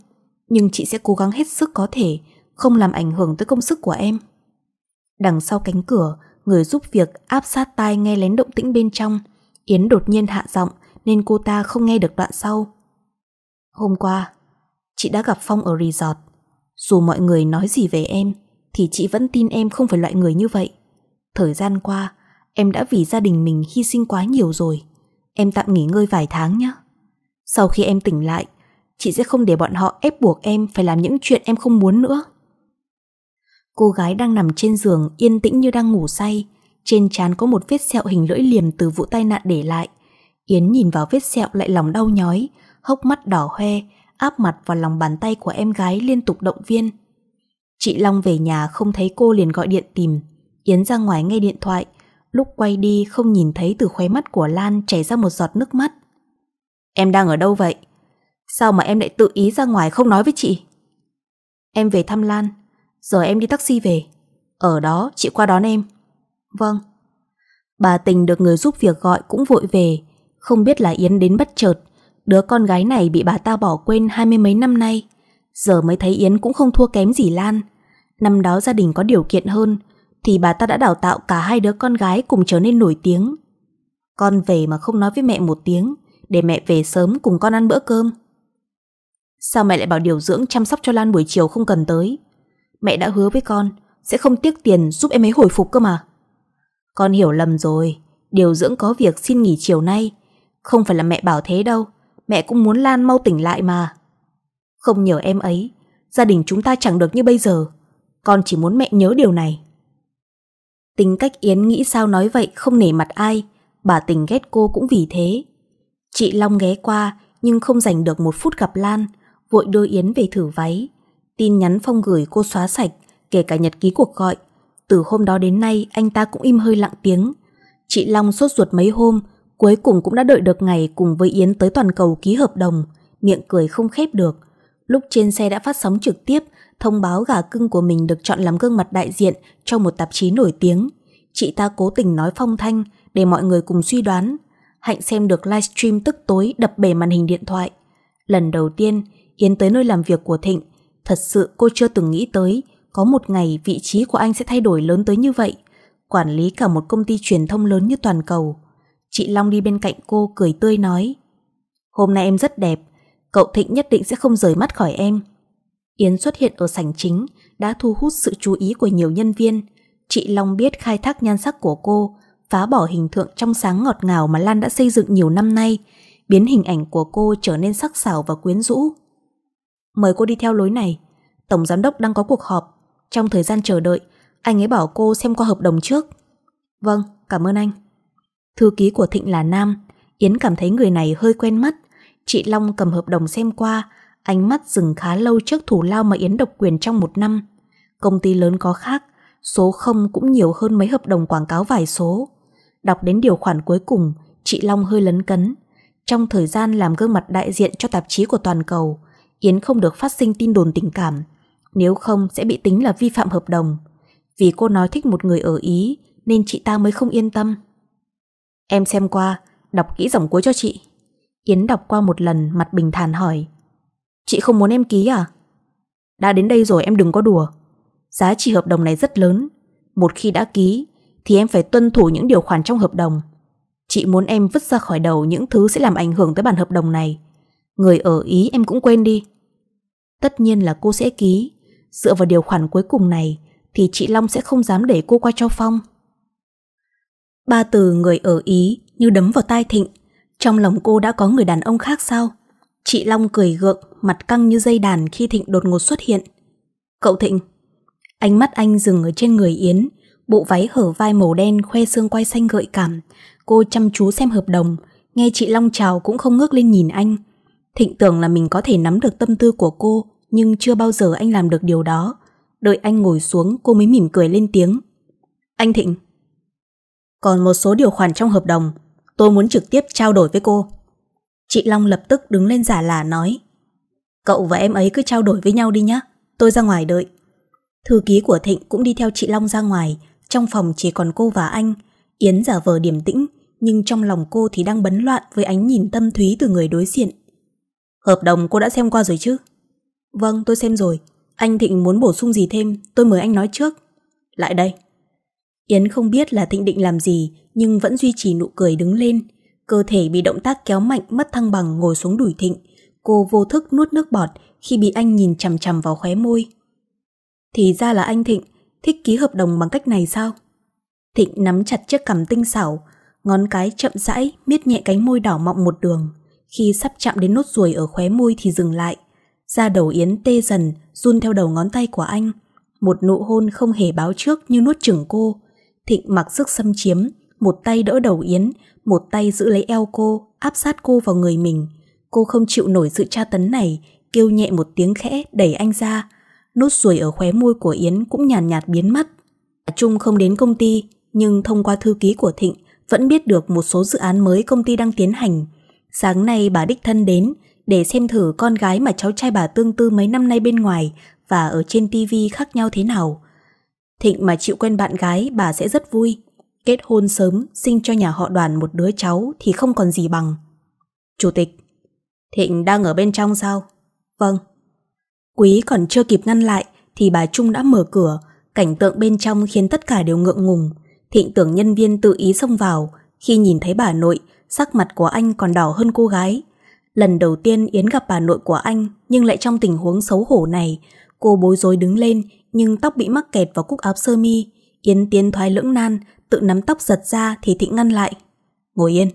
nhưng chị sẽ cố gắng hết sức có thể, không làm ảnh hưởng tới công sức của em. Đằng sau cánh cửa, người giúp việc áp sát tai nghe lén động tĩnh bên trong. Yến đột nhiên hạ giọng nên cô ta không nghe được đoạn sau. Hôm qua, chị đã gặp Phong ở resort. Dù mọi người nói gì về em, thì chị vẫn tin em không phải loại người như vậy. Thời gian qua, em đã vì gia đình mình hy sinh quá nhiều rồi. Em tạm nghỉ ngơi vài tháng nhé. Sau khi em tỉnh lại, chị sẽ không để bọn họ ép buộc em phải làm những chuyện em không muốn nữa. Cô gái đang nằm trên giường yên tĩnh như đang ngủ say, trên trán có một vết sẹo hình lưỡi liềm từ vụ tai nạn để lại. Yến nhìn vào vết sẹo lại lòng đau nhói, hốc mắt đỏ hoe, áp mặt vào lòng bàn tay của em gái liên tục động viên. Chị Long về nhà không thấy cô liền gọi điện tìm. Yến ra ngoài nghe điện thoại, lúc quay đi không nhìn thấy từ khóe mắt của Lan chảy ra một giọt nước mắt. Em đang ở đâu vậy? Sao mà em lại tự ý ra ngoài không nói với chị Em về thăm Lan Giờ em đi taxi về Ở đó chị qua đón em Vâng Bà tình được người giúp việc gọi cũng vội về Không biết là Yến đến bất chợt Đứa con gái này bị bà ta bỏ quên hai mươi mấy năm nay Giờ mới thấy Yến cũng không thua kém gì Lan Năm đó gia đình có điều kiện hơn Thì bà ta đã đào tạo cả hai đứa con gái cùng trở nên nổi tiếng Con về mà không nói với mẹ một tiếng Để mẹ về sớm cùng con ăn bữa cơm Sao mẹ lại bảo điều dưỡng chăm sóc cho Lan buổi chiều không cần tới Mẹ đã hứa với con Sẽ không tiếc tiền giúp em ấy hồi phục cơ mà Con hiểu lầm rồi Điều dưỡng có việc xin nghỉ chiều nay Không phải là mẹ bảo thế đâu Mẹ cũng muốn Lan mau tỉnh lại mà Không nhờ em ấy Gia đình chúng ta chẳng được như bây giờ Con chỉ muốn mẹ nhớ điều này Tính cách Yến nghĩ sao nói vậy Không nể mặt ai Bà tình ghét cô cũng vì thế Chị Long ghé qua Nhưng không dành được một phút gặp Lan vội đưa Yến về thử váy. Tin nhắn Phong gửi cô xóa sạch, kể cả nhật ký cuộc gọi. Từ hôm đó đến nay anh ta cũng im hơi lặng tiếng. Chị Long sốt ruột mấy hôm, cuối cùng cũng đã đợi được ngày cùng với Yến tới toàn cầu ký hợp đồng, miệng cười không khép được. Lúc trên xe đã phát sóng trực tiếp, thông báo gà cưng của mình được chọn làm gương mặt đại diện cho một tạp chí nổi tiếng. Chị ta cố tình nói phong thanh để mọi người cùng suy đoán. Hạnh xem được livestream tức tối đập bể màn hình điện thoại. Lần đầu tiên, Yến tới nơi làm việc của Thịnh, thật sự cô chưa từng nghĩ tới có một ngày vị trí của anh sẽ thay đổi lớn tới như vậy, quản lý cả một công ty truyền thông lớn như toàn cầu. Chị Long đi bên cạnh cô cười tươi nói Hôm nay em rất đẹp, cậu Thịnh nhất định sẽ không rời mắt khỏi em. Yến xuất hiện ở sảnh chính đã thu hút sự chú ý của nhiều nhân viên. Chị Long biết khai thác nhan sắc của cô, phá bỏ hình tượng trong sáng ngọt ngào mà Lan đã xây dựng nhiều năm nay, biến hình ảnh của cô trở nên sắc sảo và quyến rũ mời cô đi theo lối này. Tổng giám đốc đang có cuộc họp. Trong thời gian chờ đợi, anh ấy bảo cô xem qua hợp đồng trước. Vâng, cảm ơn anh. Thư ký của Thịnh là Nam. Yến cảm thấy người này hơi quen mắt. Chị Long cầm hợp đồng xem qua, ánh mắt dừng khá lâu trước thủ lao mà Yến độc quyền trong một năm. Công ty lớn có khác, số không cũng nhiều hơn mấy hợp đồng quảng cáo vài số. Đọc đến điều khoản cuối cùng, chị Long hơi lấn cấn. Trong thời gian làm gương mặt đại diện cho tạp chí của toàn cầu, Yến không được phát sinh tin đồn tình cảm, nếu không sẽ bị tính là vi phạm hợp đồng. Vì cô nói thích một người ở Ý nên chị ta mới không yên tâm. Em xem qua, đọc kỹ dòng cuối cho chị. Yến đọc qua một lần mặt bình thản hỏi. Chị không muốn em ký à? Đã đến đây rồi em đừng có đùa. Giá trị hợp đồng này rất lớn. Một khi đã ký thì em phải tuân thủ những điều khoản trong hợp đồng. Chị muốn em vứt ra khỏi đầu những thứ sẽ làm ảnh hưởng tới bản hợp đồng này. Người ở Ý em cũng quên đi Tất nhiên là cô sẽ ký Dựa vào điều khoản cuối cùng này Thì chị Long sẽ không dám để cô qua cho Phong Ba từ người ở Ý Như đấm vào tai Thịnh Trong lòng cô đã có người đàn ông khác sao Chị Long cười gượng Mặt căng như dây đàn khi Thịnh đột ngột xuất hiện Cậu Thịnh Ánh mắt anh dừng ở trên người Yến Bộ váy hở vai màu đen khoe xương quai xanh gợi cảm Cô chăm chú xem hợp đồng Nghe chị Long chào cũng không ngước lên nhìn anh Thịnh tưởng là mình có thể nắm được tâm tư của cô, nhưng chưa bao giờ anh làm được điều đó. Đợi anh ngồi xuống, cô mới mỉm cười lên tiếng. Anh Thịnh, còn một số điều khoản trong hợp đồng, tôi muốn trực tiếp trao đổi với cô. Chị Long lập tức đứng lên giả là nói. Cậu và em ấy cứ trao đổi với nhau đi nhé, tôi ra ngoài đợi. Thư ký của Thịnh cũng đi theo chị Long ra ngoài, trong phòng chỉ còn cô và anh. Yến giả vờ điềm tĩnh, nhưng trong lòng cô thì đang bấn loạn với ánh nhìn tâm thúy từ người đối diện. Hợp đồng cô đã xem qua rồi chứ? Vâng, tôi xem rồi. Anh Thịnh muốn bổ sung gì thêm, tôi mời anh nói trước. Lại đây. Yến không biết là Thịnh định làm gì, nhưng vẫn duy trì nụ cười đứng lên. Cơ thể bị động tác kéo mạnh mất thăng bằng ngồi xuống đuổi Thịnh. Cô vô thức nuốt nước bọt khi bị anh nhìn chằm chằm vào khóe môi. Thì ra là anh Thịnh, thích ký hợp đồng bằng cách này sao? Thịnh nắm chặt chiếc cằm tinh xảo, ngón cái chậm rãi miết nhẹ cánh môi đỏ mọng một đường khi sắp chạm đến nốt ruồi ở khóe môi thì dừng lại. Da đầu Yến tê dần, run theo đầu ngón tay của anh. Một nụ hôn không hề báo trước như nuốt chửng cô. Thịnh mặc sức xâm chiếm, một tay đỡ đầu Yến, một tay giữ lấy eo cô, áp sát cô vào người mình. Cô không chịu nổi sự tra tấn này, kêu nhẹ một tiếng khẽ đẩy anh ra. Nốt ruồi ở khóe môi của Yến cũng nhàn nhạt, nhạt biến mất. Trung không đến công ty, nhưng thông qua thư ký của Thịnh vẫn biết được một số dự án mới công ty đang tiến hành. Sáng nay bà đích thân đến để xem thử con gái mà cháu trai bà tương tư mấy năm nay bên ngoài và ở trên tivi khác nhau thế nào. Thịnh mà chịu quen bạn gái bà sẽ rất vui. Kết hôn sớm, sinh cho nhà họ đoàn một đứa cháu thì không còn gì bằng. Chủ tịch, Thịnh đang ở bên trong sao? Vâng. Quý còn chưa kịp ngăn lại thì bà Trung đã mở cửa, cảnh tượng bên trong khiến tất cả đều ngượng ngùng. Thịnh tưởng nhân viên tự ý xông vào, khi nhìn thấy bà nội, sắc mặt của anh còn đỏ hơn cô gái. Lần đầu tiên Yến gặp bà nội của anh nhưng lại trong tình huống xấu hổ này. Cô bối rối đứng lên nhưng tóc bị mắc kẹt vào cúc áo sơ mi. Yến tiến thoái lưỡng nan, tự nắm tóc giật ra thì thịnh ngăn lại. Ngồi yên.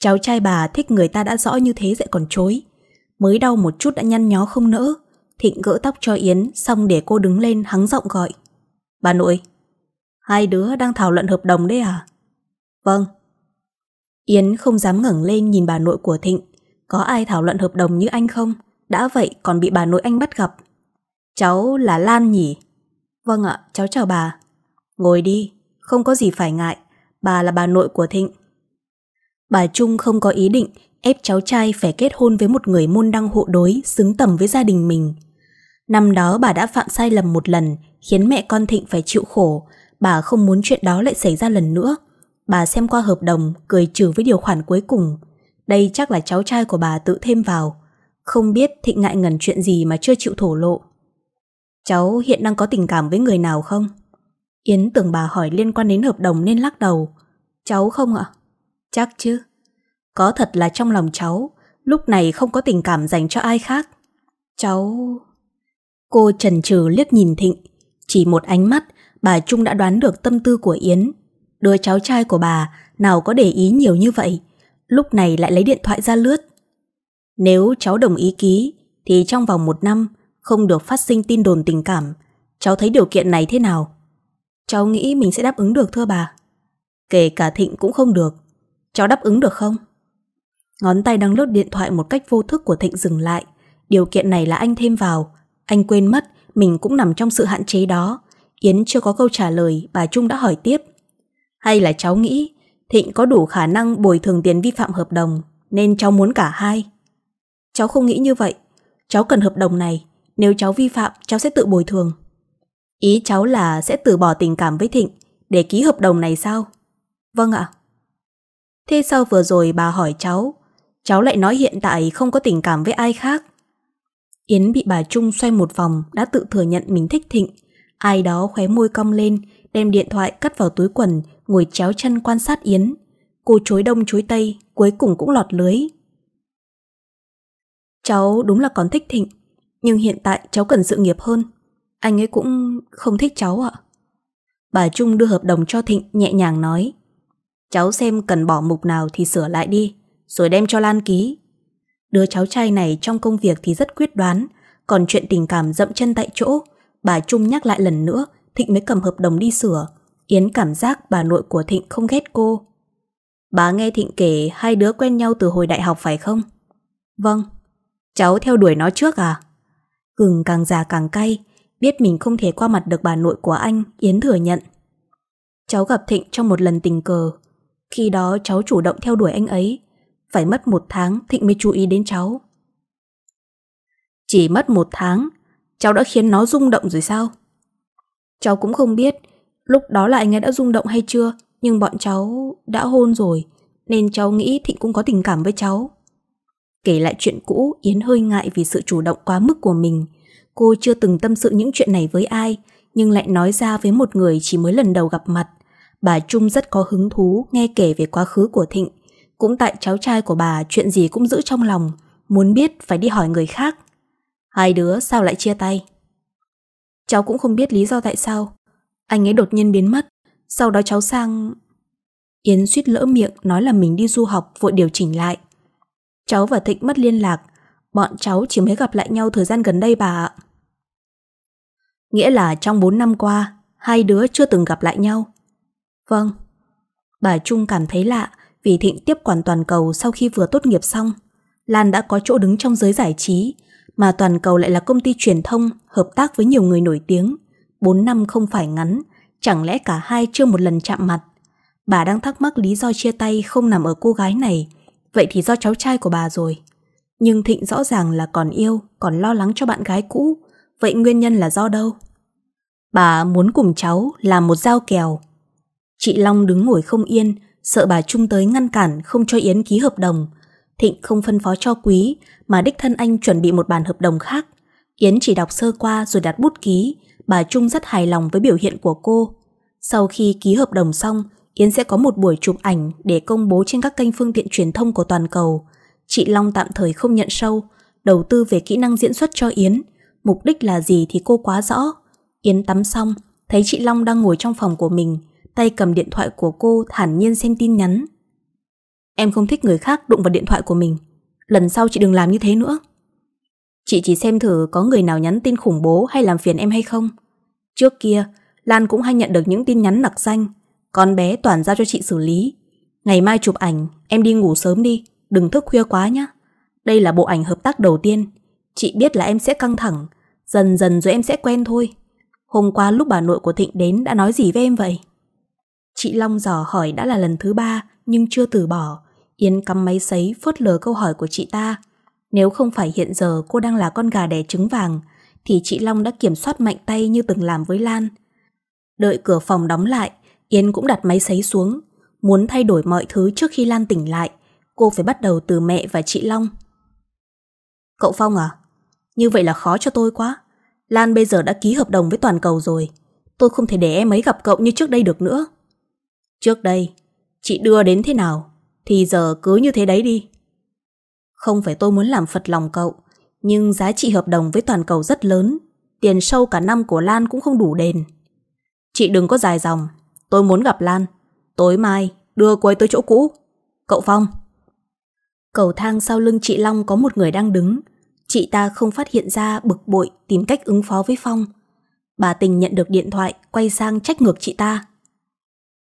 Cháu trai bà thích người ta đã rõ như thế dạy còn chối. Mới đau một chút đã nhăn nhó không nỡ. Thịnh gỡ tóc cho Yến xong để cô đứng lên hắng giọng gọi. Bà nội, hai đứa đang thảo luận hợp đồng đấy à? Vâng. Yến không dám ngẩng lên nhìn bà nội của Thịnh. Có ai thảo luận hợp đồng như anh không? Đã vậy còn bị bà nội anh bắt gặp. Cháu là Lan nhỉ? Vâng ạ, cháu chào bà. Ngồi đi, không có gì phải ngại. Bà là bà nội của Thịnh. Bà Trung không có ý định ép cháu trai phải kết hôn với một người môn đăng hộ đối xứng tầm với gia đình mình. Năm đó bà đã phạm sai lầm một lần khiến mẹ con Thịnh phải chịu khổ. Bà không muốn chuyện đó lại xảy ra lần nữa Bà xem qua hợp đồng, cười trừ với điều khoản cuối cùng. Đây chắc là cháu trai của bà tự thêm vào. Không biết Thịnh ngại ngần chuyện gì mà chưa chịu thổ lộ. Cháu hiện đang có tình cảm với người nào không? Yến tưởng bà hỏi liên quan đến hợp đồng nên lắc đầu. Cháu không ạ? Chắc chứ. Có thật là trong lòng cháu, lúc này không có tình cảm dành cho ai khác. Cháu... Cô trần trừ liếc nhìn Thịnh. Chỉ một ánh mắt, bà Trung đã đoán được tâm tư của Yến. Đứa cháu trai của bà nào có để ý nhiều như vậy, lúc này lại lấy điện thoại ra lướt. Nếu cháu đồng ý ký, thì trong vòng một năm không được phát sinh tin đồn tình cảm. Cháu thấy điều kiện này thế nào? Cháu nghĩ mình sẽ đáp ứng được thưa bà. Kể cả Thịnh cũng không được. Cháu đáp ứng được không? Ngón tay đang lướt điện thoại một cách vô thức của Thịnh dừng lại. Điều kiện này là anh thêm vào. Anh quên mất mình cũng nằm trong sự hạn chế đó. Yến chưa có câu trả lời, bà Trung đã hỏi tiếp. Hay là cháu nghĩ Thịnh có đủ khả năng bồi thường tiền vi phạm hợp đồng Nên cháu muốn cả hai Cháu không nghĩ như vậy Cháu cần hợp đồng này Nếu cháu vi phạm cháu sẽ tự bồi thường Ý cháu là sẽ từ bỏ tình cảm với Thịnh Để ký hợp đồng này sao Vâng ạ Thế sao vừa rồi bà hỏi cháu Cháu lại nói hiện tại không có tình cảm với ai khác Yến bị bà Trung xoay một vòng Đã tự thừa nhận mình thích Thịnh Ai đó khóe môi cong lên Đem điện thoại cắt vào túi quần ngồi chéo chân quan sát Yến. Cô chối đông chối tây, cuối cùng cũng lọt lưới. Cháu đúng là còn thích Thịnh, nhưng hiện tại cháu cần sự nghiệp hơn. Anh ấy cũng không thích cháu ạ. Bà Trung đưa hợp đồng cho Thịnh nhẹ nhàng nói. Cháu xem cần bỏ mục nào thì sửa lại đi, rồi đem cho Lan ký. Đứa cháu trai này trong công việc thì rất quyết đoán, còn chuyện tình cảm dậm chân tại chỗ, bà Trung nhắc lại lần nữa, Thịnh mới cầm hợp đồng đi sửa. Yến cảm giác bà nội của Thịnh không ghét cô. Bà nghe Thịnh kể hai đứa quen nhau từ hồi đại học phải không? Vâng. Cháu theo đuổi nó trước à? Gừng càng già càng cay, biết mình không thể qua mặt được bà nội của anh, Yến thừa nhận. Cháu gặp Thịnh trong một lần tình cờ. Khi đó cháu chủ động theo đuổi anh ấy. Phải mất một tháng Thịnh mới chú ý đến cháu. Chỉ mất một tháng, cháu đã khiến nó rung động rồi sao? Cháu cũng không biết Lúc đó là anh ấy đã rung động hay chưa Nhưng bọn cháu đã hôn rồi Nên cháu nghĩ Thịnh cũng có tình cảm với cháu Kể lại chuyện cũ Yến hơi ngại vì sự chủ động quá mức của mình Cô chưa từng tâm sự những chuyện này với ai Nhưng lại nói ra với một người Chỉ mới lần đầu gặp mặt Bà Trung rất có hứng thú nghe kể về quá khứ của Thịnh Cũng tại cháu trai của bà Chuyện gì cũng giữ trong lòng Muốn biết phải đi hỏi người khác Hai đứa sao lại chia tay Cháu cũng không biết lý do tại sao anh ấy đột nhiên biến mất Sau đó cháu sang Yến suýt lỡ miệng nói là mình đi du học Vội điều chỉnh lại Cháu và Thịnh mất liên lạc Bọn cháu chỉ mới gặp lại nhau thời gian gần đây bà ạ Nghĩa là trong 4 năm qua Hai đứa chưa từng gặp lại nhau Vâng Bà Trung cảm thấy lạ Vì Thịnh tiếp quản toàn cầu sau khi vừa tốt nghiệp xong Lan đã có chỗ đứng trong giới giải trí Mà toàn cầu lại là công ty truyền thông Hợp tác với nhiều người nổi tiếng bốn năm không phải ngắn, chẳng lẽ cả hai chưa một lần chạm mặt? Bà đang thắc mắc lý do chia tay không nằm ở cô gái này, vậy thì do cháu trai của bà rồi. Nhưng Thịnh rõ ràng là còn yêu, còn lo lắng cho bạn gái cũ, vậy nguyên nhân là do đâu? Bà muốn cùng cháu làm một giao kèo. Chị Long đứng ngồi không yên, sợ bà Trung tới ngăn cản không cho Yến ký hợp đồng. Thịnh không phân phó cho Quý, mà đích thân anh chuẩn bị một bản hợp đồng khác. Yến chỉ đọc sơ qua rồi đặt bút ký, bà Trung rất hài lòng với biểu hiện của cô. Sau khi ký hợp đồng xong, Yến sẽ có một buổi chụp ảnh để công bố trên các kênh phương tiện truyền thông của toàn cầu. Chị Long tạm thời không nhận sâu, đầu tư về kỹ năng diễn xuất cho Yến. Mục đích là gì thì cô quá rõ. Yến tắm xong, thấy chị Long đang ngồi trong phòng của mình, tay cầm điện thoại của cô thản nhiên xem tin nhắn. Em không thích người khác đụng vào điện thoại của mình. Lần sau chị đừng làm như thế nữa. Chị chỉ xem thử có người nào nhắn tin khủng bố hay làm phiền em hay không. Trước kia, Lan cũng hay nhận được những tin nhắn nặc danh. Con bé toàn giao cho chị xử lý. Ngày mai chụp ảnh, em đi ngủ sớm đi, đừng thức khuya quá nhé. Đây là bộ ảnh hợp tác đầu tiên. Chị biết là em sẽ căng thẳng, dần dần rồi em sẽ quen thôi. Hôm qua lúc bà nội của Thịnh đến đã nói gì với em vậy? Chị Long dò hỏi đã là lần thứ ba nhưng chưa từ bỏ. Yến cầm máy sấy phớt lờ câu hỏi của chị ta. Nếu không phải hiện giờ cô đang là con gà đẻ trứng vàng, thì chị Long đã kiểm soát mạnh tay như từng làm với Lan. Đợi cửa phòng đóng lại, Yến cũng đặt máy sấy xuống. Muốn thay đổi mọi thứ trước khi Lan tỉnh lại, cô phải bắt đầu từ mẹ và chị Long. Cậu Phong à? Như vậy là khó cho tôi quá. Lan bây giờ đã ký hợp đồng với toàn cầu rồi. Tôi không thể để em ấy gặp cậu như trước đây được nữa. Trước đây, chị đưa đến thế nào, thì giờ cứ như thế đấy đi. Không phải tôi muốn làm phật lòng cậu, nhưng giá trị hợp đồng với toàn cầu rất lớn, tiền sâu cả năm của Lan cũng không đủ đền. Chị đừng có dài dòng, tôi muốn gặp Lan. Tối mai, đưa cô ấy tới chỗ cũ. Cậu Phong. Cầu thang sau lưng chị Long có một người đang đứng. Chị ta không phát hiện ra bực bội tìm cách ứng phó với Phong. Bà Tình nhận được điện thoại, quay sang trách ngược chị ta.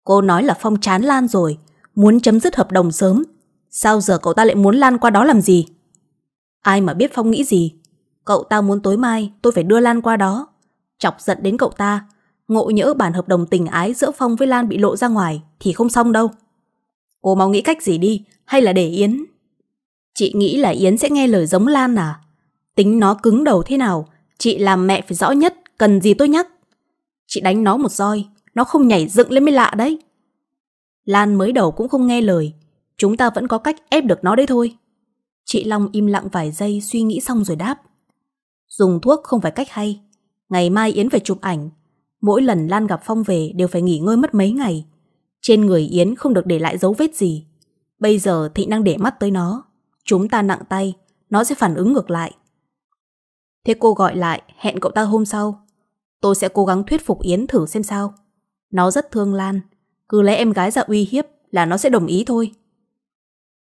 Cô nói là Phong chán Lan rồi, muốn chấm dứt hợp đồng sớm Sao giờ cậu ta lại muốn Lan qua đó làm gì? Ai mà biết Phong nghĩ gì? Cậu ta muốn tối mai tôi phải đưa Lan qua đó. Chọc giận đến cậu ta, ngộ nhỡ bản hợp đồng tình ái giữa Phong với Lan bị lộ ra ngoài thì không xong đâu. Cô mau nghĩ cách gì đi, hay là để Yến? Chị nghĩ là Yến sẽ nghe lời giống Lan à? Tính nó cứng đầu thế nào, chị làm mẹ phải rõ nhất, cần gì tôi nhắc. Chị đánh nó một roi, nó không nhảy dựng lên mới lạ đấy. Lan mới đầu cũng không nghe lời, Chúng ta vẫn có cách ép được nó đấy thôi. Chị Long im lặng vài giây suy nghĩ xong rồi đáp. Dùng thuốc không phải cách hay. Ngày mai Yến phải chụp ảnh. Mỗi lần Lan gặp Phong về đều phải nghỉ ngơi mất mấy ngày. Trên người Yến không được để lại dấu vết gì. Bây giờ Thịnh đang để mắt tới nó. Chúng ta nặng tay, nó sẽ phản ứng ngược lại. Thế cô gọi lại, hẹn cậu ta hôm sau. Tôi sẽ cố gắng thuyết phục Yến thử xem sao. Nó rất thương Lan, cứ lấy em gái ra uy hiếp là nó sẽ đồng ý thôi.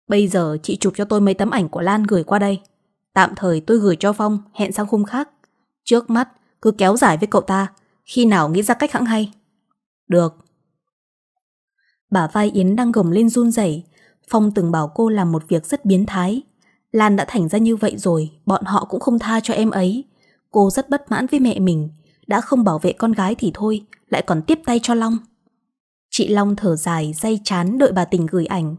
Bây giờ chị chụp cho tôi mấy tấm ảnh của Lan gửi qua đây. Tạm thời tôi gửi cho Phong, hẹn sang khung khác. Trước mắt, cứ kéo dài với cậu ta, khi nào nghĩ ra cách hãng hay. Được. Bà vai Yến đang gồng lên run rẩy. Phong từng bảo cô làm một việc rất biến thái. Lan đã thành ra như vậy rồi, bọn họ cũng không tha cho em ấy. Cô rất bất mãn với mẹ mình, đã không bảo vệ con gái thì thôi, lại còn tiếp tay cho Long. Chị Long thở dài, day chán đợi bà tình gửi ảnh.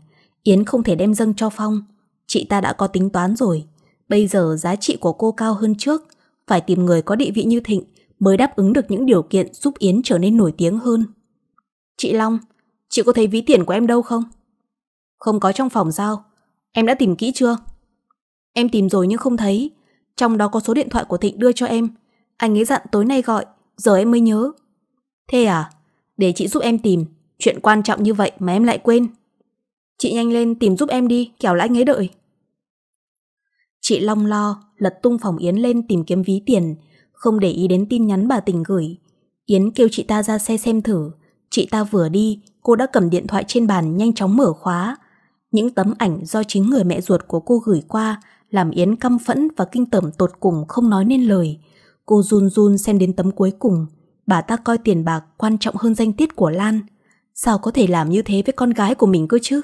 Yến không thể đem dâng cho Phong. Chị ta đã có tính toán rồi. Bây giờ giá trị của cô cao hơn trước. Phải tìm người có địa vị như Thịnh mới đáp ứng được những điều kiện giúp Yến trở nên nổi tiếng hơn. Chị Long, chị có thấy ví tiền của em đâu không? Không có trong phòng giao. Em đã tìm kỹ chưa? Em tìm rồi nhưng không thấy. Trong đó có số điện thoại của Thịnh đưa cho em. Anh ấy dặn tối nay gọi, giờ em mới nhớ. Thế à? Để chị giúp em tìm, chuyện quan trọng như vậy mà em lại quên. Chị nhanh lên tìm giúp em đi, kẻo lại anh ấy đợi. Chị long lo, lật tung phòng Yến lên tìm kiếm ví tiền, không để ý đến tin nhắn bà tình gửi. Yến kêu chị ta ra xe xem thử. Chị ta vừa đi, cô đã cầm điện thoại trên bàn nhanh chóng mở khóa. Những tấm ảnh do chính người mẹ ruột của cô gửi qua làm Yến căm phẫn và kinh tởm tột cùng không nói nên lời. Cô run run xem đến tấm cuối cùng. Bà ta coi tiền bạc quan trọng hơn danh tiết của Lan. Sao có thể làm như thế với con gái của mình cơ chứ?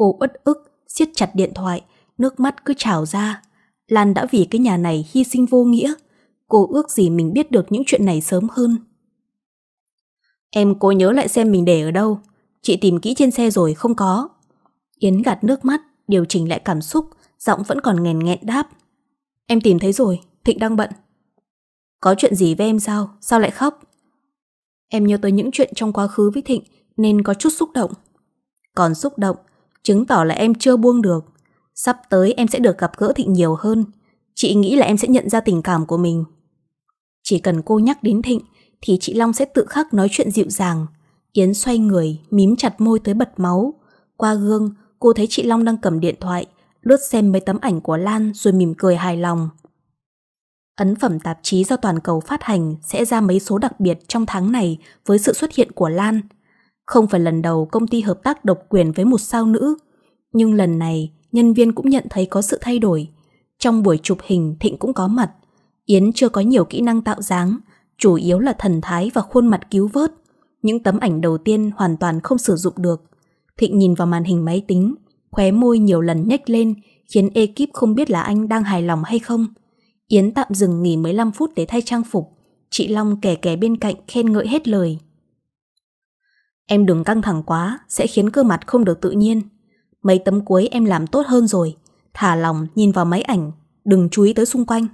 Cô uất ức, siết chặt điện thoại, nước mắt cứ trào ra. Lan đã vì cái nhà này hy sinh vô nghĩa. Cô ước gì mình biết được những chuyện này sớm hơn. Em cố nhớ lại xem mình để ở đâu. Chị tìm kỹ trên xe rồi không có. Yến gạt nước mắt, điều chỉnh lại cảm xúc, giọng vẫn còn nghèn nghẹn đáp. Em tìm thấy rồi, Thịnh đang bận. Có chuyện gì với em sao? Sao lại khóc? Em nhớ tới những chuyện trong quá khứ với Thịnh nên có chút xúc động. Còn xúc động chứng tỏ là em chưa buông được. Sắp tới em sẽ được gặp gỡ Thịnh nhiều hơn. Chị nghĩ là em sẽ nhận ra tình cảm của mình. Chỉ cần cô nhắc đến Thịnh thì chị Long sẽ tự khắc nói chuyện dịu dàng. Yến xoay người, mím chặt môi tới bật máu. Qua gương, cô thấy chị Long đang cầm điện thoại, lướt xem mấy tấm ảnh của Lan rồi mỉm cười hài lòng. Ấn phẩm tạp chí do toàn cầu phát hành sẽ ra mấy số đặc biệt trong tháng này với sự xuất hiện của Lan. Không phải lần đầu công ty hợp tác độc quyền với một sao nữ, nhưng lần này nhân viên cũng nhận thấy có sự thay đổi. Trong buổi chụp hình Thịnh cũng có mặt. Yến chưa có nhiều kỹ năng tạo dáng, chủ yếu là thần thái và khuôn mặt cứu vớt. Những tấm ảnh đầu tiên hoàn toàn không sử dụng được. Thịnh nhìn vào màn hình máy tính, khóe môi nhiều lần nhếch lên khiến ekip không biết là anh đang hài lòng hay không. Yến tạm dừng nghỉ 15 phút để thay trang phục. Chị Long kẻ kẻ bên cạnh khen ngợi hết lời. Em đừng căng thẳng quá, sẽ khiến cơ mặt không được tự nhiên. Mấy tấm cuối em làm tốt hơn rồi, thả lòng nhìn vào máy ảnh, đừng chú ý tới xung quanh.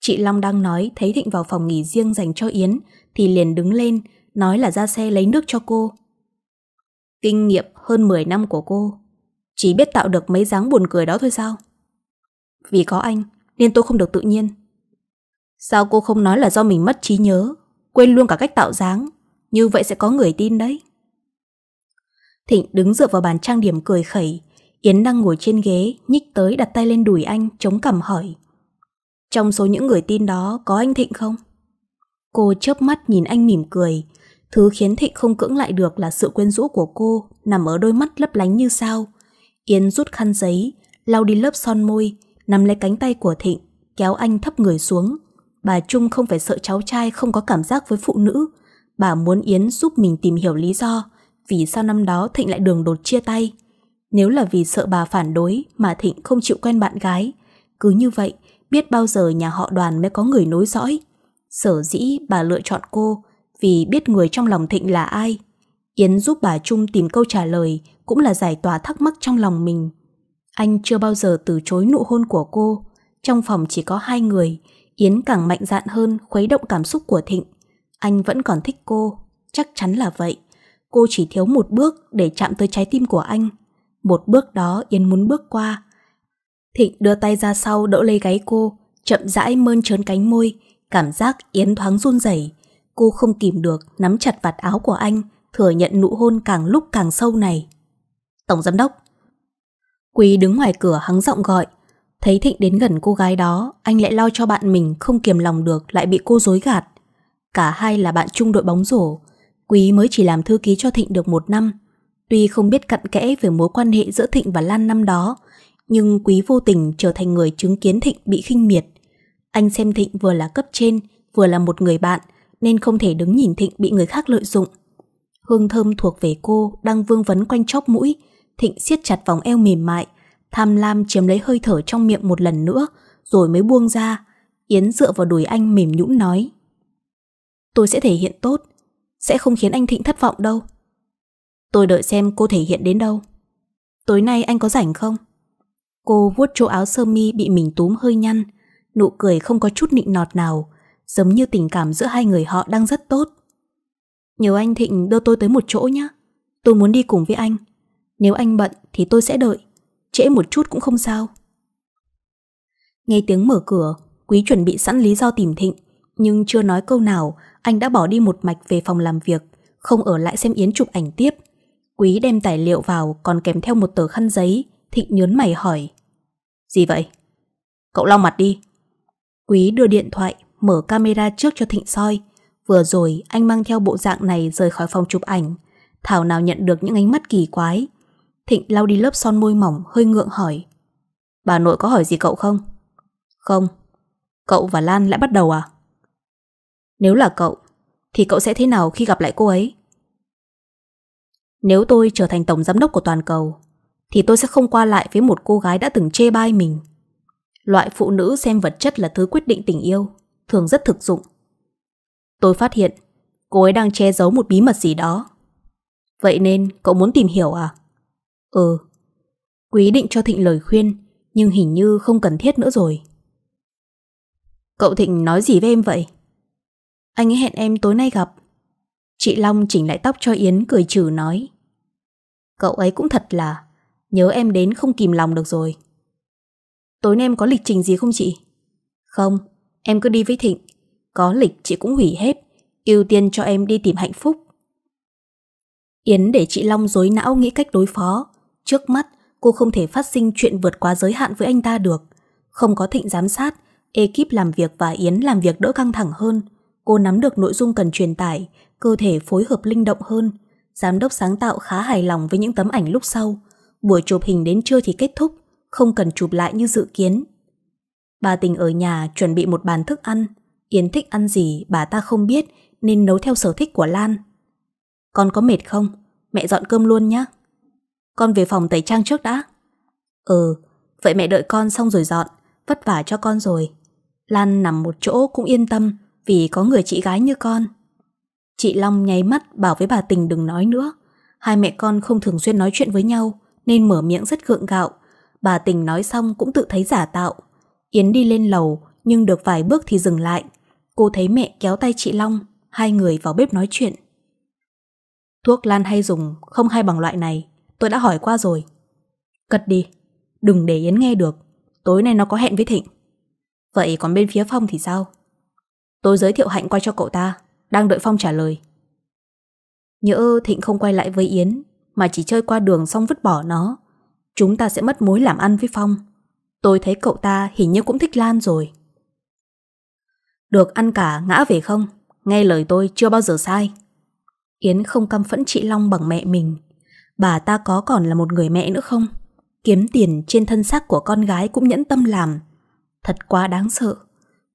Chị Long đang nói thấy Thịnh vào phòng nghỉ riêng dành cho Yến thì liền đứng lên, nói là ra xe lấy nước cho cô. Kinh nghiệm hơn 10 năm của cô, chỉ biết tạo được mấy dáng buồn cười đó thôi sao? Vì có anh nên tôi không được tự nhiên. Sao cô không nói là do mình mất trí nhớ, quên luôn cả cách tạo dáng, như vậy sẽ có người tin đấy. Thịnh đứng dựa vào bàn trang điểm cười khẩy. Yến đang ngồi trên ghế, nhích tới đặt tay lên đùi anh, chống cằm hỏi. Trong số những người tin đó có anh Thịnh không? Cô chớp mắt nhìn anh mỉm cười. Thứ khiến Thịnh không cưỡng lại được là sự quyến rũ của cô nằm ở đôi mắt lấp lánh như sao. Yến rút khăn giấy, lau đi lớp son môi, nắm lấy cánh tay của Thịnh, kéo anh thấp người xuống. Bà Trung không phải sợ cháu trai không có cảm giác với phụ nữ. Bà muốn Yến giúp mình tìm hiểu lý do vì sao năm đó Thịnh lại đường đột chia tay. Nếu là vì sợ bà phản đối mà Thịnh không chịu quen bạn gái, cứ như vậy biết bao giờ nhà họ đoàn mới có người nối dõi. Sở dĩ bà lựa chọn cô vì biết người trong lòng Thịnh là ai. Yến giúp bà Trung tìm câu trả lời cũng là giải tỏa thắc mắc trong lòng mình. Anh chưa bao giờ từ chối nụ hôn của cô. Trong phòng chỉ có hai người, Yến càng mạnh dạn hơn khuấy động cảm xúc của Thịnh. Anh vẫn còn thích cô, chắc chắn là vậy. Cô chỉ thiếu một bước để chạm tới trái tim của anh. Một bước đó Yến muốn bước qua. Thịnh đưa tay ra sau đỡ lấy gáy cô, chậm rãi mơn trớn cánh môi, cảm giác Yến thoáng run rẩy. Cô không kìm được nắm chặt vạt áo của anh, thừa nhận nụ hôn càng lúc càng sâu này. Tổng giám đốc. Quý đứng ngoài cửa hắng giọng gọi, thấy Thịnh đến gần cô gái đó, anh lại lo cho bạn mình không kiềm lòng được lại bị cô dối gạt. Cả hai là bạn chung đội bóng rổ, Quý mới chỉ làm thư ký cho Thịnh được một năm. Tuy không biết cặn kẽ về mối quan hệ giữa Thịnh và Lan năm đó, nhưng Quý vô tình trở thành người chứng kiến Thịnh bị khinh miệt. Anh xem Thịnh vừa là cấp trên, vừa là một người bạn, nên không thể đứng nhìn Thịnh bị người khác lợi dụng. Hương thơm thuộc về cô đang vương vấn quanh chóp mũi, Thịnh siết chặt vòng eo mềm mại, tham lam chiếm lấy hơi thở trong miệng một lần nữa, rồi mới buông ra. Yến dựa vào đùi anh mềm nhũn nói. Tôi sẽ thể hiện tốt, sẽ không khiến anh Thịnh thất vọng đâu. Tôi đợi xem cô thể hiện đến đâu. Tối nay anh có rảnh không? Cô vuốt chỗ áo sơ mi bị mình túm hơi nhăn, nụ cười không có chút nịnh nọt nào, giống như tình cảm giữa hai người họ đang rất tốt. Nhờ anh Thịnh đưa tôi tới một chỗ nhé. Tôi muốn đi cùng với anh. Nếu anh bận thì tôi sẽ đợi. Trễ một chút cũng không sao. Nghe tiếng mở cửa, Quý chuẩn bị sẵn lý do tìm Thịnh, nhưng chưa nói câu nào anh đã bỏ đi một mạch về phòng làm việc, không ở lại xem Yến chụp ảnh tiếp. Quý đem tài liệu vào còn kèm theo một tờ khăn giấy, Thịnh nhớn mày hỏi. Gì vậy? Cậu lau mặt đi. Quý đưa điện thoại, mở camera trước cho Thịnh soi. Vừa rồi anh mang theo bộ dạng này rời khỏi phòng chụp ảnh. Thảo nào nhận được những ánh mắt kỳ quái. Thịnh lau đi lớp son môi mỏng hơi ngượng hỏi. Bà nội có hỏi gì cậu không? Không. Cậu và Lan lại bắt đầu à? Nếu là cậu, thì cậu sẽ thế nào khi gặp lại cô ấy? Nếu tôi trở thành tổng giám đốc của toàn cầu, thì tôi sẽ không qua lại với một cô gái đã từng chê bai mình. Loại phụ nữ xem vật chất là thứ quyết định tình yêu, thường rất thực dụng. Tôi phát hiện cô ấy đang che giấu một bí mật gì đó. Vậy nên cậu muốn tìm hiểu à? Ừ. Quý định cho Thịnh lời khuyên, nhưng hình như không cần thiết nữa rồi. Cậu Thịnh nói gì với em vậy? Anh ấy hẹn em tối nay gặp Chị Long chỉnh lại tóc cho Yến cười trừ nói Cậu ấy cũng thật là Nhớ em đến không kìm lòng được rồi Tối nay em có lịch trình gì không chị? Không, em cứ đi với Thịnh Có lịch chị cũng hủy hết ưu tiên cho em đi tìm hạnh phúc Yến để chị Long dối não nghĩ cách đối phó Trước mắt cô không thể phát sinh chuyện vượt quá giới hạn với anh ta được Không có Thịnh giám sát Ekip làm việc và Yến làm việc đỡ căng thẳng hơn cô nắm được nội dung cần truyền tải, cơ thể phối hợp linh động hơn. Giám đốc sáng tạo khá hài lòng với những tấm ảnh lúc sau. Buổi chụp hình đến trưa thì kết thúc, không cần chụp lại như dự kiến. Bà tình ở nhà chuẩn bị một bàn thức ăn. Yến thích ăn gì bà ta không biết nên nấu theo sở thích của Lan. Con có mệt không? Mẹ dọn cơm luôn nhé. Con về phòng tẩy trang trước đã. Ừ, vậy mẹ đợi con xong rồi dọn, vất vả cho con rồi. Lan nằm một chỗ cũng yên tâm, vì có người chị gái như con. Chị Long nháy mắt bảo với bà Tình đừng nói nữa. Hai mẹ con không thường xuyên nói chuyện với nhau nên mở miệng rất gượng gạo. Bà Tình nói xong cũng tự thấy giả tạo. Yến đi lên lầu nhưng được vài bước thì dừng lại. Cô thấy mẹ kéo tay chị Long, hai người vào bếp nói chuyện. Thuốc Lan hay dùng không hay bằng loại này, tôi đã hỏi qua rồi. Cất đi, đừng để Yến nghe được, tối nay nó có hẹn với Thịnh. Vậy còn bên phía Phong thì sao? Tôi giới thiệu Hạnh qua cho cậu ta Đang đợi Phong trả lời Nhớ Thịnh không quay lại với Yến Mà chỉ chơi qua đường xong vứt bỏ nó Chúng ta sẽ mất mối làm ăn với Phong Tôi thấy cậu ta hình như cũng thích Lan rồi Được ăn cả ngã về không Nghe lời tôi chưa bao giờ sai Yến không căm phẫn chị Long bằng mẹ mình Bà ta có còn là một người mẹ nữa không Kiếm tiền trên thân xác của con gái cũng nhẫn tâm làm Thật quá đáng sợ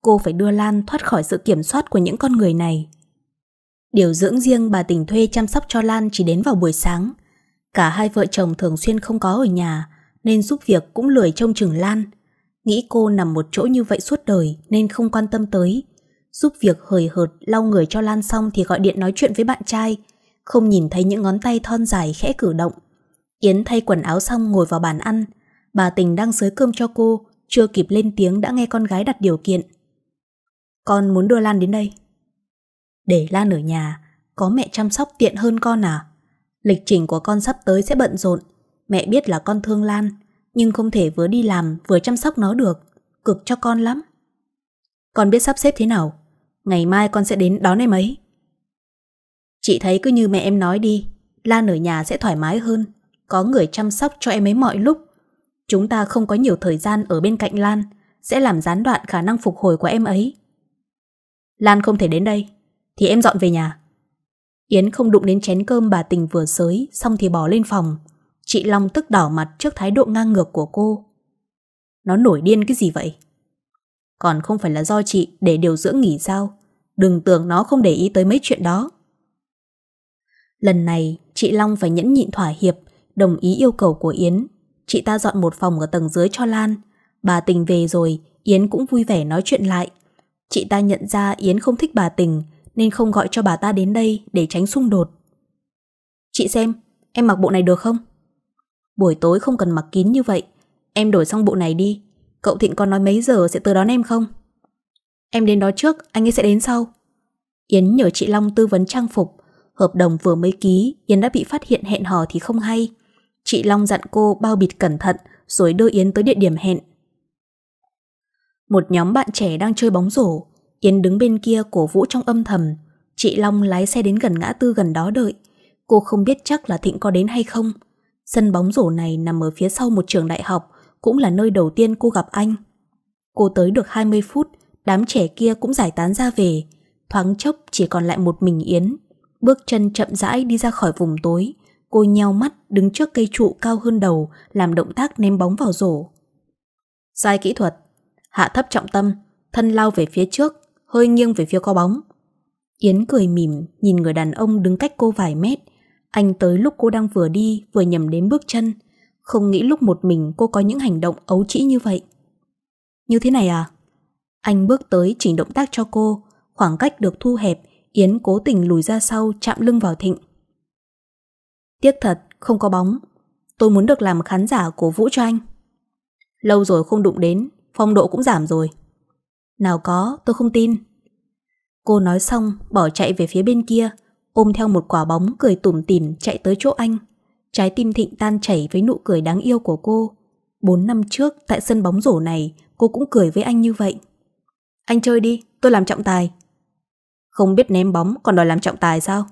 cô phải đưa Lan thoát khỏi sự kiểm soát của những con người này. Điều dưỡng riêng bà tỉnh thuê chăm sóc cho Lan chỉ đến vào buổi sáng. Cả hai vợ chồng thường xuyên không có ở nhà, nên giúp việc cũng lười trông chừng Lan. Nghĩ cô nằm một chỗ như vậy suốt đời nên không quan tâm tới. Giúp việc hời hợt lau người cho Lan xong thì gọi điện nói chuyện với bạn trai, không nhìn thấy những ngón tay thon dài khẽ cử động. Yến thay quần áo xong ngồi vào bàn ăn. Bà tình đang xới cơm cho cô, chưa kịp lên tiếng đã nghe con gái đặt điều kiện. Con muốn đưa Lan đến đây. Để Lan ở nhà, có mẹ chăm sóc tiện hơn con à? Lịch trình của con sắp tới sẽ bận rộn. Mẹ biết là con thương Lan, nhưng không thể vừa đi làm vừa chăm sóc nó được. Cực cho con lắm. Con biết sắp xếp thế nào? Ngày mai con sẽ đến đón em ấy. Chị thấy cứ như mẹ em nói đi, Lan ở nhà sẽ thoải mái hơn. Có người chăm sóc cho em ấy mọi lúc. Chúng ta không có nhiều thời gian ở bên cạnh Lan, sẽ làm gián đoạn khả năng phục hồi của em ấy. Lan không thể đến đây Thì em dọn về nhà Yến không đụng đến chén cơm bà tình vừa sới Xong thì bỏ lên phòng Chị Long tức đỏ mặt trước thái độ ngang ngược của cô Nó nổi điên cái gì vậy Còn không phải là do chị Để điều dưỡng nghỉ sao Đừng tưởng nó không để ý tới mấy chuyện đó Lần này Chị Long phải nhẫn nhịn thỏa hiệp Đồng ý yêu cầu của Yến Chị ta dọn một phòng ở tầng dưới cho Lan Bà tình về rồi Yến cũng vui vẻ nói chuyện lại Chị ta nhận ra Yến không thích bà Tình nên không gọi cho bà ta đến đây để tránh xung đột. Chị xem, em mặc bộ này được không? Buổi tối không cần mặc kín như vậy, em đổi xong bộ này đi. Cậu Thịnh còn nói mấy giờ sẽ tới đón em không? Em đến đó trước, anh ấy sẽ đến sau. Yến nhờ chị Long tư vấn trang phục. Hợp đồng vừa mới ký, Yến đã bị phát hiện hẹn hò thì không hay. Chị Long dặn cô bao bịt cẩn thận rồi đưa Yến tới địa điểm hẹn. Một nhóm bạn trẻ đang chơi bóng rổ Yến đứng bên kia cổ vũ trong âm thầm Chị Long lái xe đến gần ngã tư gần đó đợi Cô không biết chắc là Thịnh có đến hay không Sân bóng rổ này nằm ở phía sau một trường đại học Cũng là nơi đầu tiên cô gặp anh Cô tới được 20 phút Đám trẻ kia cũng giải tán ra về Thoáng chốc chỉ còn lại một mình Yến Bước chân chậm rãi đi ra khỏi vùng tối Cô nheo mắt đứng trước cây trụ cao hơn đầu Làm động tác ném bóng vào rổ Sai kỹ thuật hạ thấp trọng tâm, thân lao về phía trước, hơi nghiêng về phía có bóng. Yến cười mỉm nhìn người đàn ông đứng cách cô vài mét. Anh tới lúc cô đang vừa đi vừa nhầm đến bước chân. Không nghĩ lúc một mình cô có những hành động ấu trĩ như vậy. Như thế này à? Anh bước tới chỉnh động tác cho cô. Khoảng cách được thu hẹp, Yến cố tình lùi ra sau chạm lưng vào Thịnh. Tiếc thật, không có bóng. Tôi muốn được làm khán giả cổ vũ cho anh. Lâu rồi không đụng đến, phong độ cũng giảm rồi. Nào có, tôi không tin. Cô nói xong, bỏ chạy về phía bên kia, ôm theo một quả bóng cười tủm tỉm chạy tới chỗ anh. Trái tim Thịnh tan chảy với nụ cười đáng yêu của cô. Bốn năm trước, tại sân bóng rổ này, cô cũng cười với anh như vậy. Anh chơi đi, tôi làm trọng tài. Không biết ném bóng còn đòi làm trọng tài sao?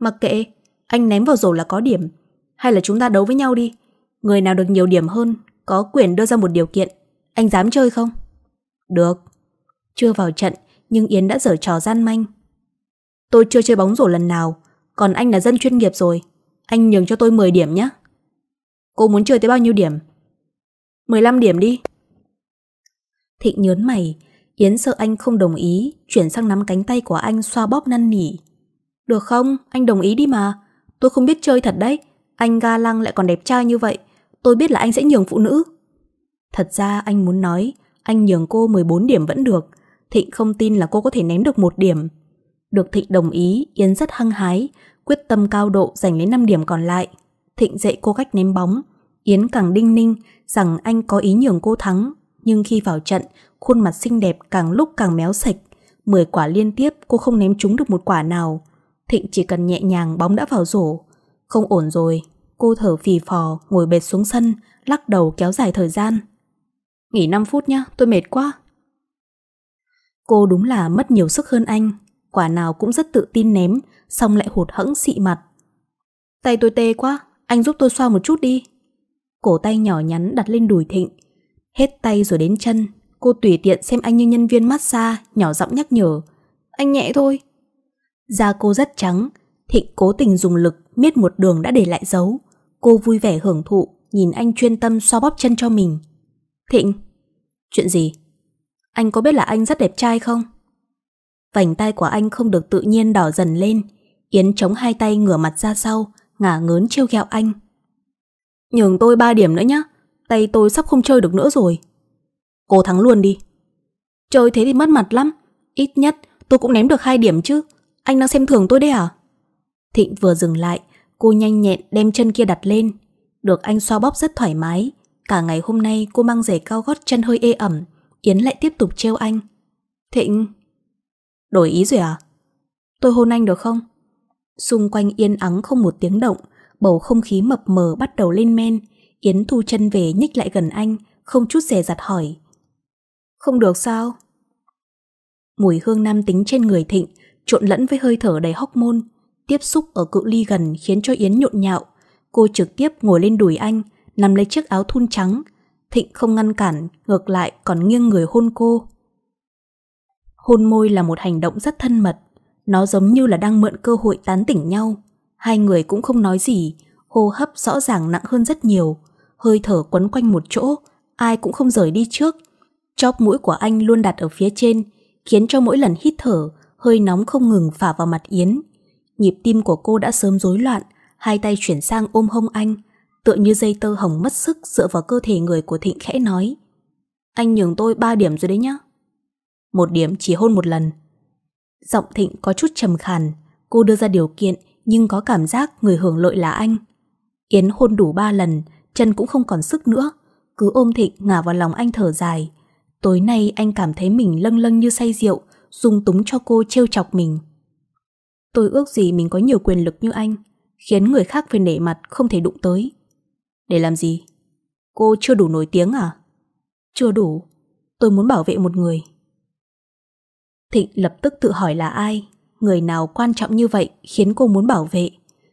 Mặc kệ, anh ném vào rổ là có điểm. Hay là chúng ta đấu với nhau đi. Người nào được nhiều điểm hơn, có quyền đưa ra một điều kiện. Anh dám chơi không? Được Chưa vào trận nhưng Yến đã dở trò gian manh Tôi chưa chơi bóng rổ lần nào Còn anh là dân chuyên nghiệp rồi Anh nhường cho tôi 10 điểm nhé Cô muốn chơi tới bao nhiêu điểm? 15 điểm đi Thịnh nhớn mày Yến sợ anh không đồng ý Chuyển sang nắm cánh tay của anh xoa bóp năn nỉ Được không? Anh đồng ý đi mà Tôi không biết chơi thật đấy Anh ga lăng lại còn đẹp trai như vậy Tôi biết là anh sẽ nhường phụ nữ Thật ra anh muốn nói, anh nhường cô 14 điểm vẫn được. Thịnh không tin là cô có thể ném được một điểm. Được Thịnh đồng ý, Yến rất hăng hái, quyết tâm cao độ giành lấy 5 điểm còn lại. Thịnh dạy cô cách ném bóng. Yến càng đinh ninh rằng anh có ý nhường cô thắng, nhưng khi vào trận, khuôn mặt xinh đẹp càng lúc càng méo sạch. 10 quả liên tiếp cô không ném trúng được một quả nào. Thịnh chỉ cần nhẹ nhàng bóng đã vào rổ. Không ổn rồi, cô thở phì phò, ngồi bệt xuống sân, lắc đầu kéo dài thời gian. Nghỉ 5 phút nhá, tôi mệt quá. Cô đúng là mất nhiều sức hơn anh, quả nào cũng rất tự tin ném, xong lại hụt hẫng xị mặt. Tay tôi tê quá, anh giúp tôi xoa một chút đi. Cổ tay nhỏ nhắn đặt lên đùi Thịnh. Hết tay rồi đến chân, cô tùy tiện xem anh như nhân viên massage, nhỏ giọng nhắc nhở. Anh nhẹ thôi. Da cô rất trắng, Thịnh cố tình dùng lực miết một đường đã để lại dấu. Cô vui vẻ hưởng thụ, nhìn anh chuyên tâm xoa bóp chân cho mình. Thịnh Chuyện gì? Anh có biết là anh rất đẹp trai không? Vành tay của anh không được tự nhiên đỏ dần lên Yến chống hai tay ngửa mặt ra sau Ngả ngớn trêu ghẹo anh Nhường tôi ba điểm nữa nhé Tay tôi sắp không chơi được nữa rồi Cô thắng luôn đi Chơi thế thì mất mặt lắm Ít nhất tôi cũng ném được hai điểm chứ Anh đang xem thường tôi đấy à Thịnh vừa dừng lại Cô nhanh nhẹn đem chân kia đặt lên Được anh xoa bóp rất thoải mái Cả ngày hôm nay cô mang giày cao gót chân hơi ê ẩm Yến lại tiếp tục trêu anh Thịnh Đổi ý rồi à? Tôi hôn anh được không? Xung quanh yên ắng không một tiếng động Bầu không khí mập mờ bắt đầu lên men Yến thu chân về nhích lại gần anh Không chút dè dặt hỏi Không được sao? Mùi hương nam tính trên người Thịnh Trộn lẫn với hơi thở đầy hóc môn Tiếp xúc ở cự ly gần khiến cho Yến nhộn nhạo Cô trực tiếp ngồi lên đùi anh nắm lấy chiếc áo thun trắng. Thịnh không ngăn cản, ngược lại còn nghiêng người hôn cô. Hôn môi là một hành động rất thân mật. Nó giống như là đang mượn cơ hội tán tỉnh nhau. Hai người cũng không nói gì, hô hấp rõ ràng nặng hơn rất nhiều. Hơi thở quấn quanh một chỗ, ai cũng không rời đi trước. Chóp mũi của anh luôn đặt ở phía trên, khiến cho mỗi lần hít thở, hơi nóng không ngừng phả vào mặt Yến. Nhịp tim của cô đã sớm rối loạn, hai tay chuyển sang ôm hông anh, tựa như dây tơ hồng mất sức dựa vào cơ thể người của Thịnh khẽ nói. Anh nhường tôi 3 điểm rồi đấy nhá. Một điểm chỉ hôn một lần. Giọng Thịnh có chút trầm khàn, cô đưa ra điều kiện nhưng có cảm giác người hưởng lợi là anh. Yến hôn đủ 3 lần, chân cũng không còn sức nữa, cứ ôm Thịnh ngả vào lòng anh thở dài. Tối nay anh cảm thấy mình lâng lâng như say rượu, dung túng cho cô trêu chọc mình. Tôi ước gì mình có nhiều quyền lực như anh, khiến người khác phải nể mặt không thể đụng tới. Để làm gì? Cô chưa đủ nổi tiếng à? Chưa đủ, tôi muốn bảo vệ một người. Thịnh lập tức tự hỏi là ai, người nào quan trọng như vậy khiến cô muốn bảo vệ.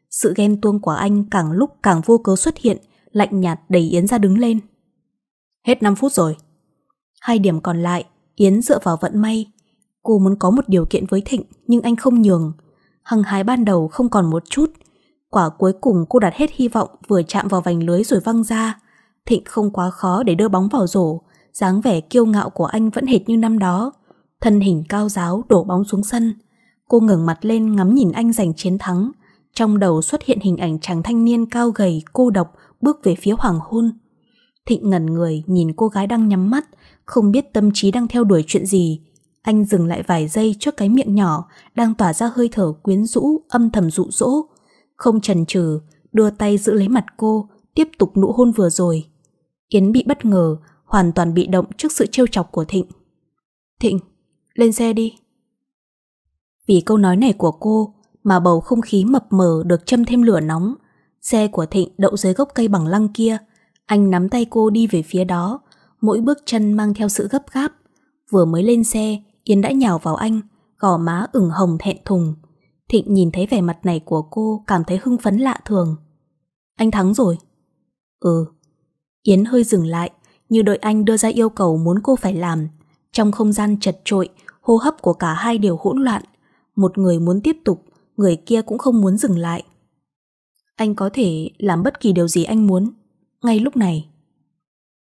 Sự ghen tuông của anh càng lúc càng vô cớ xuất hiện, lạnh nhạt đẩy Yến ra đứng lên. Hết 5 phút rồi. Hai điểm còn lại, Yến dựa vào vận may. Cô muốn có một điều kiện với Thịnh nhưng anh không nhường. Hằng hái ban đầu không còn một chút, Quả cuối cùng cô đặt hết hy vọng vừa chạm vào vành lưới rồi văng ra. Thịnh không quá khó để đưa bóng vào rổ, dáng vẻ kiêu ngạo của anh vẫn hệt như năm đó. Thân hình cao giáo đổ bóng xuống sân. Cô ngẩng mặt lên ngắm nhìn anh giành chiến thắng. Trong đầu xuất hiện hình ảnh chàng thanh niên cao gầy, cô độc, bước về phía hoàng hôn. Thịnh ngẩn người nhìn cô gái đang nhắm mắt, không biết tâm trí đang theo đuổi chuyện gì. Anh dừng lại vài giây trước cái miệng nhỏ đang tỏa ra hơi thở quyến rũ, âm thầm dụ dỗ không chần chừ đưa tay giữ lấy mặt cô, tiếp tục nụ hôn vừa rồi. Yến bị bất ngờ, hoàn toàn bị động trước sự trêu chọc của Thịnh. Thịnh, lên xe đi. Vì câu nói này của cô mà bầu không khí mập mờ được châm thêm lửa nóng. Xe của Thịnh đậu dưới gốc cây bằng lăng kia. Anh nắm tay cô đi về phía đó, mỗi bước chân mang theo sự gấp gáp. Vừa mới lên xe, Yến đã nhào vào anh, gò má ửng hồng thẹn thùng. Thịnh nhìn thấy vẻ mặt này của cô cảm thấy hưng phấn lạ thường. Anh thắng rồi. Ừ. Yến hơi dừng lại, như đợi anh đưa ra yêu cầu muốn cô phải làm. Trong không gian chật trội, hô hấp của cả hai đều hỗn loạn. Một người muốn tiếp tục, người kia cũng không muốn dừng lại. Anh có thể làm bất kỳ điều gì anh muốn, ngay lúc này.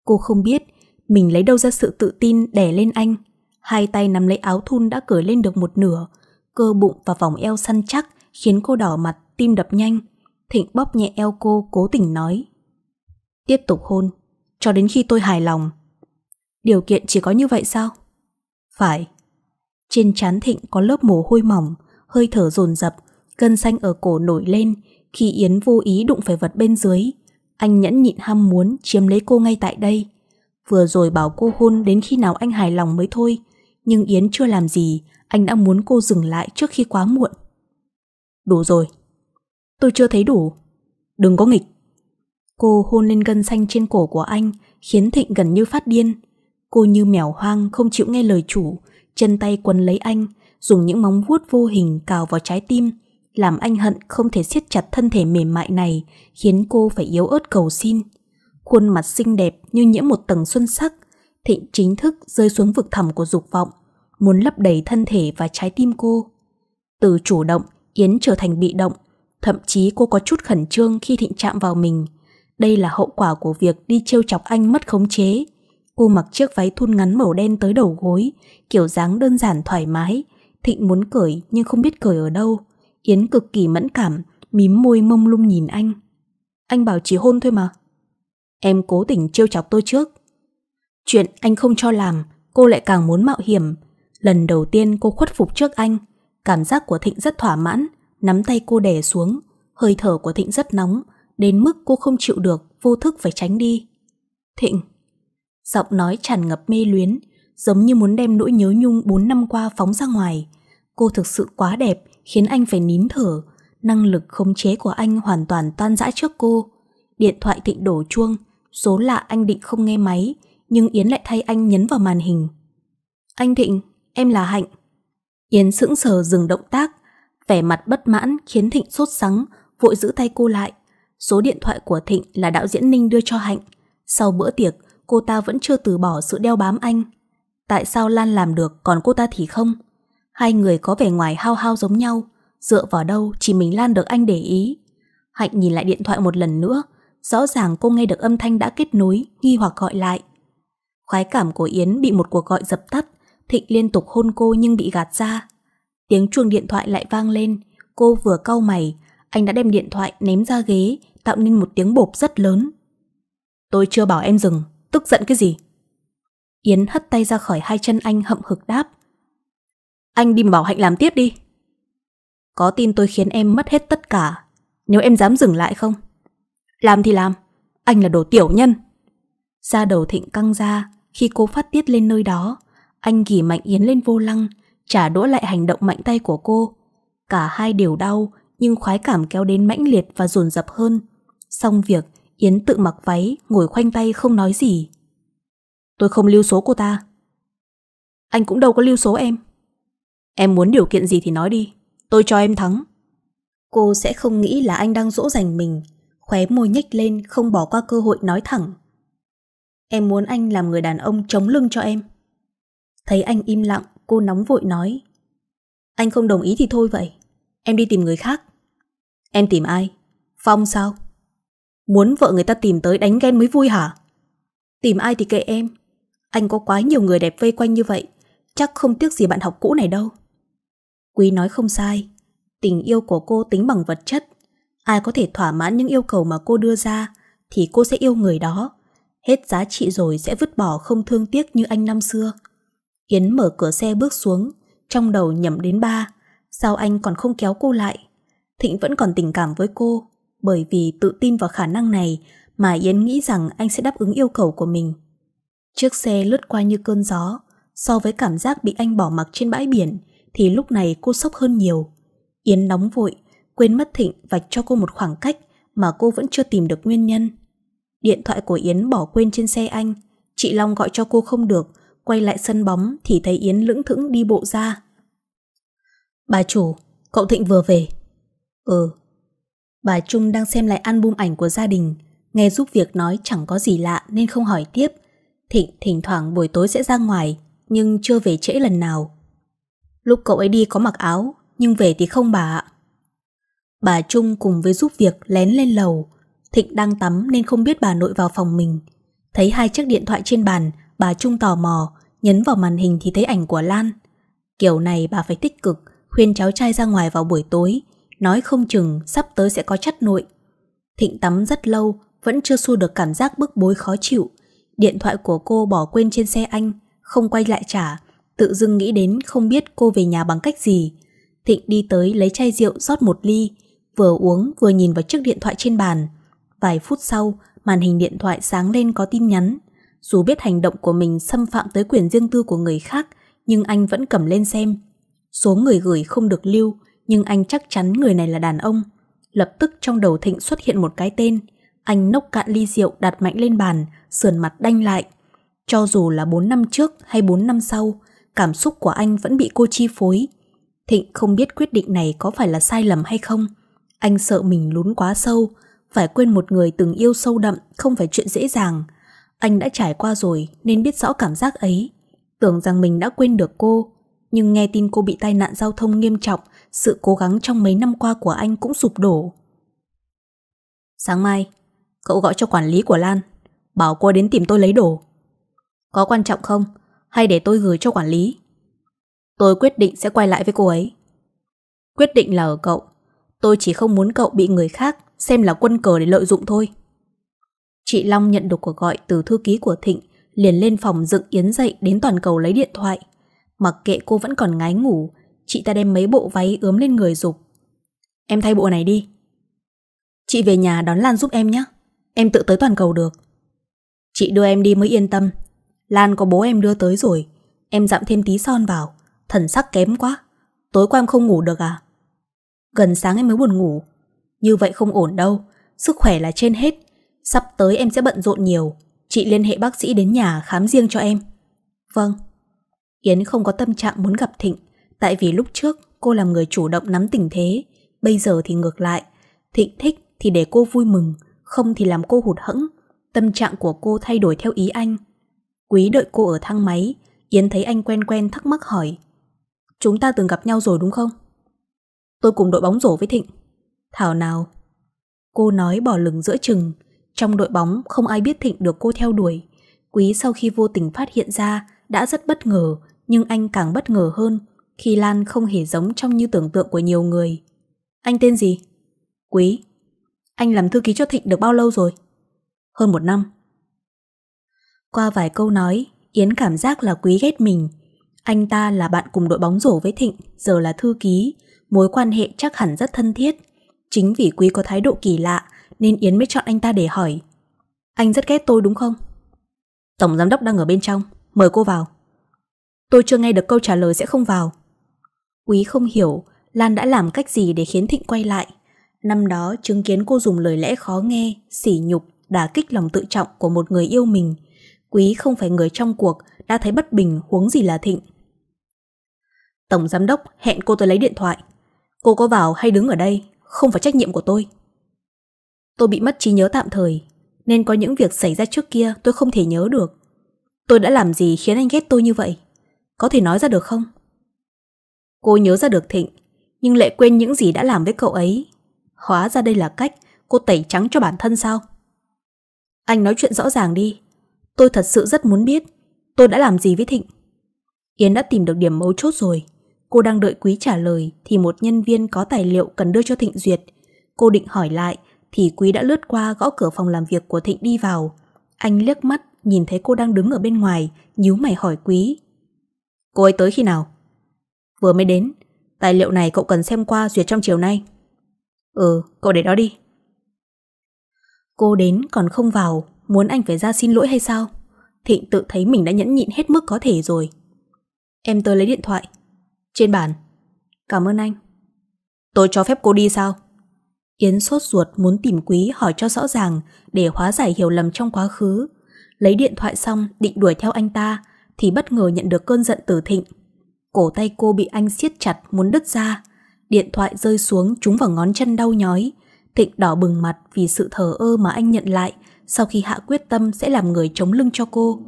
Cô không biết mình lấy đâu ra sự tự tin đè lên anh. Hai tay nắm lấy áo thun đã cởi lên được một nửa, cơ bụng và vòng eo săn chắc khiến cô đỏ mặt, tim đập nhanh. Thịnh bóp nhẹ eo cô cố tình nói. Tiếp tục hôn, cho đến khi tôi hài lòng. Điều kiện chỉ có như vậy sao? Phải. Trên trán Thịnh có lớp mồ hôi mỏng, hơi thở dồn dập, gân xanh ở cổ nổi lên khi Yến vô ý đụng phải vật bên dưới. Anh nhẫn nhịn ham muốn chiếm lấy cô ngay tại đây. Vừa rồi bảo cô hôn đến khi nào anh hài lòng mới thôi, nhưng Yến chưa làm gì, anh đã muốn cô dừng lại trước khi quá muộn. Đủ rồi. Tôi chưa thấy đủ. Đừng có nghịch. Cô hôn lên gân xanh trên cổ của anh, khiến Thịnh gần như phát điên. Cô như mèo hoang không chịu nghe lời chủ, chân tay quấn lấy anh, dùng những móng vuốt vô hình cào vào trái tim, làm anh hận không thể siết chặt thân thể mềm mại này, khiến cô phải yếu ớt cầu xin. Khuôn mặt xinh đẹp như nhiễm một tầng xuân sắc, Thịnh chính thức rơi xuống vực thẳm của dục vọng, muốn lấp đầy thân thể và trái tim cô. Từ chủ động, Yến trở thành bị động, thậm chí cô có chút khẩn trương khi Thịnh chạm vào mình. Đây là hậu quả của việc đi trêu chọc anh mất khống chế. Cô mặc chiếc váy thun ngắn màu đen tới đầu gối, kiểu dáng đơn giản thoải mái. Thịnh muốn cởi nhưng không biết cởi ở đâu. Yến cực kỳ mẫn cảm, mím môi mông lung nhìn anh. Anh bảo chỉ hôn thôi mà. Em cố tình trêu chọc tôi trước. Chuyện anh không cho làm, cô lại càng muốn mạo hiểm. Lần đầu tiên cô khuất phục trước anh Cảm giác của Thịnh rất thỏa mãn Nắm tay cô đè xuống Hơi thở của Thịnh rất nóng Đến mức cô không chịu được Vô thức phải tránh đi Thịnh Giọng nói tràn ngập mê luyến Giống như muốn đem nỗi nhớ nhung 4 năm qua phóng ra ngoài Cô thực sự quá đẹp Khiến anh phải nín thở Năng lực khống chế của anh hoàn toàn tan rã trước cô Điện thoại Thịnh đổ chuông Số lạ anh định không nghe máy Nhưng Yến lại thay anh nhấn vào màn hình Anh Thịnh em là Hạnh. Yến sững sờ dừng động tác, vẻ mặt bất mãn khiến Thịnh sốt sắng, vội giữ tay cô lại. Số điện thoại của Thịnh là đạo diễn Ninh đưa cho Hạnh. Sau bữa tiệc, cô ta vẫn chưa từ bỏ sự đeo bám anh. Tại sao Lan làm được còn cô ta thì không? Hai người có vẻ ngoài hao hao giống nhau, dựa vào đâu chỉ mình Lan được anh để ý. Hạnh nhìn lại điện thoại một lần nữa, rõ ràng cô nghe được âm thanh đã kết nối, nghi hoặc gọi lại. Khoái cảm của Yến bị một cuộc gọi dập tắt, Thịnh liên tục hôn cô nhưng bị gạt ra. Tiếng chuông điện thoại lại vang lên, cô vừa cau mày, anh đã đem điện thoại ném ra ghế, tạo nên một tiếng bộp rất lớn. Tôi chưa bảo em dừng, tức giận cái gì? Yến hất tay ra khỏi hai chân anh hậm hực đáp. Anh đi bảo Hạnh làm tiếp đi. Có tin tôi khiến em mất hết tất cả, nếu em dám dừng lại không? Làm thì làm, anh là đồ tiểu nhân. Da đầu thịnh căng ra khi cô phát tiết lên nơi đó, anh gỉ Mạnh Yến lên vô lăng, trả đũa lại hành động mạnh tay của cô. Cả hai đều đau, nhưng khoái cảm kéo đến mãnh liệt và dồn dập hơn. Xong việc, Yến tự mặc váy, ngồi khoanh tay không nói gì. Tôi không lưu số cô ta. Anh cũng đâu có lưu số em. Em muốn điều kiện gì thì nói đi, tôi cho em thắng. Cô sẽ không nghĩ là anh đang dỗ dành mình, khóe môi nhếch lên không bỏ qua cơ hội nói thẳng. Em muốn anh làm người đàn ông chống lưng cho em. Thấy anh im lặng, cô nóng vội nói. Anh không đồng ý thì thôi vậy. Em đi tìm người khác. Em tìm ai? Phong sao? Muốn vợ người ta tìm tới đánh ghen mới vui hả? Tìm ai thì kệ em. Anh có quá nhiều người đẹp vây quanh như vậy. Chắc không tiếc gì bạn học cũ này đâu. Quý nói không sai. Tình yêu của cô tính bằng vật chất. Ai có thể thỏa mãn những yêu cầu mà cô đưa ra thì cô sẽ yêu người đó. Hết giá trị rồi sẽ vứt bỏ không thương tiếc như anh năm xưa. Yến mở cửa xe bước xuống, trong đầu nhầm đến ba. Sao anh còn không kéo cô lại? Thịnh vẫn còn tình cảm với cô, bởi vì tự tin vào khả năng này mà Yến nghĩ rằng anh sẽ đáp ứng yêu cầu của mình. Chiếc xe lướt qua như cơn gió, so với cảm giác bị anh bỏ mặc trên bãi biển thì lúc này cô sốc hơn nhiều. Yến nóng vội, quên mất Thịnh và cho cô một khoảng cách mà cô vẫn chưa tìm được nguyên nhân. Điện thoại của Yến bỏ quên trên xe anh, chị Long gọi cho cô không được quay lại sân bóng thì thấy Yến lững thững đi bộ ra. Bà chủ, cậu Thịnh vừa về. Ừ. Bà Trung đang xem lại album ảnh của gia đình, nghe giúp việc nói chẳng có gì lạ nên không hỏi tiếp. Thịnh thỉnh thoảng buổi tối sẽ ra ngoài, nhưng chưa về trễ lần nào. Lúc cậu ấy đi có mặc áo, nhưng về thì không bà ạ. Bà Trung cùng với giúp việc lén lên lầu. Thịnh đang tắm nên không biết bà nội vào phòng mình. Thấy hai chiếc điện thoại trên bàn, bà Trung tò mò, Nhấn vào màn hình thì thấy ảnh của Lan Kiểu này bà phải tích cực Khuyên cháu trai ra ngoài vào buổi tối Nói không chừng sắp tới sẽ có chắt nội Thịnh tắm rất lâu Vẫn chưa xua được cảm giác bức bối khó chịu Điện thoại của cô bỏ quên trên xe anh Không quay lại trả Tự dưng nghĩ đến không biết cô về nhà bằng cách gì Thịnh đi tới lấy chai rượu rót một ly Vừa uống vừa nhìn vào chiếc điện thoại trên bàn Vài phút sau Màn hình điện thoại sáng lên có tin nhắn dù biết hành động của mình xâm phạm tới quyền riêng tư của người khác, nhưng anh vẫn cầm lên xem. Số người gửi không được lưu, nhưng anh chắc chắn người này là đàn ông. Lập tức trong đầu Thịnh xuất hiện một cái tên. Anh nốc cạn ly rượu đặt mạnh lên bàn, sườn mặt đanh lại. Cho dù là 4 năm trước hay 4 năm sau, cảm xúc của anh vẫn bị cô chi phối. Thịnh không biết quyết định này có phải là sai lầm hay không. Anh sợ mình lún quá sâu, phải quên một người từng yêu sâu đậm không phải chuyện dễ dàng. Anh đã trải qua rồi nên biết rõ cảm giác ấy. Tưởng rằng mình đã quên được cô, nhưng nghe tin cô bị tai nạn giao thông nghiêm trọng, sự cố gắng trong mấy năm qua của anh cũng sụp đổ. Sáng mai, cậu gọi cho quản lý của Lan, bảo cô đến tìm tôi lấy đồ. Có quan trọng không? Hay để tôi gửi cho quản lý? Tôi quyết định sẽ quay lại với cô ấy. Quyết định là ở cậu. Tôi chỉ không muốn cậu bị người khác xem là quân cờ để lợi dụng thôi. Chị Long nhận được cuộc gọi từ thư ký của Thịnh, liền lên phòng dựng Yến dậy đến toàn cầu lấy điện thoại. Mặc kệ cô vẫn còn ngái ngủ, chị ta đem mấy bộ váy ướm lên người dục. Em thay bộ này đi. Chị về nhà đón Lan giúp em nhé. Em tự tới toàn cầu được. Chị đưa em đi mới yên tâm. Lan có bố em đưa tới rồi. Em dặm thêm tí son vào. Thần sắc kém quá. Tối qua em không ngủ được à? Gần sáng em mới buồn ngủ. Như vậy không ổn đâu. Sức khỏe là trên hết. Sắp tới em sẽ bận rộn nhiều Chị liên hệ bác sĩ đến nhà khám riêng cho em Vâng Yến không có tâm trạng muốn gặp Thịnh Tại vì lúc trước cô làm người chủ động nắm tình thế Bây giờ thì ngược lại Thịnh thích thì để cô vui mừng Không thì làm cô hụt hẫng Tâm trạng của cô thay đổi theo ý anh Quý đợi cô ở thang máy Yến thấy anh quen quen thắc mắc hỏi Chúng ta từng gặp nhau rồi đúng không? Tôi cùng đội bóng rổ với Thịnh Thảo nào Cô nói bỏ lửng giữa chừng trong đội bóng không ai biết Thịnh được cô theo đuổi. Quý sau khi vô tình phát hiện ra đã rất bất ngờ, nhưng anh càng bất ngờ hơn khi Lan không hề giống trong như tưởng tượng của nhiều người. Anh tên gì? Quý. Anh làm thư ký cho Thịnh được bao lâu rồi? Hơn một năm. Qua vài câu nói, Yến cảm giác là Quý ghét mình. Anh ta là bạn cùng đội bóng rổ với Thịnh, giờ là thư ký, mối quan hệ chắc hẳn rất thân thiết. Chính vì Quý có thái độ kỳ lạ nên Yến mới chọn anh ta để hỏi. Anh rất ghét tôi đúng không? Tổng giám đốc đang ở bên trong, mời cô vào. Tôi chưa nghe được câu trả lời sẽ không vào. Quý không hiểu Lan đã làm cách gì để khiến Thịnh quay lại. Năm đó chứng kiến cô dùng lời lẽ khó nghe, sỉ nhục, đả kích lòng tự trọng của một người yêu mình. Quý không phải người trong cuộc, đã thấy bất bình huống gì là Thịnh. Tổng giám đốc hẹn cô tới lấy điện thoại. Cô có vào hay đứng ở đây, không phải trách nhiệm của tôi. Tôi bị mất trí nhớ tạm thời Nên có những việc xảy ra trước kia tôi không thể nhớ được Tôi đã làm gì khiến anh ghét tôi như vậy Có thể nói ra được không Cô nhớ ra được Thịnh Nhưng lại quên những gì đã làm với cậu ấy Hóa ra đây là cách Cô tẩy trắng cho bản thân sao Anh nói chuyện rõ ràng đi Tôi thật sự rất muốn biết Tôi đã làm gì với Thịnh Yến đã tìm được điểm mấu chốt rồi Cô đang đợi quý trả lời Thì một nhân viên có tài liệu cần đưa cho Thịnh duyệt Cô định hỏi lại thì Quý đã lướt qua gõ cửa phòng làm việc của Thịnh đi vào. Anh liếc mắt, nhìn thấy cô đang đứng ở bên ngoài, nhíu mày hỏi Quý. Cô ấy tới khi nào? Vừa mới đến, tài liệu này cậu cần xem qua duyệt trong chiều nay. Ừ, cậu để đó đi. Cô đến còn không vào, muốn anh phải ra xin lỗi hay sao? Thịnh tự thấy mình đã nhẫn nhịn hết mức có thể rồi. Em tới lấy điện thoại. Trên bàn. Cảm ơn anh. Tôi cho phép cô đi sao? Yến sốt ruột muốn tìm quý hỏi cho rõ ràng để hóa giải hiểu lầm trong quá khứ. Lấy điện thoại xong định đuổi theo anh ta thì bất ngờ nhận được cơn giận từ thịnh. Cổ tay cô bị anh siết chặt muốn đứt ra. Điện thoại rơi xuống trúng vào ngón chân đau nhói. Thịnh đỏ bừng mặt vì sự thờ ơ mà anh nhận lại sau khi hạ quyết tâm sẽ làm người chống lưng cho cô.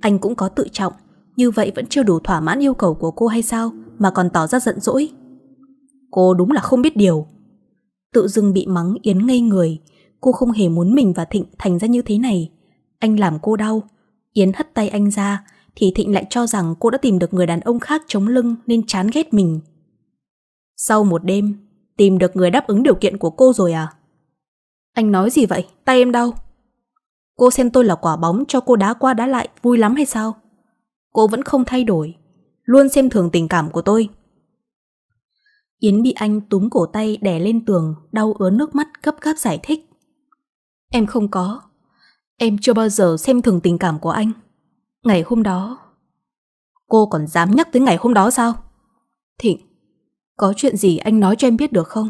Anh cũng có tự trọng, như vậy vẫn chưa đủ thỏa mãn yêu cầu của cô hay sao mà còn tỏ ra giận dỗi. Cô đúng là không biết điều. Tự dưng bị mắng Yến ngây người Cô không hề muốn mình và Thịnh thành ra như thế này Anh làm cô đau Yến hất tay anh ra Thì Thịnh lại cho rằng cô đã tìm được người đàn ông khác chống lưng Nên chán ghét mình Sau một đêm Tìm được người đáp ứng điều kiện của cô rồi à Anh nói gì vậy Tay em đau Cô xem tôi là quả bóng cho cô đá qua đá lại Vui lắm hay sao Cô vẫn không thay đổi Luôn xem thường tình cảm của tôi Yến bị anh túm cổ tay đè lên tường, đau ứa nước mắt gấp gáp giải thích. Em không có. Em chưa bao giờ xem thường tình cảm của anh. Ngày hôm đó... Cô còn dám nhắc tới ngày hôm đó sao? Thịnh, có chuyện gì anh nói cho em biết được không?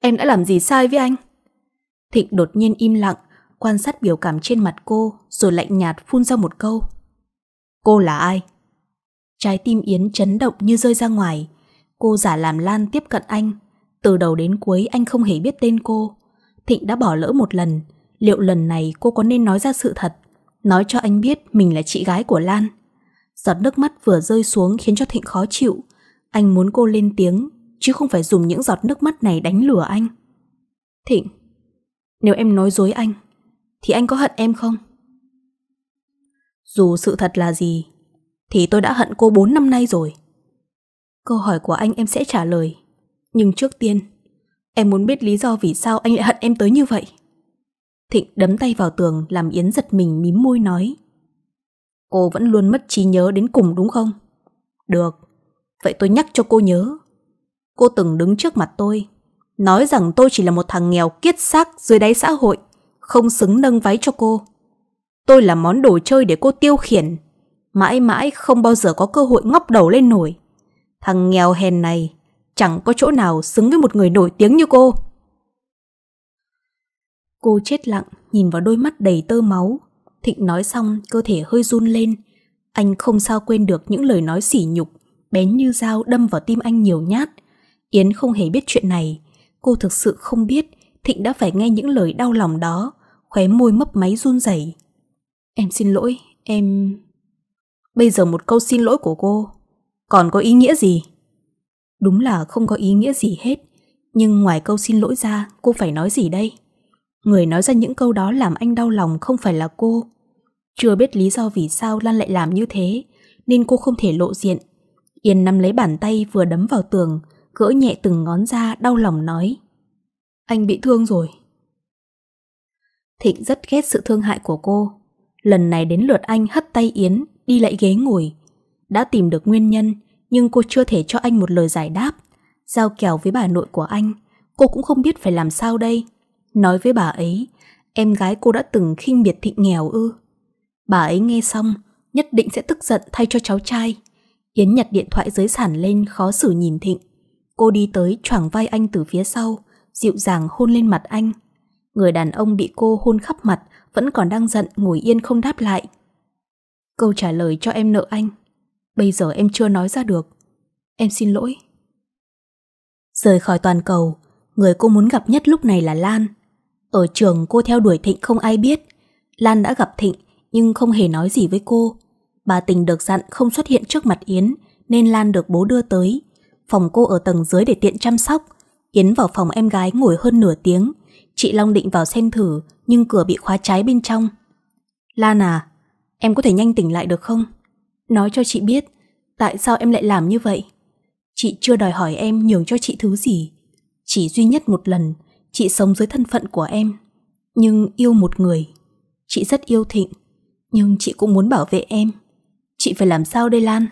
Em đã làm gì sai với anh? Thịnh đột nhiên im lặng, quan sát biểu cảm trên mặt cô, rồi lạnh nhạt phun ra một câu. Cô là ai? Trái tim Yến chấn động như rơi ra ngoài, Cô giả làm Lan tiếp cận anh Từ đầu đến cuối anh không hề biết tên cô Thịnh đã bỏ lỡ một lần Liệu lần này cô có nên nói ra sự thật Nói cho anh biết mình là chị gái của Lan Giọt nước mắt vừa rơi xuống khiến cho Thịnh khó chịu Anh muốn cô lên tiếng Chứ không phải dùng những giọt nước mắt này đánh lừa anh Thịnh Nếu em nói dối anh Thì anh có hận em không? Dù sự thật là gì Thì tôi đã hận cô 4 năm nay rồi Câu hỏi của anh em sẽ trả lời Nhưng trước tiên Em muốn biết lý do vì sao anh lại hận em tới như vậy Thịnh đấm tay vào tường Làm Yến giật mình mím môi nói Cô vẫn luôn mất trí nhớ đến cùng đúng không Được Vậy tôi nhắc cho cô nhớ Cô từng đứng trước mặt tôi Nói rằng tôi chỉ là một thằng nghèo kiết xác dưới đáy xã hội Không xứng nâng váy cho cô Tôi là món đồ chơi để cô tiêu khiển Mãi mãi không bao giờ có cơ hội ngóc đầu lên nổi Thằng nghèo hèn này chẳng có chỗ nào xứng với một người nổi tiếng như cô. Cô chết lặng nhìn vào đôi mắt đầy tơ máu. Thịnh nói xong cơ thể hơi run lên. Anh không sao quên được những lời nói sỉ nhục, bén như dao đâm vào tim anh nhiều nhát. Yến không hề biết chuyện này. Cô thực sự không biết Thịnh đã phải nghe những lời đau lòng đó, khóe môi mấp máy run rẩy. Em xin lỗi, em... Bây giờ một câu xin lỗi của cô còn có ý nghĩa gì? Đúng là không có ý nghĩa gì hết, nhưng ngoài câu xin lỗi ra cô phải nói gì đây? Người nói ra những câu đó làm anh đau lòng không phải là cô. Chưa biết lý do vì sao Lan lại làm như thế, nên cô không thể lộ diện. Yên nắm lấy bàn tay vừa đấm vào tường, gỡ nhẹ từng ngón ra đau lòng nói. Anh bị thương rồi. Thịnh rất ghét sự thương hại của cô. Lần này đến lượt anh hất tay Yến, đi lại ghế ngồi, đã tìm được nguyên nhân Nhưng cô chưa thể cho anh một lời giải đáp Giao kèo với bà nội của anh Cô cũng không biết phải làm sao đây Nói với bà ấy Em gái cô đã từng khinh biệt thị nghèo ư Bà ấy nghe xong Nhất định sẽ tức giận thay cho cháu trai Yến nhặt điện thoại dưới sàn lên khó xử nhìn Thịnh Cô đi tới choảng vai anh từ phía sau Dịu dàng hôn lên mặt anh Người đàn ông bị cô hôn khắp mặt Vẫn còn đang giận ngồi yên không đáp lại Câu trả lời cho em nợ anh Bây giờ em chưa nói ra được Em xin lỗi Rời khỏi toàn cầu Người cô muốn gặp nhất lúc này là Lan Ở trường cô theo đuổi Thịnh không ai biết Lan đã gặp Thịnh Nhưng không hề nói gì với cô Bà tình được dặn không xuất hiện trước mặt Yến Nên Lan được bố đưa tới Phòng cô ở tầng dưới để tiện chăm sóc Yến vào phòng em gái ngồi hơn nửa tiếng Chị Long định vào xem thử Nhưng cửa bị khóa trái bên trong Lan à Em có thể nhanh tỉnh lại được không Nói cho chị biết Tại sao em lại làm như vậy Chị chưa đòi hỏi em nhường cho chị thứ gì Chỉ duy nhất một lần Chị sống dưới thân phận của em Nhưng yêu một người Chị rất yêu Thịnh Nhưng chị cũng muốn bảo vệ em Chị phải làm sao đây Lan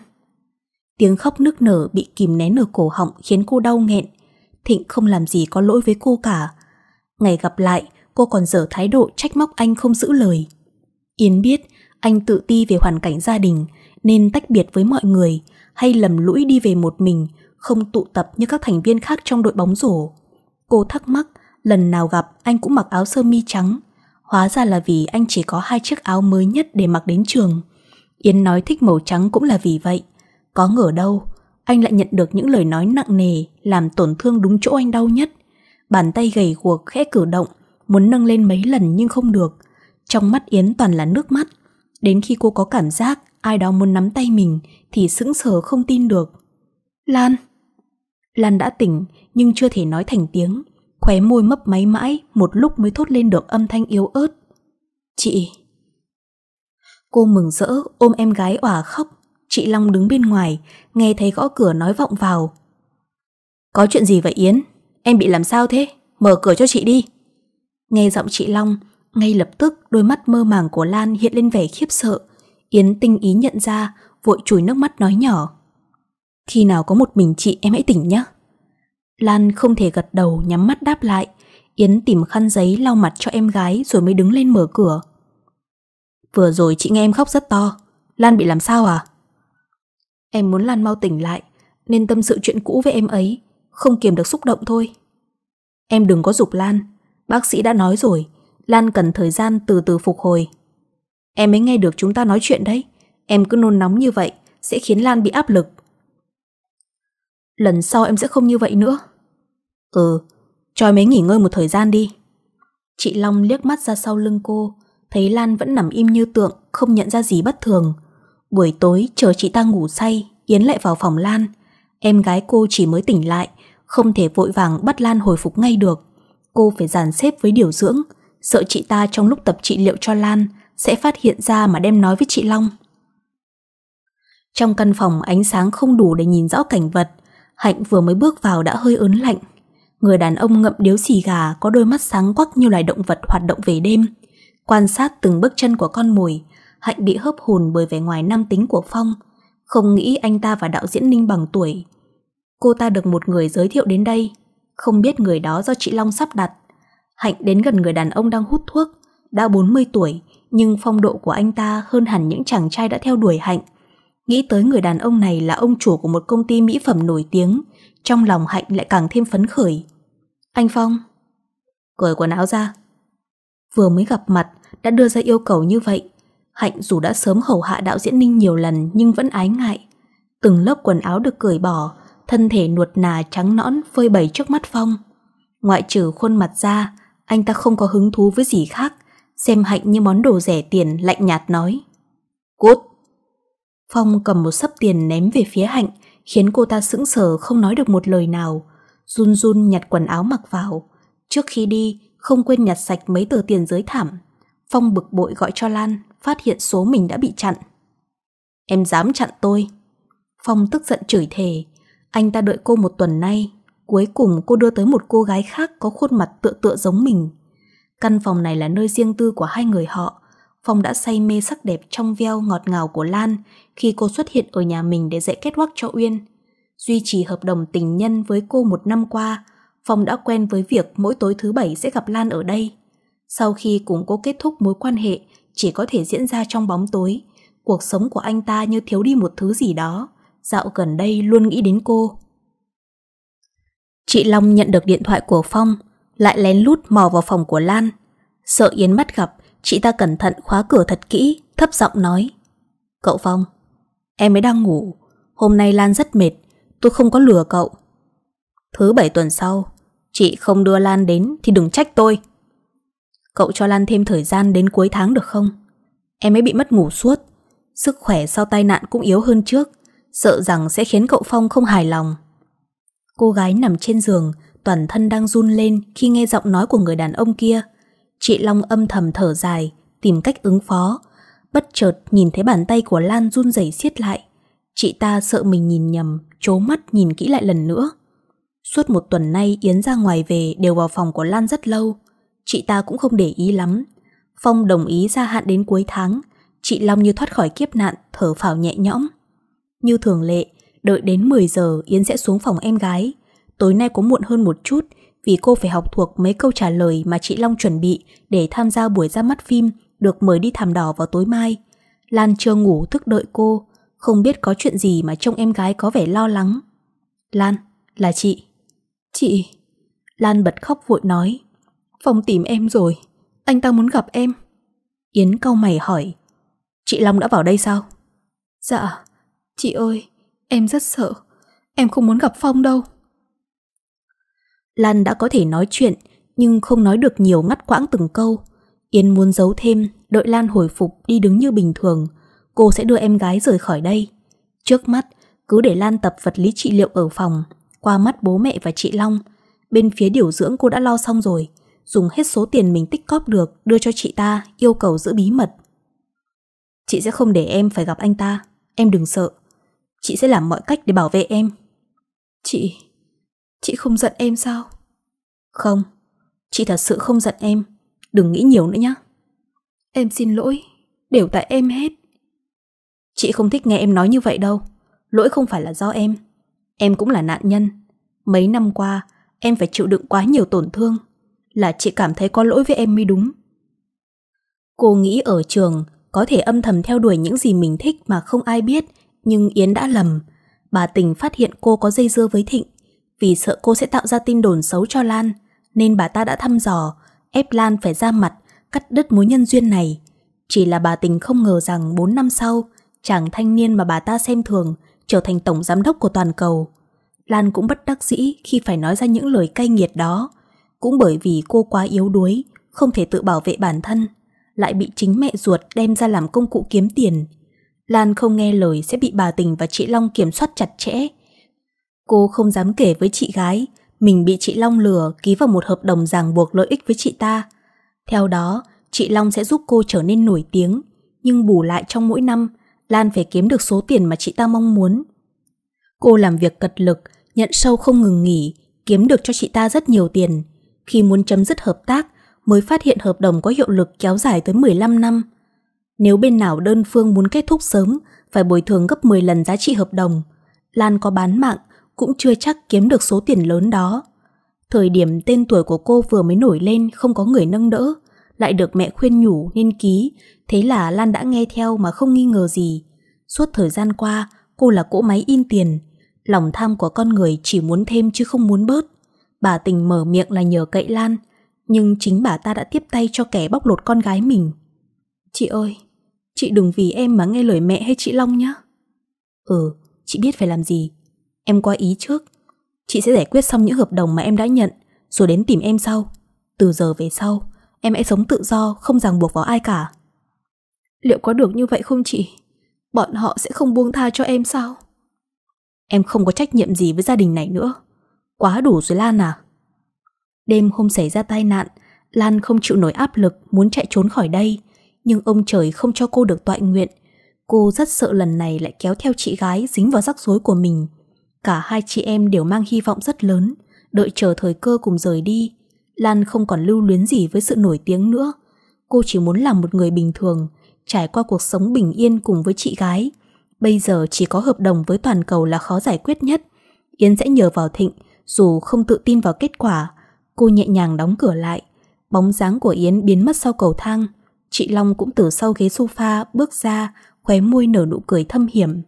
Tiếng khóc nức nở bị kìm nén ở cổ họng Khiến cô đau nghẹn Thịnh không làm gì có lỗi với cô cả Ngày gặp lại cô còn dở thái độ trách móc anh không giữ lời Yến biết anh tự ti về hoàn cảnh gia đình nên tách biệt với mọi người hay lầm lũi đi về một mình, không tụ tập như các thành viên khác trong đội bóng rổ. Cô thắc mắc, lần nào gặp anh cũng mặc áo sơ mi trắng. Hóa ra là vì anh chỉ có hai chiếc áo mới nhất để mặc đến trường. Yến nói thích màu trắng cũng là vì vậy. Có ngờ đâu, anh lại nhận được những lời nói nặng nề làm tổn thương đúng chỗ anh đau nhất. Bàn tay gầy guộc khẽ cử động, muốn nâng lên mấy lần nhưng không được. Trong mắt Yến toàn là nước mắt. Đến khi cô có cảm giác ai đó muốn nắm tay mình thì sững sờ không tin được. Lan! Lan đã tỉnh nhưng chưa thể nói thành tiếng, khóe môi mấp máy mãi một lúc mới thốt lên được âm thanh yếu ớt. Chị! Cô mừng rỡ ôm em gái òa khóc, chị Long đứng bên ngoài, nghe thấy gõ cửa nói vọng vào. Có chuyện gì vậy Yến? Em bị làm sao thế? Mở cửa cho chị đi. Nghe giọng chị Long, ngay lập tức đôi mắt mơ màng của Lan hiện lên vẻ khiếp sợ, Yến tinh ý nhận ra, vội chùi nước mắt nói nhỏ. Khi nào có một mình chị em hãy tỉnh nhé. Lan không thể gật đầu nhắm mắt đáp lại. Yến tìm khăn giấy lau mặt cho em gái rồi mới đứng lên mở cửa. Vừa rồi chị nghe em khóc rất to. Lan bị làm sao à? Em muốn Lan mau tỉnh lại nên tâm sự chuyện cũ với em ấy. Không kiềm được xúc động thôi. Em đừng có dục Lan. Bác sĩ đã nói rồi. Lan cần thời gian từ từ phục hồi. Em mới nghe được chúng ta nói chuyện đấy Em cứ nôn nóng như vậy Sẽ khiến Lan bị áp lực Lần sau em sẽ không như vậy nữa Ừ Cho em ấy nghỉ ngơi một thời gian đi Chị Long liếc mắt ra sau lưng cô Thấy Lan vẫn nằm im như tượng Không nhận ra gì bất thường Buổi tối chờ chị ta ngủ say Yến lại vào phòng Lan Em gái cô chỉ mới tỉnh lại Không thể vội vàng bắt Lan hồi phục ngay được Cô phải dàn xếp với điều dưỡng Sợ chị ta trong lúc tập trị liệu cho Lan sẽ phát hiện ra mà đem nói với chị Long. Trong căn phòng ánh sáng không đủ để nhìn rõ cảnh vật, Hạnh vừa mới bước vào đã hơi ớn lạnh. Người đàn ông ngậm điếu xì gà có đôi mắt sáng quắc như loài động vật hoạt động về đêm. Quan sát từng bước chân của con mồi, Hạnh bị hớp hồn bởi vẻ ngoài nam tính của Phong. Không nghĩ anh ta và đạo diễn Ninh bằng tuổi. Cô ta được một người giới thiệu đến đây, không biết người đó do chị Long sắp đặt. Hạnh đến gần người đàn ông đang hút thuốc, đã 40 tuổi, nhưng phong độ của anh ta hơn hẳn những chàng trai đã theo đuổi Hạnh. Nghĩ tới người đàn ông này là ông chủ của một công ty mỹ phẩm nổi tiếng, trong lòng Hạnh lại càng thêm phấn khởi. Anh Phong, cởi quần áo ra. Vừa mới gặp mặt, đã đưa ra yêu cầu như vậy. Hạnh dù đã sớm hầu hạ đạo diễn Ninh nhiều lần nhưng vẫn ái ngại. Từng lớp quần áo được cởi bỏ, thân thể nuột nà trắng nõn phơi bày trước mắt Phong. Ngoại trừ khuôn mặt ra, anh ta không có hứng thú với gì khác xem Hạnh như món đồ rẻ tiền lạnh nhạt nói. Cút! Phong cầm một sấp tiền ném về phía Hạnh, khiến cô ta sững sờ không nói được một lời nào, run run nhặt quần áo mặc vào. Trước khi đi, không quên nhặt sạch mấy tờ tiền dưới thảm. Phong bực bội gọi cho Lan, phát hiện số mình đã bị chặn. Em dám chặn tôi. Phong tức giận chửi thề. Anh ta đợi cô một tuần nay. Cuối cùng cô đưa tới một cô gái khác có khuôn mặt tựa tựa giống mình. Căn phòng này là nơi riêng tư của hai người họ. Phong đã say mê sắc đẹp trong veo ngọt ngào của Lan khi cô xuất hiện ở nhà mình để dạy kết quắc cho Uyên. Duy trì hợp đồng tình nhân với cô một năm qua, Phong đã quen với việc mỗi tối thứ bảy sẽ gặp Lan ở đây. Sau khi cùng cô kết thúc mối quan hệ chỉ có thể diễn ra trong bóng tối, cuộc sống của anh ta như thiếu đi một thứ gì đó. Dạo gần đây luôn nghĩ đến cô. Chị Long nhận được điện thoại của Phong, lại lén lút mò vào phòng của Lan. Sợ Yến bắt gặp, chị ta cẩn thận khóa cửa thật kỹ, thấp giọng nói. Cậu Phong, em ấy đang ngủ, hôm nay Lan rất mệt, tôi không có lừa cậu. Thứ bảy tuần sau, chị không đưa Lan đến thì đừng trách tôi. Cậu cho Lan thêm thời gian đến cuối tháng được không? Em ấy bị mất ngủ suốt, sức khỏe sau tai nạn cũng yếu hơn trước, sợ rằng sẽ khiến cậu Phong không hài lòng. Cô gái nằm trên giường, toàn thân đang run lên khi nghe giọng nói của người đàn ông kia. Chị Long âm thầm thở dài, tìm cách ứng phó. Bất chợt nhìn thấy bàn tay của Lan run rẩy siết lại. Chị ta sợ mình nhìn nhầm, chố mắt nhìn kỹ lại lần nữa. Suốt một tuần nay Yến ra ngoài về đều vào phòng của Lan rất lâu. Chị ta cũng không để ý lắm. Phong đồng ý gia hạn đến cuối tháng. Chị Long như thoát khỏi kiếp nạn, thở phào nhẹ nhõm. Như thường lệ, đợi đến 10 giờ Yến sẽ xuống phòng em gái tối nay có muộn hơn một chút vì cô phải học thuộc mấy câu trả lời mà chị Long chuẩn bị để tham gia buổi ra mắt phim được mời đi thảm đỏ vào tối mai. Lan chưa ngủ thức đợi cô, không biết có chuyện gì mà trông em gái có vẻ lo lắng. Lan, là chị. Chị... Lan bật khóc vội nói. Phong tìm em rồi, anh ta muốn gặp em. Yến cau mày hỏi. Chị Long đã vào đây sao? Dạ, chị ơi, em rất sợ. Em không muốn gặp Phong đâu. Lan đã có thể nói chuyện, nhưng không nói được nhiều ngắt quãng từng câu. Yên muốn giấu thêm, đợi Lan hồi phục đi đứng như bình thường. Cô sẽ đưa em gái rời khỏi đây. Trước mắt, cứ để Lan tập vật lý trị liệu ở phòng, qua mắt bố mẹ và chị Long. Bên phía điều dưỡng cô đã lo xong rồi, dùng hết số tiền mình tích cóp được đưa cho chị ta yêu cầu giữ bí mật. Chị sẽ không để em phải gặp anh ta, em đừng sợ. Chị sẽ làm mọi cách để bảo vệ em. Chị... Chị không giận em sao? Không, chị thật sự không giận em. Đừng nghĩ nhiều nữa nhé. Em xin lỗi, đều tại em hết. Chị không thích nghe em nói như vậy đâu. Lỗi không phải là do em. Em cũng là nạn nhân. Mấy năm qua, em phải chịu đựng quá nhiều tổn thương. Là chị cảm thấy có lỗi với em mới đúng. Cô nghĩ ở trường có thể âm thầm theo đuổi những gì mình thích mà không ai biết, nhưng Yến đã lầm. Bà Tình phát hiện cô có dây dưa với Thịnh, vì sợ cô sẽ tạo ra tin đồn xấu cho Lan Nên bà ta đã thăm dò Ép Lan phải ra mặt Cắt đứt mối nhân duyên này Chỉ là bà tình không ngờ rằng 4 năm sau Chàng thanh niên mà bà ta xem thường Trở thành tổng giám đốc của toàn cầu Lan cũng bất đắc dĩ khi phải nói ra những lời cay nghiệt đó Cũng bởi vì cô quá yếu đuối Không thể tự bảo vệ bản thân Lại bị chính mẹ ruột đem ra làm công cụ kiếm tiền Lan không nghe lời sẽ bị bà tình và chị Long kiểm soát chặt chẽ Cô không dám kể với chị gái, mình bị chị Long lừa ký vào một hợp đồng ràng buộc lợi ích với chị ta. Theo đó, chị Long sẽ giúp cô trở nên nổi tiếng, nhưng bù lại trong mỗi năm, Lan phải kiếm được số tiền mà chị ta mong muốn. Cô làm việc cật lực, nhận sâu không ngừng nghỉ, kiếm được cho chị ta rất nhiều tiền. Khi muốn chấm dứt hợp tác, mới phát hiện hợp đồng có hiệu lực kéo dài tới 15 năm. Nếu bên nào đơn phương muốn kết thúc sớm, phải bồi thường gấp 10 lần giá trị hợp đồng. Lan có bán mạng cũng chưa chắc kiếm được số tiền lớn đó. Thời điểm tên tuổi của cô vừa mới nổi lên không có người nâng đỡ, lại được mẹ khuyên nhủ nên ký, thế là Lan đã nghe theo mà không nghi ngờ gì. Suốt thời gian qua, cô là cỗ máy in tiền, lòng tham của con người chỉ muốn thêm chứ không muốn bớt. Bà tình mở miệng là nhờ cậy Lan, nhưng chính bà ta đã tiếp tay cho kẻ bóc lột con gái mình. Chị ơi, chị đừng vì em mà nghe lời mẹ hay chị Long nhé. Ừ, chị biết phải làm gì, Em qua ý trước Chị sẽ giải quyết xong những hợp đồng mà em đã nhận Rồi đến tìm em sau Từ giờ về sau Em hãy sống tự do không ràng buộc vào ai cả Liệu có được như vậy không chị? Bọn họ sẽ không buông tha cho em sao? Em không có trách nhiệm gì với gia đình này nữa Quá đủ rồi Lan à Đêm hôm xảy ra tai nạn Lan không chịu nổi áp lực Muốn chạy trốn khỏi đây Nhưng ông trời không cho cô được tọa nguyện Cô rất sợ lần này lại kéo theo chị gái Dính vào rắc rối của mình Cả hai chị em đều mang hy vọng rất lớn, đợi chờ thời cơ cùng rời đi. Lan không còn lưu luyến gì với sự nổi tiếng nữa. Cô chỉ muốn làm một người bình thường, trải qua cuộc sống bình yên cùng với chị gái. Bây giờ chỉ có hợp đồng với toàn cầu là khó giải quyết nhất. Yến sẽ nhờ vào Thịnh, dù không tự tin vào kết quả. Cô nhẹ nhàng đóng cửa lại. Bóng dáng của Yến biến mất sau cầu thang. Chị Long cũng từ sau ghế sofa bước ra, khóe môi nở nụ cười thâm hiểm.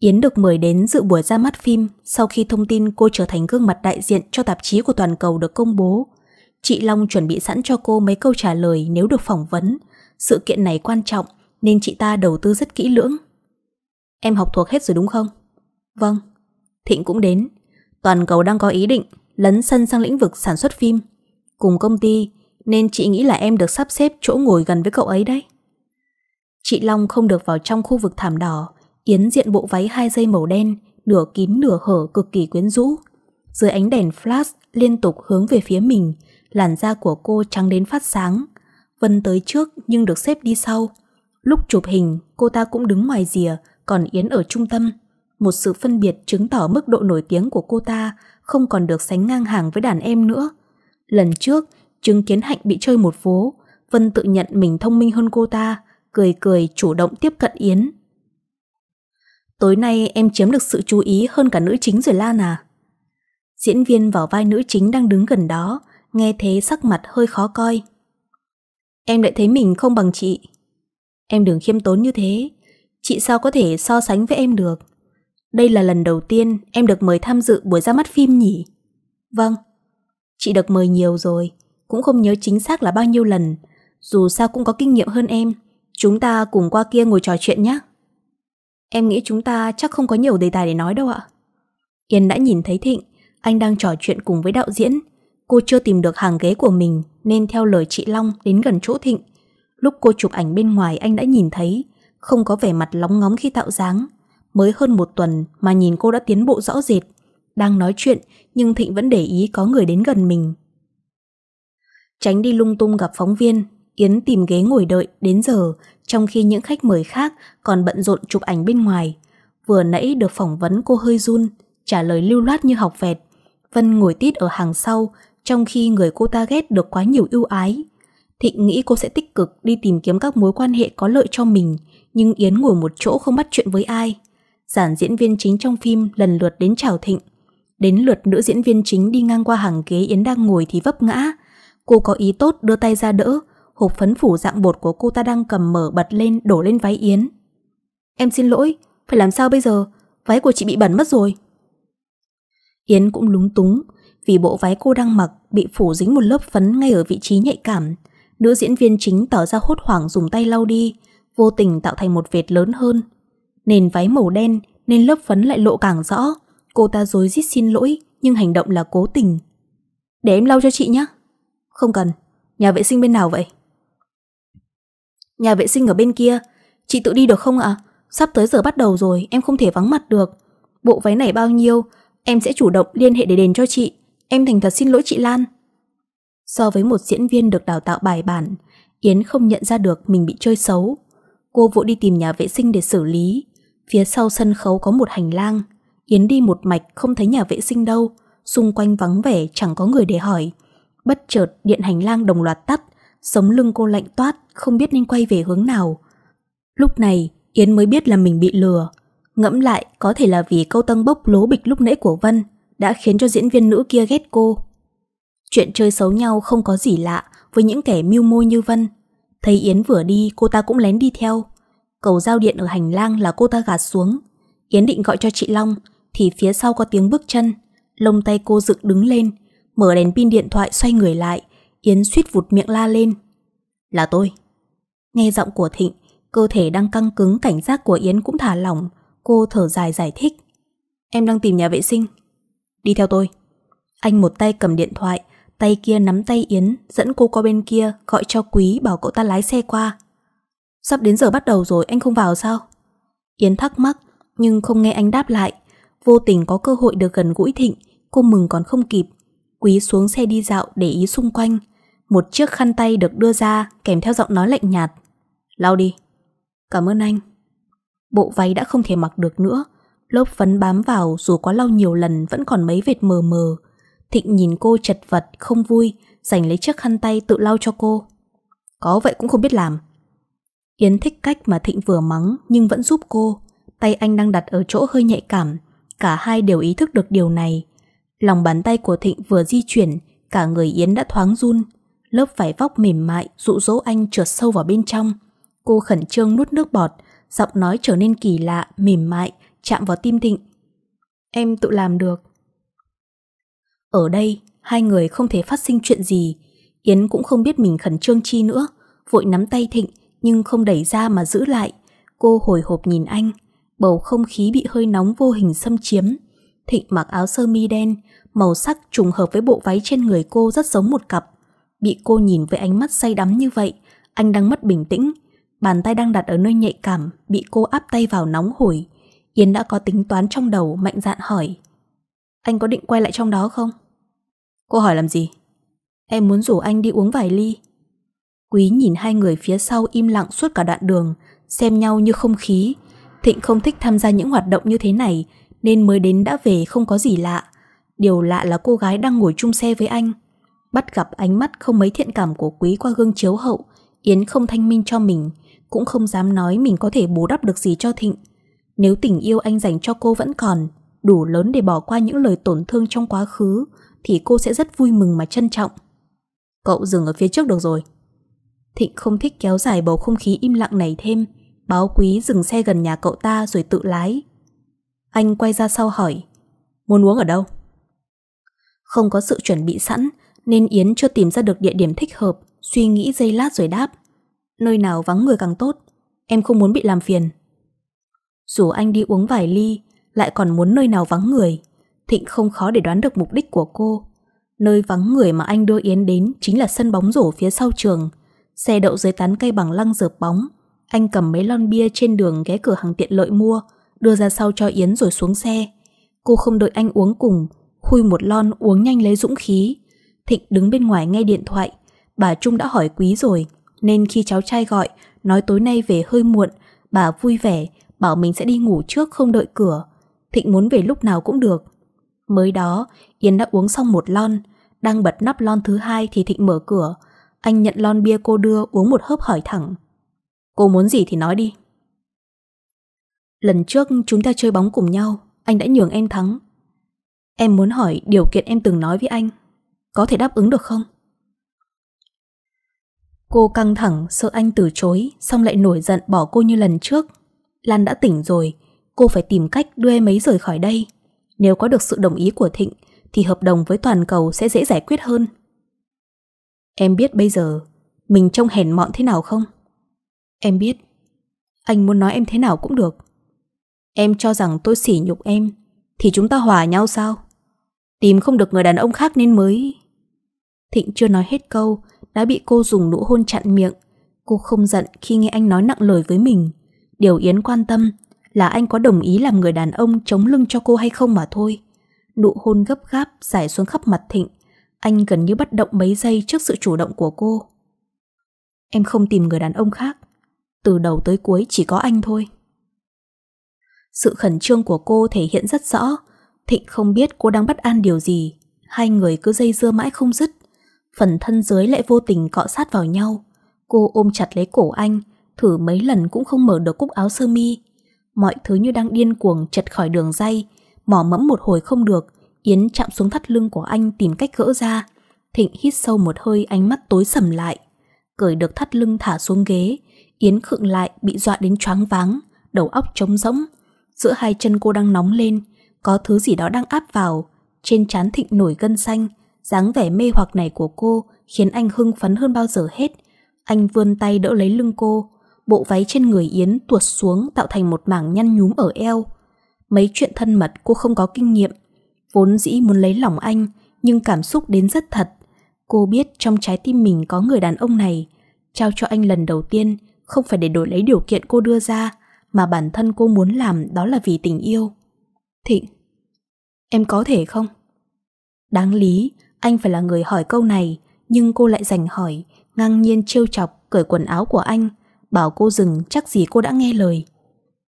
Yến được mời đến dự buổi ra mắt phim sau khi thông tin cô trở thành gương mặt đại diện cho tạp chí của toàn cầu được công bố. Chị Long chuẩn bị sẵn cho cô mấy câu trả lời nếu được phỏng vấn. Sự kiện này quan trọng nên chị ta đầu tư rất kỹ lưỡng. Em học thuộc hết rồi đúng không? Vâng. Thịnh cũng đến. Toàn cầu đang có ý định lấn sân sang lĩnh vực sản xuất phim. Cùng công ty nên chị nghĩ là em được sắp xếp chỗ ngồi gần với cậu ấy đấy. Chị Long không được vào trong khu vực thảm đỏ Yến diện bộ váy hai dây màu đen, nửa kín nửa hở cực kỳ quyến rũ. Dưới ánh đèn flash liên tục hướng về phía mình, làn da của cô trắng đến phát sáng. Vân tới trước nhưng được xếp đi sau. Lúc chụp hình, cô ta cũng đứng ngoài rìa, còn Yến ở trung tâm. Một sự phân biệt chứng tỏ mức độ nổi tiếng của cô ta không còn được sánh ngang hàng với đàn em nữa. Lần trước, chứng kiến Hạnh bị chơi một vố, Vân tự nhận mình thông minh hơn cô ta, cười cười chủ động tiếp cận Yến. Tối nay em chiếm được sự chú ý hơn cả nữ chính rồi Lan à? Diễn viên vào vai nữ chính đang đứng gần đó, nghe thế sắc mặt hơi khó coi. Em lại thấy mình không bằng chị. Em đừng khiêm tốn như thế, chị sao có thể so sánh với em được. Đây là lần đầu tiên em được mời tham dự buổi ra mắt phim nhỉ? Vâng, chị được mời nhiều rồi, cũng không nhớ chính xác là bao nhiêu lần, dù sao cũng có kinh nghiệm hơn em. Chúng ta cùng qua kia ngồi trò chuyện nhé. Em nghĩ chúng ta chắc không có nhiều đề tài để nói đâu ạ. Yên đã nhìn thấy Thịnh, anh đang trò chuyện cùng với đạo diễn. Cô chưa tìm được hàng ghế của mình nên theo lời chị Long đến gần chỗ Thịnh. Lúc cô chụp ảnh bên ngoài anh đã nhìn thấy, không có vẻ mặt lóng ngóng khi tạo dáng. Mới hơn một tuần mà nhìn cô đã tiến bộ rõ rệt. Đang nói chuyện nhưng Thịnh vẫn để ý có người đến gần mình. Tránh đi lung tung gặp phóng viên Yến tìm ghế ngồi đợi đến giờ, trong khi những khách mời khác còn bận rộn chụp ảnh bên ngoài. Vừa nãy được phỏng vấn cô hơi run, trả lời lưu loát như học vẹt. Vân ngồi tít ở hàng sau, trong khi người cô ta ghét được quá nhiều ưu ái. Thịnh nghĩ cô sẽ tích cực đi tìm kiếm các mối quan hệ có lợi cho mình, nhưng Yến ngồi một chỗ không bắt chuyện với ai. Giản diễn viên chính trong phim lần lượt đến chào Thịnh. Đến lượt nữ diễn viên chính đi ngang qua hàng ghế Yến đang ngồi thì vấp ngã. Cô có ý tốt đưa tay ra đỡ, hộp phấn phủ dạng bột của cô ta đang cầm mở bật lên đổ lên váy Yến. Em xin lỗi, phải làm sao bây giờ? Váy của chị bị bẩn mất rồi. Yến cũng lúng túng vì bộ váy cô đang mặc bị phủ dính một lớp phấn ngay ở vị trí nhạy cảm. Nữ diễn viên chính tỏ ra hốt hoảng dùng tay lau đi, vô tình tạo thành một vệt lớn hơn. Nền váy màu đen nên lớp phấn lại lộ càng rõ. Cô ta dối rít xin lỗi nhưng hành động là cố tình. Để em lau cho chị nhé. Không cần, nhà vệ sinh bên nào vậy? Nhà vệ sinh ở bên kia Chị tự đi được không ạ? Sắp tới giờ bắt đầu rồi Em không thể vắng mặt được Bộ váy này bao nhiêu Em sẽ chủ động liên hệ để đền cho chị Em thành thật xin lỗi chị Lan So với một diễn viên được đào tạo bài bản Yến không nhận ra được mình bị chơi xấu Cô vội đi tìm nhà vệ sinh để xử lý Phía sau sân khấu có một hành lang Yến đi một mạch không thấy nhà vệ sinh đâu Xung quanh vắng vẻ chẳng có người để hỏi Bất chợt điện hành lang đồng loạt tắt Sống lưng cô lạnh toát không biết nên quay về hướng nào. Lúc này, Yến mới biết là mình bị lừa. Ngẫm lại có thể là vì câu tăng bốc lố bịch lúc nãy của Vân đã khiến cho diễn viên nữ kia ghét cô. Chuyện chơi xấu nhau không có gì lạ với những kẻ mưu mô như Vân. Thấy Yến vừa đi, cô ta cũng lén đi theo. Cầu giao điện ở hành lang là cô ta gạt xuống. Yến định gọi cho chị Long, thì phía sau có tiếng bước chân. Lông tay cô dựng đứng lên, mở đèn pin điện thoại xoay người lại. Yến suýt vụt miệng la lên. Là tôi. Nghe giọng của Thịnh, cơ thể đang căng cứng cảnh giác của Yến cũng thả lỏng, cô thở dài giải thích. Em đang tìm nhà vệ sinh. Đi theo tôi. Anh một tay cầm điện thoại, tay kia nắm tay Yến, dẫn cô qua bên kia, gọi cho Quý bảo cậu ta lái xe qua. Sắp đến giờ bắt đầu rồi, anh không vào sao? Yến thắc mắc, nhưng không nghe anh đáp lại. Vô tình có cơ hội được gần gũi Thịnh, cô mừng còn không kịp. Quý xuống xe đi dạo để ý xung quanh. Một chiếc khăn tay được đưa ra kèm theo giọng nói lạnh nhạt. Lau đi Cảm ơn anh Bộ váy đã không thể mặc được nữa Lớp phấn bám vào dù có lau nhiều lần Vẫn còn mấy vệt mờ mờ Thịnh nhìn cô chật vật, không vui Giành lấy chiếc khăn tay tự lau cho cô Có vậy cũng không biết làm Yến thích cách mà Thịnh vừa mắng Nhưng vẫn giúp cô Tay anh đang đặt ở chỗ hơi nhạy cảm Cả hai đều ý thức được điều này Lòng bàn tay của Thịnh vừa di chuyển Cả người Yến đã thoáng run Lớp vải vóc mềm mại dụ dỗ anh trượt sâu vào bên trong Cô khẩn trương nuốt nước bọt, giọng nói trở nên kỳ lạ, mềm mại, chạm vào tim Thịnh. Em tự làm được. Ở đây, hai người không thể phát sinh chuyện gì. Yến cũng không biết mình khẩn trương chi nữa, vội nắm tay Thịnh nhưng không đẩy ra mà giữ lại. Cô hồi hộp nhìn anh, bầu không khí bị hơi nóng vô hình xâm chiếm. Thịnh mặc áo sơ mi đen, màu sắc trùng hợp với bộ váy trên người cô rất giống một cặp. Bị cô nhìn với ánh mắt say đắm như vậy, anh đang mất bình tĩnh, Bàn tay đang đặt ở nơi nhạy cảm Bị cô áp tay vào nóng hổi Yến đã có tính toán trong đầu mạnh dạn hỏi Anh có định quay lại trong đó không? Cô hỏi làm gì? Em muốn rủ anh đi uống vài ly Quý nhìn hai người phía sau im lặng suốt cả đoạn đường Xem nhau như không khí Thịnh không thích tham gia những hoạt động như thế này Nên mới đến đã về không có gì lạ Điều lạ là cô gái đang ngồi chung xe với anh Bắt gặp ánh mắt không mấy thiện cảm của Quý qua gương chiếu hậu Yến không thanh minh cho mình cũng không dám nói mình có thể bù đắp được gì cho Thịnh. Nếu tình yêu anh dành cho cô vẫn còn, đủ lớn để bỏ qua những lời tổn thương trong quá khứ, thì cô sẽ rất vui mừng mà trân trọng. Cậu dừng ở phía trước được rồi. Thịnh không thích kéo dài bầu không khí im lặng này thêm, báo quý dừng xe gần nhà cậu ta rồi tự lái. Anh quay ra sau hỏi, muốn uống ở đâu? Không có sự chuẩn bị sẵn, nên Yến chưa tìm ra được địa điểm thích hợp, suy nghĩ giây lát rồi đáp. Nơi nào vắng người càng tốt Em không muốn bị làm phiền Dù anh đi uống vài ly Lại còn muốn nơi nào vắng người Thịnh không khó để đoán được mục đích của cô Nơi vắng người mà anh đưa Yến đến Chính là sân bóng rổ phía sau trường Xe đậu dưới tán cây bằng lăng dợp bóng Anh cầm mấy lon bia trên đường ghé cửa hàng tiện lợi mua Đưa ra sau cho Yến rồi xuống xe Cô không đợi anh uống cùng Khui một lon uống nhanh lấy dũng khí Thịnh đứng bên ngoài nghe điện thoại Bà Trung đã hỏi quý rồi nên khi cháu trai gọi, nói tối nay về hơi muộn, bà vui vẻ, bảo mình sẽ đi ngủ trước không đợi cửa. Thịnh muốn về lúc nào cũng được. Mới đó, Yến đã uống xong một lon, đang bật nắp lon thứ hai thì Thịnh mở cửa. Anh nhận lon bia cô đưa uống một hớp hỏi thẳng. Cô muốn gì thì nói đi. Lần trước chúng ta chơi bóng cùng nhau, anh đã nhường em thắng. Em muốn hỏi điều kiện em từng nói với anh, có thể đáp ứng được không? Cô căng thẳng, sợ anh từ chối, xong lại nổi giận bỏ cô như lần trước. Lan đã tỉnh rồi, cô phải tìm cách đưa em ấy rời khỏi đây. Nếu có được sự đồng ý của Thịnh, thì hợp đồng với toàn cầu sẽ dễ giải quyết hơn. Em biết bây giờ mình trông hèn mọn thế nào không? Em biết. Anh muốn nói em thế nào cũng được. Em cho rằng tôi sỉ nhục em, thì chúng ta hòa nhau sao? Tìm không được người đàn ông khác nên mới... Thịnh chưa nói hết câu đã bị cô dùng nụ hôn chặn miệng. Cô không giận khi nghe anh nói nặng lời với mình. Điều Yến quan tâm là anh có đồng ý làm người đàn ông chống lưng cho cô hay không mà thôi. Nụ hôn gấp gáp giải xuống khắp mặt Thịnh. Anh gần như bất động mấy giây trước sự chủ động của cô. Em không tìm người đàn ông khác. Từ đầu tới cuối chỉ có anh thôi. Sự khẩn trương của cô thể hiện rất rõ. Thịnh không biết cô đang bắt an điều gì. Hai người cứ dây dưa mãi không dứt phần thân dưới lại vô tình cọ sát vào nhau. Cô ôm chặt lấy cổ anh, thử mấy lần cũng không mở được cúc áo sơ mi. Mọi thứ như đang điên cuồng chật khỏi đường dây, mỏ mẫm một hồi không được, Yến chạm xuống thắt lưng của anh tìm cách gỡ ra. Thịnh hít sâu một hơi ánh mắt tối sầm lại. Cởi được thắt lưng thả xuống ghế, Yến khựng lại bị dọa đến choáng váng, đầu óc trống rỗng. Giữa hai chân cô đang nóng lên, có thứ gì đó đang áp vào, trên trán Thịnh nổi gân xanh, dáng vẻ mê hoặc này của cô khiến anh hưng phấn hơn bao giờ hết. Anh vươn tay đỡ lấy lưng cô, bộ váy trên người Yến tuột xuống tạo thành một mảng nhăn nhúm ở eo. Mấy chuyện thân mật cô không có kinh nghiệm, vốn dĩ muốn lấy lòng anh nhưng cảm xúc đến rất thật. Cô biết trong trái tim mình có người đàn ông này, trao cho anh lần đầu tiên không phải để đổi lấy điều kiện cô đưa ra mà bản thân cô muốn làm đó là vì tình yêu. Thịnh, em có thể không? Đáng lý, anh phải là người hỏi câu này, nhưng cô lại giành hỏi, ngang nhiên trêu chọc cởi quần áo của anh, bảo cô dừng chắc gì cô đã nghe lời.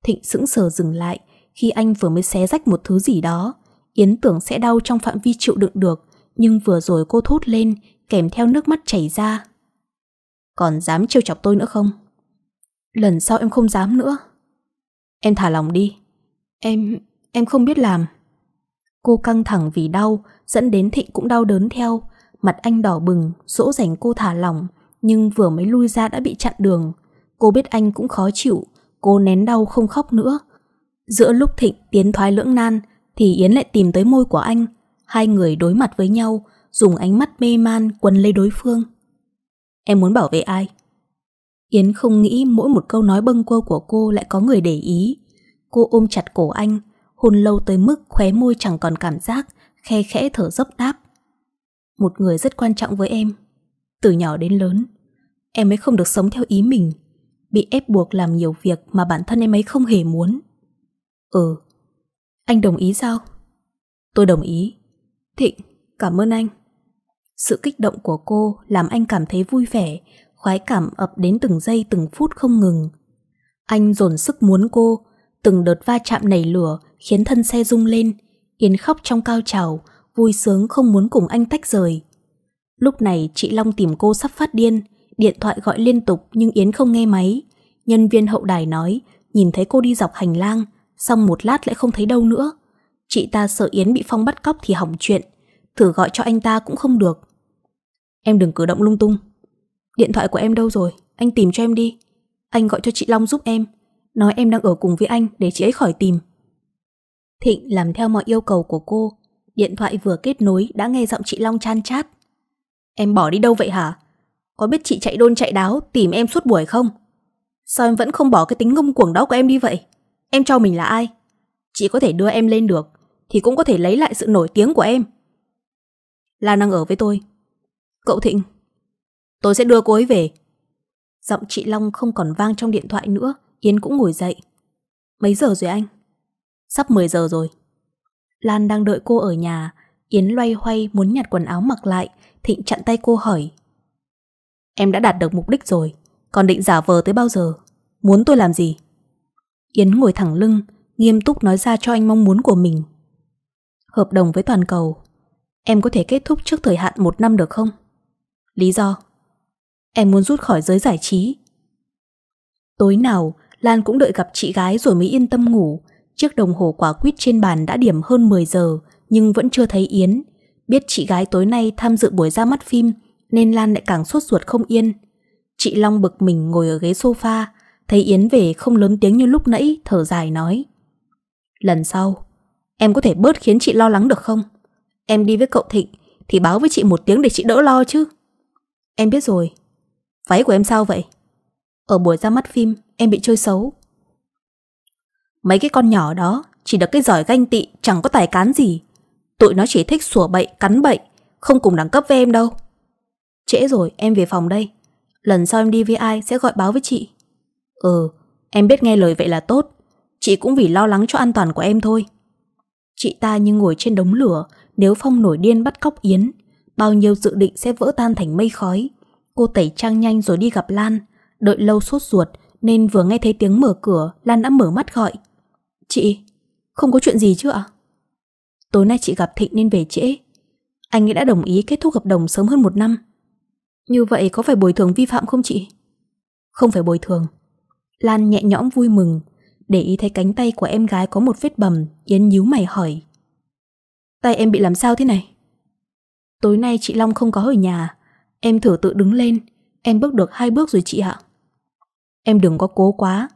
Thịnh sững sờ dừng lại khi anh vừa mới xé rách một thứ gì đó. Yến tưởng sẽ đau trong phạm vi chịu đựng được, nhưng vừa rồi cô thốt lên kèm theo nước mắt chảy ra. Còn dám trêu chọc tôi nữa không? Lần sau em không dám nữa. Em thả lòng đi. Em... em không biết làm. Cô căng thẳng vì đau, dẫn đến Thịnh cũng đau đớn theo. Mặt anh đỏ bừng, dỗ dành cô thả lỏng, nhưng vừa mới lui ra đã bị chặn đường. Cô biết anh cũng khó chịu, cô nén đau không khóc nữa. Giữa lúc Thịnh tiến thoái lưỡng nan, thì Yến lại tìm tới môi của anh. Hai người đối mặt với nhau, dùng ánh mắt mê man quấn lấy đối phương. Em muốn bảo vệ ai? Yến không nghĩ mỗi một câu nói bâng quơ của cô lại có người để ý. Cô ôm chặt cổ anh, hôn lâu tới mức khóe môi chẳng còn cảm giác, khe khẽ thở dốc đáp. Một người rất quan trọng với em. Từ nhỏ đến lớn, em ấy không được sống theo ý mình, bị ép buộc làm nhiều việc mà bản thân em ấy không hề muốn. Ừ, anh đồng ý sao? Tôi đồng ý. Thịnh, cảm ơn anh. Sự kích động của cô làm anh cảm thấy vui vẻ, khoái cảm ập đến từng giây từng phút không ngừng. Anh dồn sức muốn cô, từng đợt va chạm nảy lửa khiến thân xe rung lên. Yến khóc trong cao trào, vui sướng không muốn cùng anh tách rời. Lúc này chị Long tìm cô sắp phát điên, điện thoại gọi liên tục nhưng Yến không nghe máy. Nhân viên hậu đài nói, nhìn thấy cô đi dọc hành lang, xong một lát lại không thấy đâu nữa. Chị ta sợ Yến bị Phong bắt cóc thì hỏng chuyện, thử gọi cho anh ta cũng không được. Em đừng cử động lung tung. Điện thoại của em đâu rồi, anh tìm cho em đi. Anh gọi cho chị Long giúp em, Nói em đang ở cùng với anh để chị ấy khỏi tìm Thịnh làm theo mọi yêu cầu của cô Điện thoại vừa kết nối đã nghe giọng chị Long chan chát Em bỏ đi đâu vậy hả? Có biết chị chạy đôn chạy đáo tìm em suốt buổi không? Sao em vẫn không bỏ cái tính ngông cuồng đó của em đi vậy? Em cho mình là ai? Chị có thể đưa em lên được Thì cũng có thể lấy lại sự nổi tiếng của em Lan đang ở với tôi Cậu Thịnh Tôi sẽ đưa cô ấy về Giọng chị Long không còn vang trong điện thoại nữa Yến cũng ngồi dậy Mấy giờ rồi anh? Sắp 10 giờ rồi Lan đang đợi cô ở nhà Yến loay hoay muốn nhặt quần áo mặc lại Thịnh chặn tay cô hỏi Em đã đạt được mục đích rồi Còn định giả vờ tới bao giờ Muốn tôi làm gì Yến ngồi thẳng lưng Nghiêm túc nói ra cho anh mong muốn của mình Hợp đồng với toàn cầu Em có thể kết thúc trước thời hạn một năm được không? Lý do Em muốn rút khỏi giới giải trí Tối nào Lan cũng đợi gặp chị gái rồi mới yên tâm ngủ. Chiếc đồng hồ quả quýt trên bàn đã điểm hơn 10 giờ, nhưng vẫn chưa thấy Yến. Biết chị gái tối nay tham dự buổi ra mắt phim, nên Lan lại càng sốt ruột không yên. Chị Long bực mình ngồi ở ghế sofa, thấy Yến về không lớn tiếng như lúc nãy, thở dài nói. Lần sau, em có thể bớt khiến chị lo lắng được không? Em đi với cậu Thịnh thì báo với chị một tiếng để chị đỡ lo chứ. Em biết rồi. Váy của em sao vậy? Ở buổi ra mắt phim, em bị chơi xấu Mấy cái con nhỏ đó Chỉ được cái giỏi ganh tị chẳng có tài cán gì Tụi nó chỉ thích sủa bậy cắn bậy Không cùng đẳng cấp với em đâu Trễ rồi em về phòng đây Lần sau em đi với ai sẽ gọi báo với chị Ừ em biết nghe lời vậy là tốt Chị cũng vì lo lắng cho an toàn của em thôi Chị ta như ngồi trên đống lửa Nếu Phong nổi điên bắt cóc Yến Bao nhiêu dự định sẽ vỡ tan thành mây khói Cô tẩy trang nhanh rồi đi gặp Lan Đợi lâu sốt ruột nên vừa nghe thấy tiếng mở cửa, Lan đã mở mắt gọi. Chị, không có chuyện gì chứ ạ? Tối nay chị gặp Thịnh nên về trễ. Anh ấy đã đồng ý kết thúc hợp đồng sớm hơn một năm. Như vậy có phải bồi thường vi phạm không chị? Không phải bồi thường. Lan nhẹ nhõm vui mừng, để ý thấy cánh tay của em gái có một vết bầm, Yến nhíu mày hỏi. Tay em bị làm sao thế này? Tối nay chị Long không có ở nhà, em thử tự đứng lên, em bước được hai bước rồi chị ạ. Em đừng có cố quá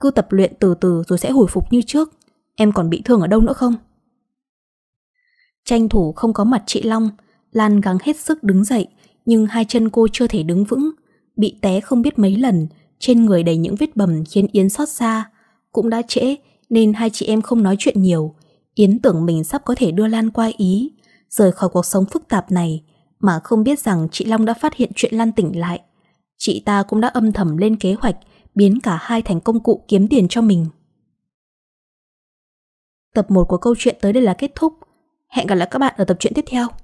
Cứ tập luyện từ từ rồi sẽ hồi phục như trước Em còn bị thương ở đâu nữa không Tranh thủ không có mặt chị Long Lan gắng hết sức đứng dậy Nhưng hai chân cô chưa thể đứng vững Bị té không biết mấy lần Trên người đầy những vết bầm khiến Yến xót xa Cũng đã trễ Nên hai chị em không nói chuyện nhiều Yến tưởng mình sắp có thể đưa Lan qua Ý Rời khỏi cuộc sống phức tạp này Mà không biết rằng chị Long đã phát hiện chuyện Lan tỉnh lại chị ta cũng đã âm thầm lên kế hoạch biến cả hai thành công cụ kiếm tiền cho mình. Tập 1 của câu chuyện tới đây là kết thúc. Hẹn gặp lại các bạn ở tập truyện tiếp theo.